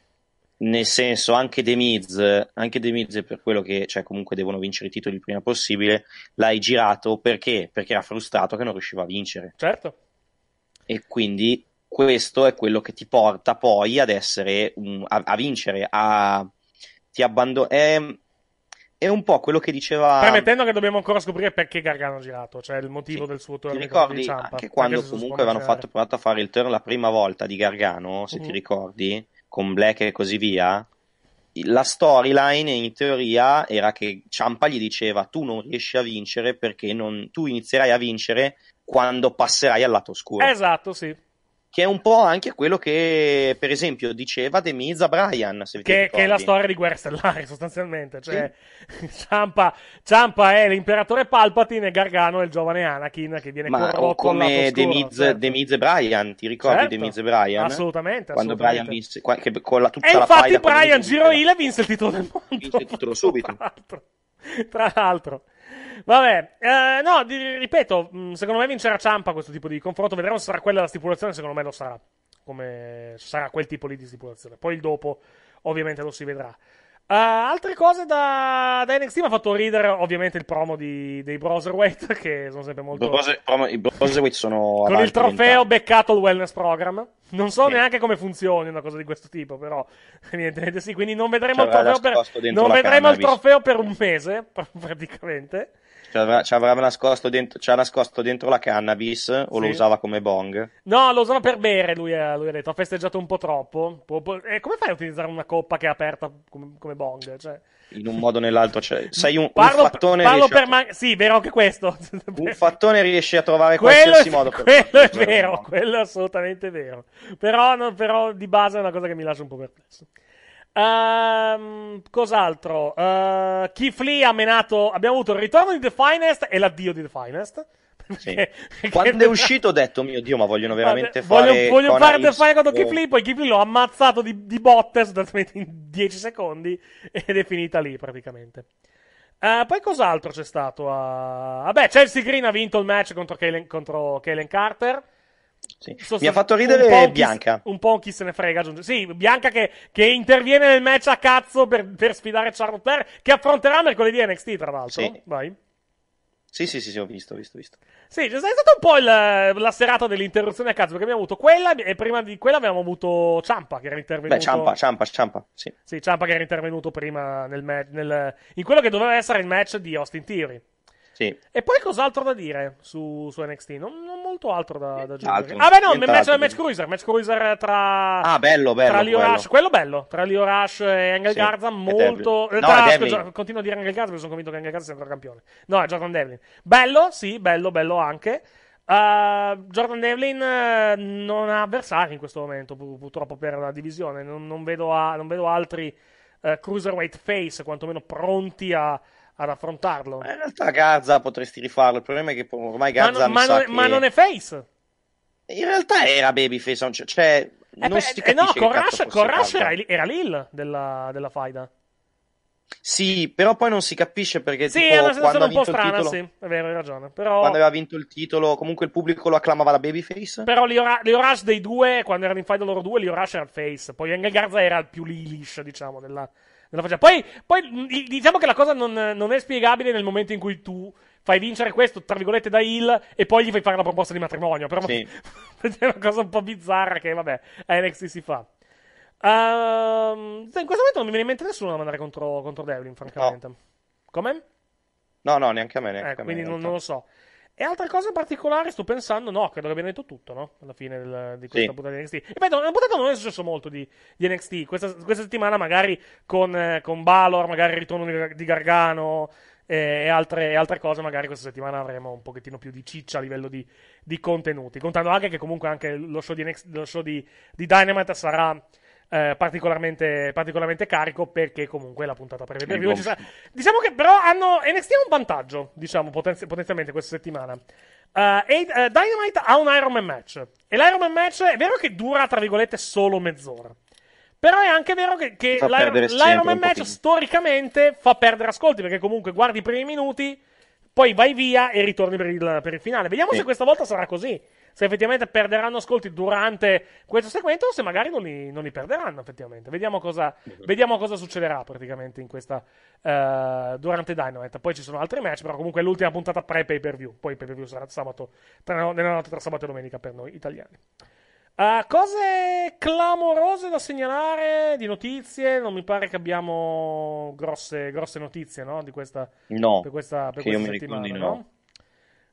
nel senso, anche The Miz, anche The Miz per quello che, cioè, comunque devono vincere i titoli il prima possibile, l'hai girato perché? Perché era frustrato che non riusciva a vincere. Certo. E quindi questo è quello che ti porta poi ad essere, un, a, a, vincere, a... Ti abbandono... Eh, è un po' quello che diceva. Premettendo che dobbiamo ancora scoprire perché Gargano ha girato, cioè il motivo sì, del suo turn. Ti ricordi Ciampa, anche quando comunque avevano fatto, provato a fare il turn la prima volta di Gargano, se mm-hmm. ti mm. ricordi, con Black e così via. La storyline in teoria era che Ciampa gli diceva tu non riesci a vincere perché non... tu inizierai a vincere quando passerai al lato oscuro. Esatto, sì che è un po' anche quello che, per esempio, diceva The Miz a Brian. Se che, che è la storia di Guerra Stellare, sostanzialmente. Cioè, sì. Ciampa, Ciampa, è l'imperatore Palpatine e Gargano è il giovane Anakin che viene Ma corrotto. come The Miz, certo. The Miz e Brian, ti ricordi certo. The Miz e Brian? Assolutamente. assolutamente. Quando assolutamente. Brian vinse, qua, con la, tutta e la infatti Brian, Giro Ile, vinse il titolo del mondo. Vinse il titolo subito. Tra l'altro. Tra l'altro. Vabbè, eh, no, di, ripeto, mm, secondo me vincerà Ciampa questo tipo di confronto. Vedremo se sarà quella la stipulazione. Secondo me lo sarà. Come sarà quel tipo lì di stipulazione. Poi il dopo, ovviamente, lo si vedrà. Uh, altre cose da, da NXT mi ha fatto ridere ovviamente il promo di, dei Browserweight che sono sempre molto... Browser, promo, I Browserweight sono... Con il trofeo beccato il Wellness Program. Non so sì. neanche come funzioni una cosa di questo tipo, però evidentemente sì, quindi non vedremo, cioè, il trofeo, per, non vedremo il trofeo, per, un mese praticamente. Ci avrà, ci avrà nascosto, dentro, ci nascosto dentro, la cannabis o sì. lo usava come bong? No, lo usava per bere, lui, eh, lui ha detto. Ha festeggiato un po' troppo. E eh, come fai a utilizzare una coppa che è aperta come, come bong? Cioè... In un modo o nell'altro. Cioè, sei un, parlo, un fattone... Parlo per a... man... Sì, vero anche questo. un fattone riesci a trovare quello qualsiasi è, modo. Per quello è vero, quello è assolutamente vero. Però, no, però di base è una cosa che mi lascia un po' perplesso. Um, cos'altro? Uh, Keith Lee ha menato. Abbiamo avuto il ritorno di The Finest e l'addio di The Finest. Sì. Quando è uscito ho detto, mio Dio, ma vogliono veramente voglio, fare... Voglio fare The Finest contro Keith Lee, poi Keith Lee l'ho ammazzato di, di botte sostanzialmente in 10 secondi ed è finita lì praticamente. Uh, poi cos'altro c'è stato? Uh... Vabbè, Chelsea Green ha vinto il match contro Kalen, contro Kalen Carter. Sì. Mi ha fatto ridere un Bianca. Chi, un po' chi se ne frega. Aggiunge. Sì, Bianca che, che, interviene nel match a cazzo per, per sfidare Charlotte Flair, che affronterà mercoledì NXT, tra l'altro. Sì. Vai. Sì, sì, sì, sì, ho visto, visto, visto. Sì, cioè, è stata un po' il, la serata dell'interruzione a cazzo, perché abbiamo avuto quella e prima di quella abbiamo avuto Ciampa che era intervenuto. Beh, Ciampa, Ciampa, Ciampa, sì. Sì, Ciampa che era intervenuto prima nel, nel, in quello che doveva essere il match di Austin Theory. Sì. E poi cos'altro da dire su, su NXT? Non, non, molto altro da, da aggiungere. Ah, beh, no, il match, match Cruiser. Match Cruiser tra. Ah, bello, bello. Tra Leo quello. Rush, quello bello. Tra Leo Rush e Angel sì. Garza. Molto. No, tra, scu- continuo a dire Angel Garza perché sono convinto che Angel Garza sia ancora campione. No, è Jordan Devlin. Bello, sì, bello, bello anche. Uh, Jordan Devlin eh, non ha avversari in questo momento, pur- purtroppo, per la divisione. Non, non, vedo, a- non vedo, altri uh, cruiserweight face, quantomeno pronti a ad affrontarlo. Ma in realtà Garza potresti rifarlo, il problema è che ormai Garza... Ma, non, ma non, che... ma non è face. In realtà era babyface, cioè... cioè eh, non beh, si eh, no, Corash, Corash era, era l'il della, della faida. Sì, però poi non si capisce perché sì, tipo, è una situazione un po' strana, titolo, sì, è vero, hai ragione. Però... Quando aveva vinto il titolo, comunque il pubblico lo acclamava la babyface. Però l'Iorash dei due, quando erano in fight loro due, l'Iorash era il face, poi Engel Garza era il più lilish, diciamo, della, poi, poi, diciamo che la cosa non, non, è spiegabile nel momento in cui tu fai vincere questo, tra virgolette, da Hill e poi gli fai fare la proposta di matrimonio. Però sì. è una cosa un po' bizzarra che, vabbè, a NXT si fa. Uh, in questo momento non mi viene in mente nessuno da mandare contro, contro Devlin, francamente. No. Come? No, no, neanche a me. Neanche eh, a me quindi non, non lo so. E altra cosa in particolare, sto pensando, no, credo che abbiamo detto tutto, no? Alla fine del, di questa sì. puntata di NXT. Ripeto, una puntata non è successo molto di, di NXT. Questa, questa, settimana magari con, eh, con Balor, magari il ritorno di, di Gargano eh, e, altre, e, altre, cose, magari questa settimana avremo un pochettino più di ciccia a livello di, di contenuti. Contando anche che comunque anche lo show di, NXT, lo show di, di Dynamite sarà eh, particolarmente, particolarmente, carico perché comunque la puntata prevede più. Diciamo che però hanno NXT ha un vantaggio, diciamo, potenzi- potenzialmente questa settimana. Uh, e, uh, Dynamite ha un Iron Man match. E l'Iron Man match è vero che dura, tra virgolette, solo mezz'ora. Però è anche vero che, che l'Iron, l'Iron Man match storicamente fa perdere ascolti perché comunque guardi i primi minuti, poi vai via e ritorni per il, per il finale. Vediamo sì. se questa volta sarà così se effettivamente perderanno ascolti durante questo segmento o se magari non li, non li perderanno effettivamente. Vediamo cosa, vediamo cosa, succederà praticamente in questa, uh, durante Dynamite. Poi ci sono altri match, però comunque è l'ultima puntata pre-pay per view. Poi il pay per view sarà sabato, tra, nella notte tra sabato e domenica per noi italiani. Uh, cose clamorose da segnalare di notizie, non mi pare che abbiamo grosse, grosse notizie no? di questa, no, per questa, per questa settimana. No?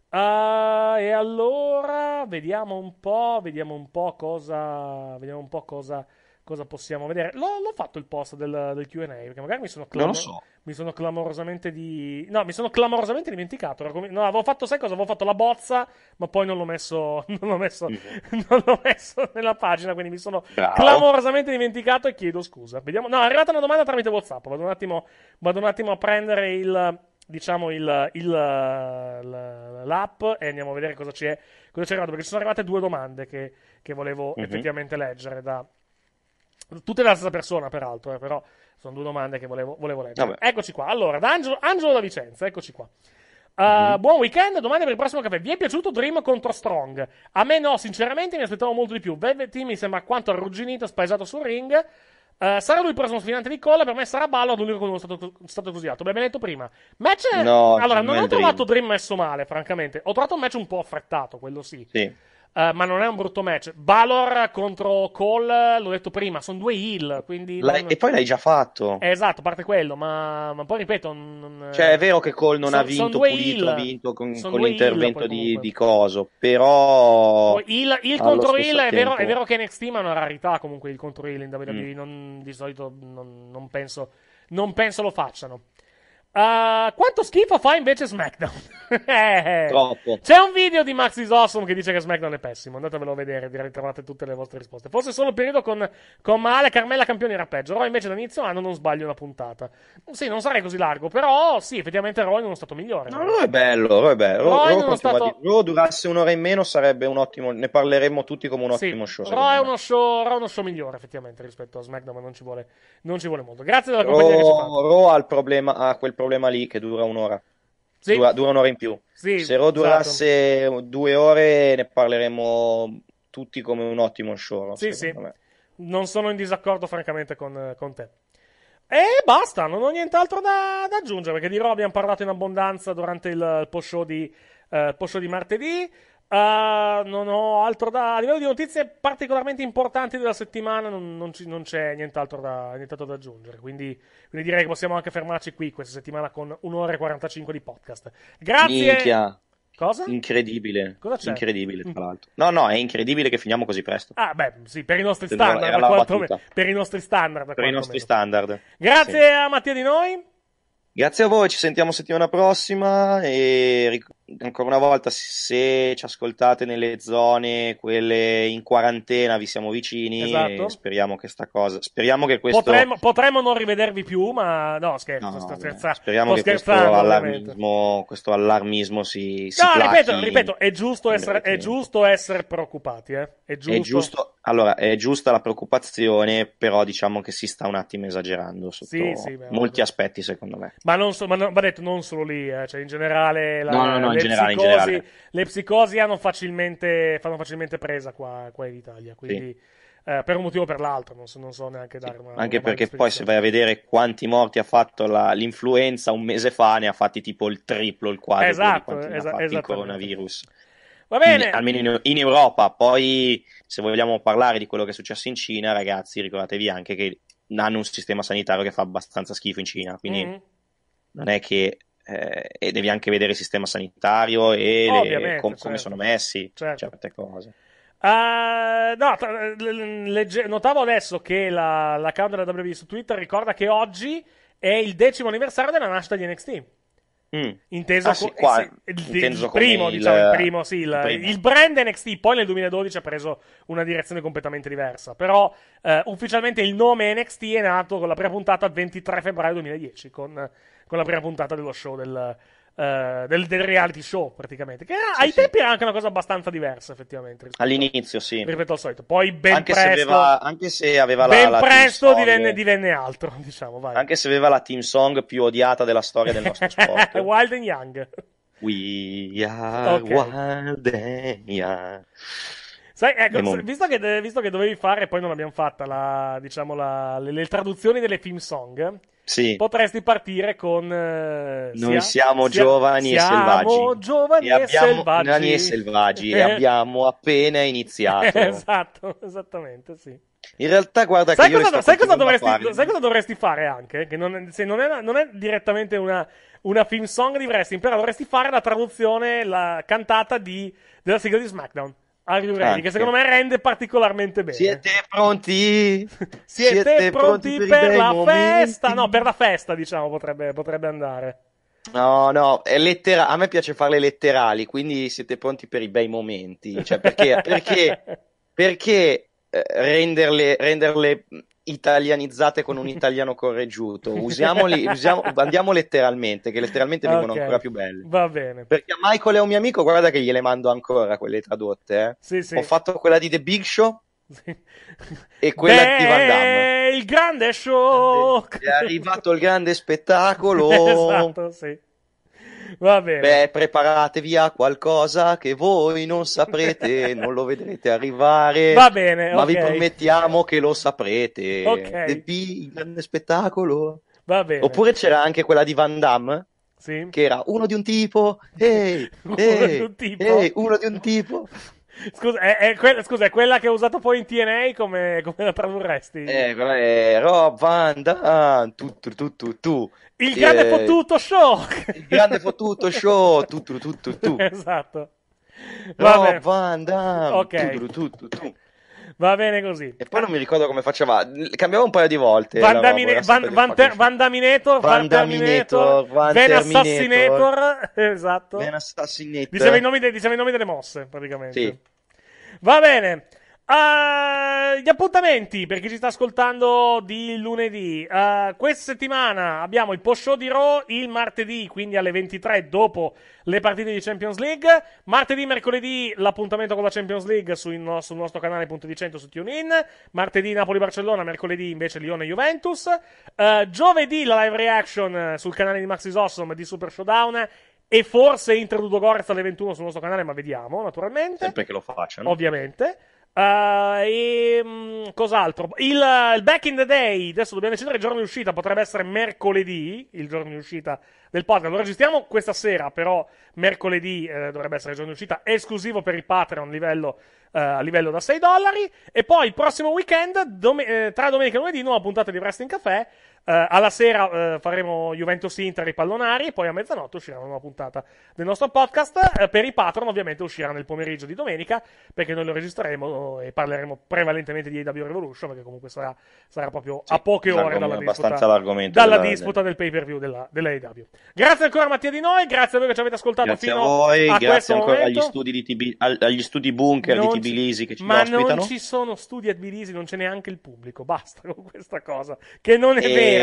Uh, e allora vediamo un po', vediamo un po' cosa, vediamo un po' cosa, cosa possiamo vedere. L'ho, l'ho fatto il post del, del, QA perché magari mi sono, clamor- so. mi sono clamorosamente di... no, mi sono clamorosamente dimenticato. No, avevo fatto, sai cosa? Avevo fatto la bozza, ma poi non l'ho messo, non l'ho messo, mm-hmm. non l'ho messo nella pagina, quindi mi sono Bravo. clamorosamente dimenticato e chiedo scusa. Vediamo... No, è arrivata una domanda tramite WhatsApp. Vado un attimo, vado un attimo a prendere il diciamo il, il, l'app e andiamo a vedere cosa c'è, cosa c'è arrivato, perché ci sono arrivate due domande che, che volevo mm-hmm. effettivamente leggere da... Tutte dalla stessa persona, peraltro, eh, però sono due domande che volevo, volevo leggere. Vabbè. Eccoci qua. Allora, da Angelo, Angelo da Vicenza, eccoci qua. Uh, mm-hmm. Buon weekend, domande per il prossimo caffè. Vi è piaciuto Dream contro Strong? A me no, sinceramente mi aspettavo molto di più. Velvet Team mi sembra quanto arrugginito, spaesato sul ring. Uh, sarà lui il prossimo sfidante di Colla. Per me sarà ballo. Ad unico con è stato, stato entusiasto. Beh, detto prima. Match. È... No, allora, non ho trovato Dream. Dream messo male, francamente. Ho trovato un match un po' affrettato, quello sì. Sì. Uh, ma non è un brutto match. Balor contro Cole, l'ho detto prima, sono due heal. Non... E poi l'hai già fatto. Eh, esatto, a parte quello, ma, ma poi ripeto. Non... Cioè, è vero che Cole non son, ha vinto pulito, ha vinto con, con l'intervento heal, di, Coso, però. Il, contro heal è vero, è vero, che NXT ma è una rarità comunque il contro heal in WWE. Mm. Non, di solito non penso, non penso lo facciano. Uh, quanto schifo fa invece SmackDown? eh, Troppo. C'è un video di Max is Awesome che dice che SmackDown è pessimo. Andatevelo a vedere, direi trovate tutte le vostre risposte. Forse solo il periodo con, con Male, Carmella Campione era peggio. Raw invece dall'inizio anno ah, non sbaglio una puntata. Sì, non sarei così largo, però sì, effettivamente Raw è in uno stato migliore. No, Raw è bello, Raw è bello. Raw, Raw, Raw, stato... Raw oh, durasse un'ora in meno sarebbe un ottimo... Ne parleremmo tutti come un ottimo sì, show. Raw è uno show, Raw uno show migliore effettivamente rispetto a SmackDown, ma non ci vuole, non ci vuole molto. Grazie della oh, compagnia Raw, che ci ha il problema, ha quel problema problema lì che dura un'ora. Sì. Dura, dura, un'ora in più. Sì, Se Raw esatto. durasse esatto. due ore ne parleremmo tutti come un ottimo show. Sì, sì. Me. Non sono in disaccordo francamente con, con te. E basta, non ho nient'altro da, da aggiungere, perché di Raw abbiamo parlato in abbondanza durante il, il post-show di, uh, post-show di martedì. Uh, ah, non ho altro da. A livello di notizie particolarmente importanti della settimana, non, non, ci, non c'è nient'altro da, nient'altro da aggiungere. Quindi, quindi, direi che possiamo anche fermarci qui questa settimana con un'ora e 45 di podcast. Grazie. Minchia. Cosa? Incredibile. Cosa c'è? Incredibile, tra mm. l'altro. No, no, è incredibile che finiamo così presto. Ah, beh, sì, per i nostri standard. Per, me, per i nostri standard. Per i nostri standard. Grazie sì. a Mattia di noi. Grazie a voi, ci sentiamo settimana prossima e ric- ancora una volta se ci ascoltate nelle zone, quelle in quarantena, vi siamo vicini esatto. speriamo che questa cosa, speriamo che questo... Potremmo, potremmo non rivedervi più, ma no scherzo, no, sto scherzando. Speriamo sto che questo allarmismo, questo allarmismo, si, si No, ripeto, ripeto, è giusto, essere, è giusto essere preoccupati, eh? è, giusto... è giusto... Allora, è giusta la preoccupazione, però diciamo che si sta un attimo esagerando sotto sì, sì, molti aspetti secondo me. Ma non so, ma no, va detto non solo lì, eh, cioè in generale, no, no, no, le, in generale, psicosi, le psicosi hanno facilmente, fanno facilmente presa qua, qua in Italia, quindi... Sì. Eh, per un motivo o per l'altro, non so, non so neanche dare una. Anche una perché poi se vai a vedere quanti morti ha fatto la, l'influenza un mese fa, ne ha fatti tipo il triplo, il quadruplo esatto, di quanti es- il coronavirus. Va bene. In, almeno in, in, Europa. Poi, se vogliamo parlare di quello che è successo in Cina, ragazzi, ricordatevi anche che hanno un sistema sanitario che fa abbastanza schifo in Cina. Quindi. Mm-hmm non è che eh, e devi anche vedere il sistema sanitario e le, com, certo. come sono messi certo. certe cose. Uh, no, eh, legge- notavo adesso che la, la account della WWE su Twitter ricorda che oggi è il decimo anniversario della nascita di NXT. Mm. Inteso, ah, co- sì, il, primo, il, diciamo, il primo, sì, il, primo. il, brand NXT poi nel 2012 ha preso una direzione completamente diversa, però eh, ufficialmente il nome NXT è nato con la prima puntata 23 febbraio 2010 con con la prima puntata dello show del, Uh, del, del, reality show praticamente. Che era, sì, ai sì. tempi era anche una cosa abbastanza diversa, effettivamente. Rispetto, All'inizio, sì. Ripeto al solito. Poi ben anche presto. Se aveva, anche se aveva ben la. Ben presto divenne, divenne, altro, diciamo. Vai. Anche se aveva la team song più odiata della storia del nostro sport. Wild and Young. We are okay. wild and young. Sai, ecco, non... visto, che, visto, che, dovevi fare, poi non abbiamo fatto la, diciamo, la, le, le, traduzioni delle film song. Sì. Potresti partire con. Eh, non sia, siamo sia, giovani siamo e selvaggi. Siamo giovani e, abbiamo, selvaggi. e selvaggi. e abbiamo appena iniziato. esatto, esattamente, sì. In realtà, guarda sai che cosa, sai cosa, dovresti, sai cosa dovresti fare anche? Che non, se non è, non è direttamente una, una, film song di wrestling, però dovresti fare la traduzione, la cantata di, della sigla di SmackDown. Are You Ready? Che secondo me rende particolarmente bene. Siete pronti? Siete, Siete pronti, pronti, per, per la momenti? festa? No, per la festa, diciamo, potrebbe, potrebbe andare. No, no, lettera- a me piace farle letterali, quindi siete pronti per i bei momenti. Cioè, perché, perché, perché eh, renderle, renderle italianizzate con un italiano correggiuto. Usiamoli, usiamo, andiamo letteralmente, che letteralmente vengono okay. ancora più belle. Va bene. Perché a Michael è un mio amico, guarda che gliele mando ancora quelle tradotte. Eh. Sì, sì. Ho fatto quella di The Big Show. E quella Beh, di Van Damme. Il grande show! È arrivato il grande spettacolo. esatto, sì. Va bene. Beh, preparatevi a qualcosa che voi non saprete, non lo vedrete arrivare. Va bene, ma okay. vi promettiamo che lo saprete. Ok. The P, grande spettacolo. Va bene. Oppure c'era anche quella di Van Damme. Sì. Che era uno di un tipo, ehi, hey, uno, hey, hey, uno di un tipo. Scusa è, è que- scusa, è, quella che ho usato poi in TNA come, come la tradurresti? Eh, quella è Rob Van Damme, tu, tu, tu, tu, tu. Il eh, grande fottuto show! Il grande fottuto show, tu, tu, tu, tu, tu. Esatto. Rob Van Damme, okay. tu, tu, tu, tu, tu. Va bene così. E poi non mi ricordo come faceva. Cambiava un paio di volte. Vandamine- Van, Van, Van, Vandaminator, Vandaminator, Van Assassinator. Esatto. Ven Assassinator. Diceva i, nomi de- diceva i nomi delle mosse, praticamente. Sì. Va bene. Uh, gli appuntamenti per chi ci sta ascoltando di lunedì. Uh, questa settimana abbiamo il post show di Raw il martedì, quindi alle 23 dopo le partite di Champions League. Martedì, mercoledì l'appuntamento con la Champions League sul, no- sul nostro canale Punto di 100 su TuneIn. Martedì Napoli-Barcellona, mercoledì invece Lione-Juventus. Uh, giovedì la live reaction sul canale di Maxis Awesome di Super Showdown e forse Inter Ludogorets alle 21 sul nostro canale, ma vediamo naturalmente. Sempre che lo facciano. Ovviamente. Uh, e mh, mm, cos'altro? Il, il, Back in the Day, adesso dobbiamo decidere il giorno di uscita, potrebbe essere mercoledì, il giorno di uscita del podcast. Lo registriamo questa sera, però mercoledì eh, dovrebbe essere il giorno di uscita esclusivo per il Patreon livello, eh, a livello da 6 dollari. E poi il prossimo weekend, dom- eh, tra domenica e lunedì, nuova puntata di Wrestling Café Uh, alla sera uh, faremo Juventus Inter i pallonari poi a mezzanotte uscirà una nuova puntata del nostro podcast. Uh, per i patron ovviamente uscirà nel pomeriggio di domenica perché noi lo registreremo e parleremo prevalentemente di AW Revolution perché comunque sarà, sarà proprio sì, a poche ore dalla disputa, dalla disputa del pay per view della, AW. Grazie ancora Mattia di noi, grazie a voi che ci avete ascoltato grazie fino a voi, a grazie ancora agli studi, TB, agli studi, bunker non di Tbilisi che ci ma ospitano. Ma non ci sono studi a Tbilisi, non c'è neanche il pubblico, basta con questa cosa che non è e... vero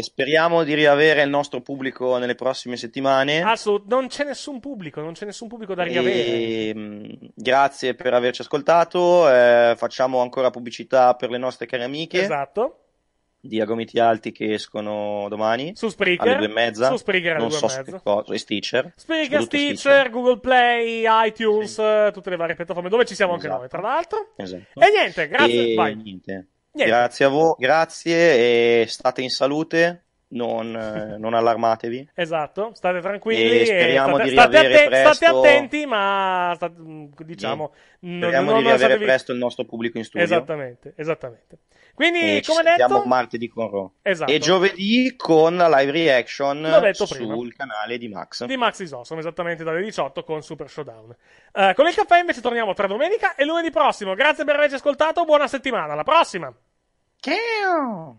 speriamo di riavere il nostro pubblico nelle prossime settimane. Assolutamente, non c'è nessun pubblico, non c'è nessun pubblico da riavere. E... Ehm, grazie per averci ascoltato. Eh, facciamo ancora pubblicità per le nostre care amiche. Esatto di Agomiti Alti che escono domani su Spreaker alle due e mezza su Spreaker non so e cosa e Stitcher Spreaker, Stitcher, Stitcher, Google Play iTunes sì. Eh, tutte le varie piattaforme dove ci siamo esatto. anche noi esatto. tra l'altro esatto. e niente grazie e... Niente. Niente. Grazie a voi, grazie e state in salute non, eh, non, allarmatevi. Esatto, state tranquilli. E speriamo e state, di riavere state atten- presto. State attenti, ma state, mm, diciamo. Sì. Speriamo non, di riavere vi... presto il nostro pubblico in studio. Esattamente, esattamente. Quindi, e come detto, martedì con Ro. Esatto. E giovedì con la live reaction sul prima. canale di Max. Di Max is awesome, esattamente dalle 18 con Super Showdown. Uh, con il caffè invece torniamo tra domenica e lunedì prossimo. Grazie per averci ascoltato, buona settimana, alla prossima. Ciao.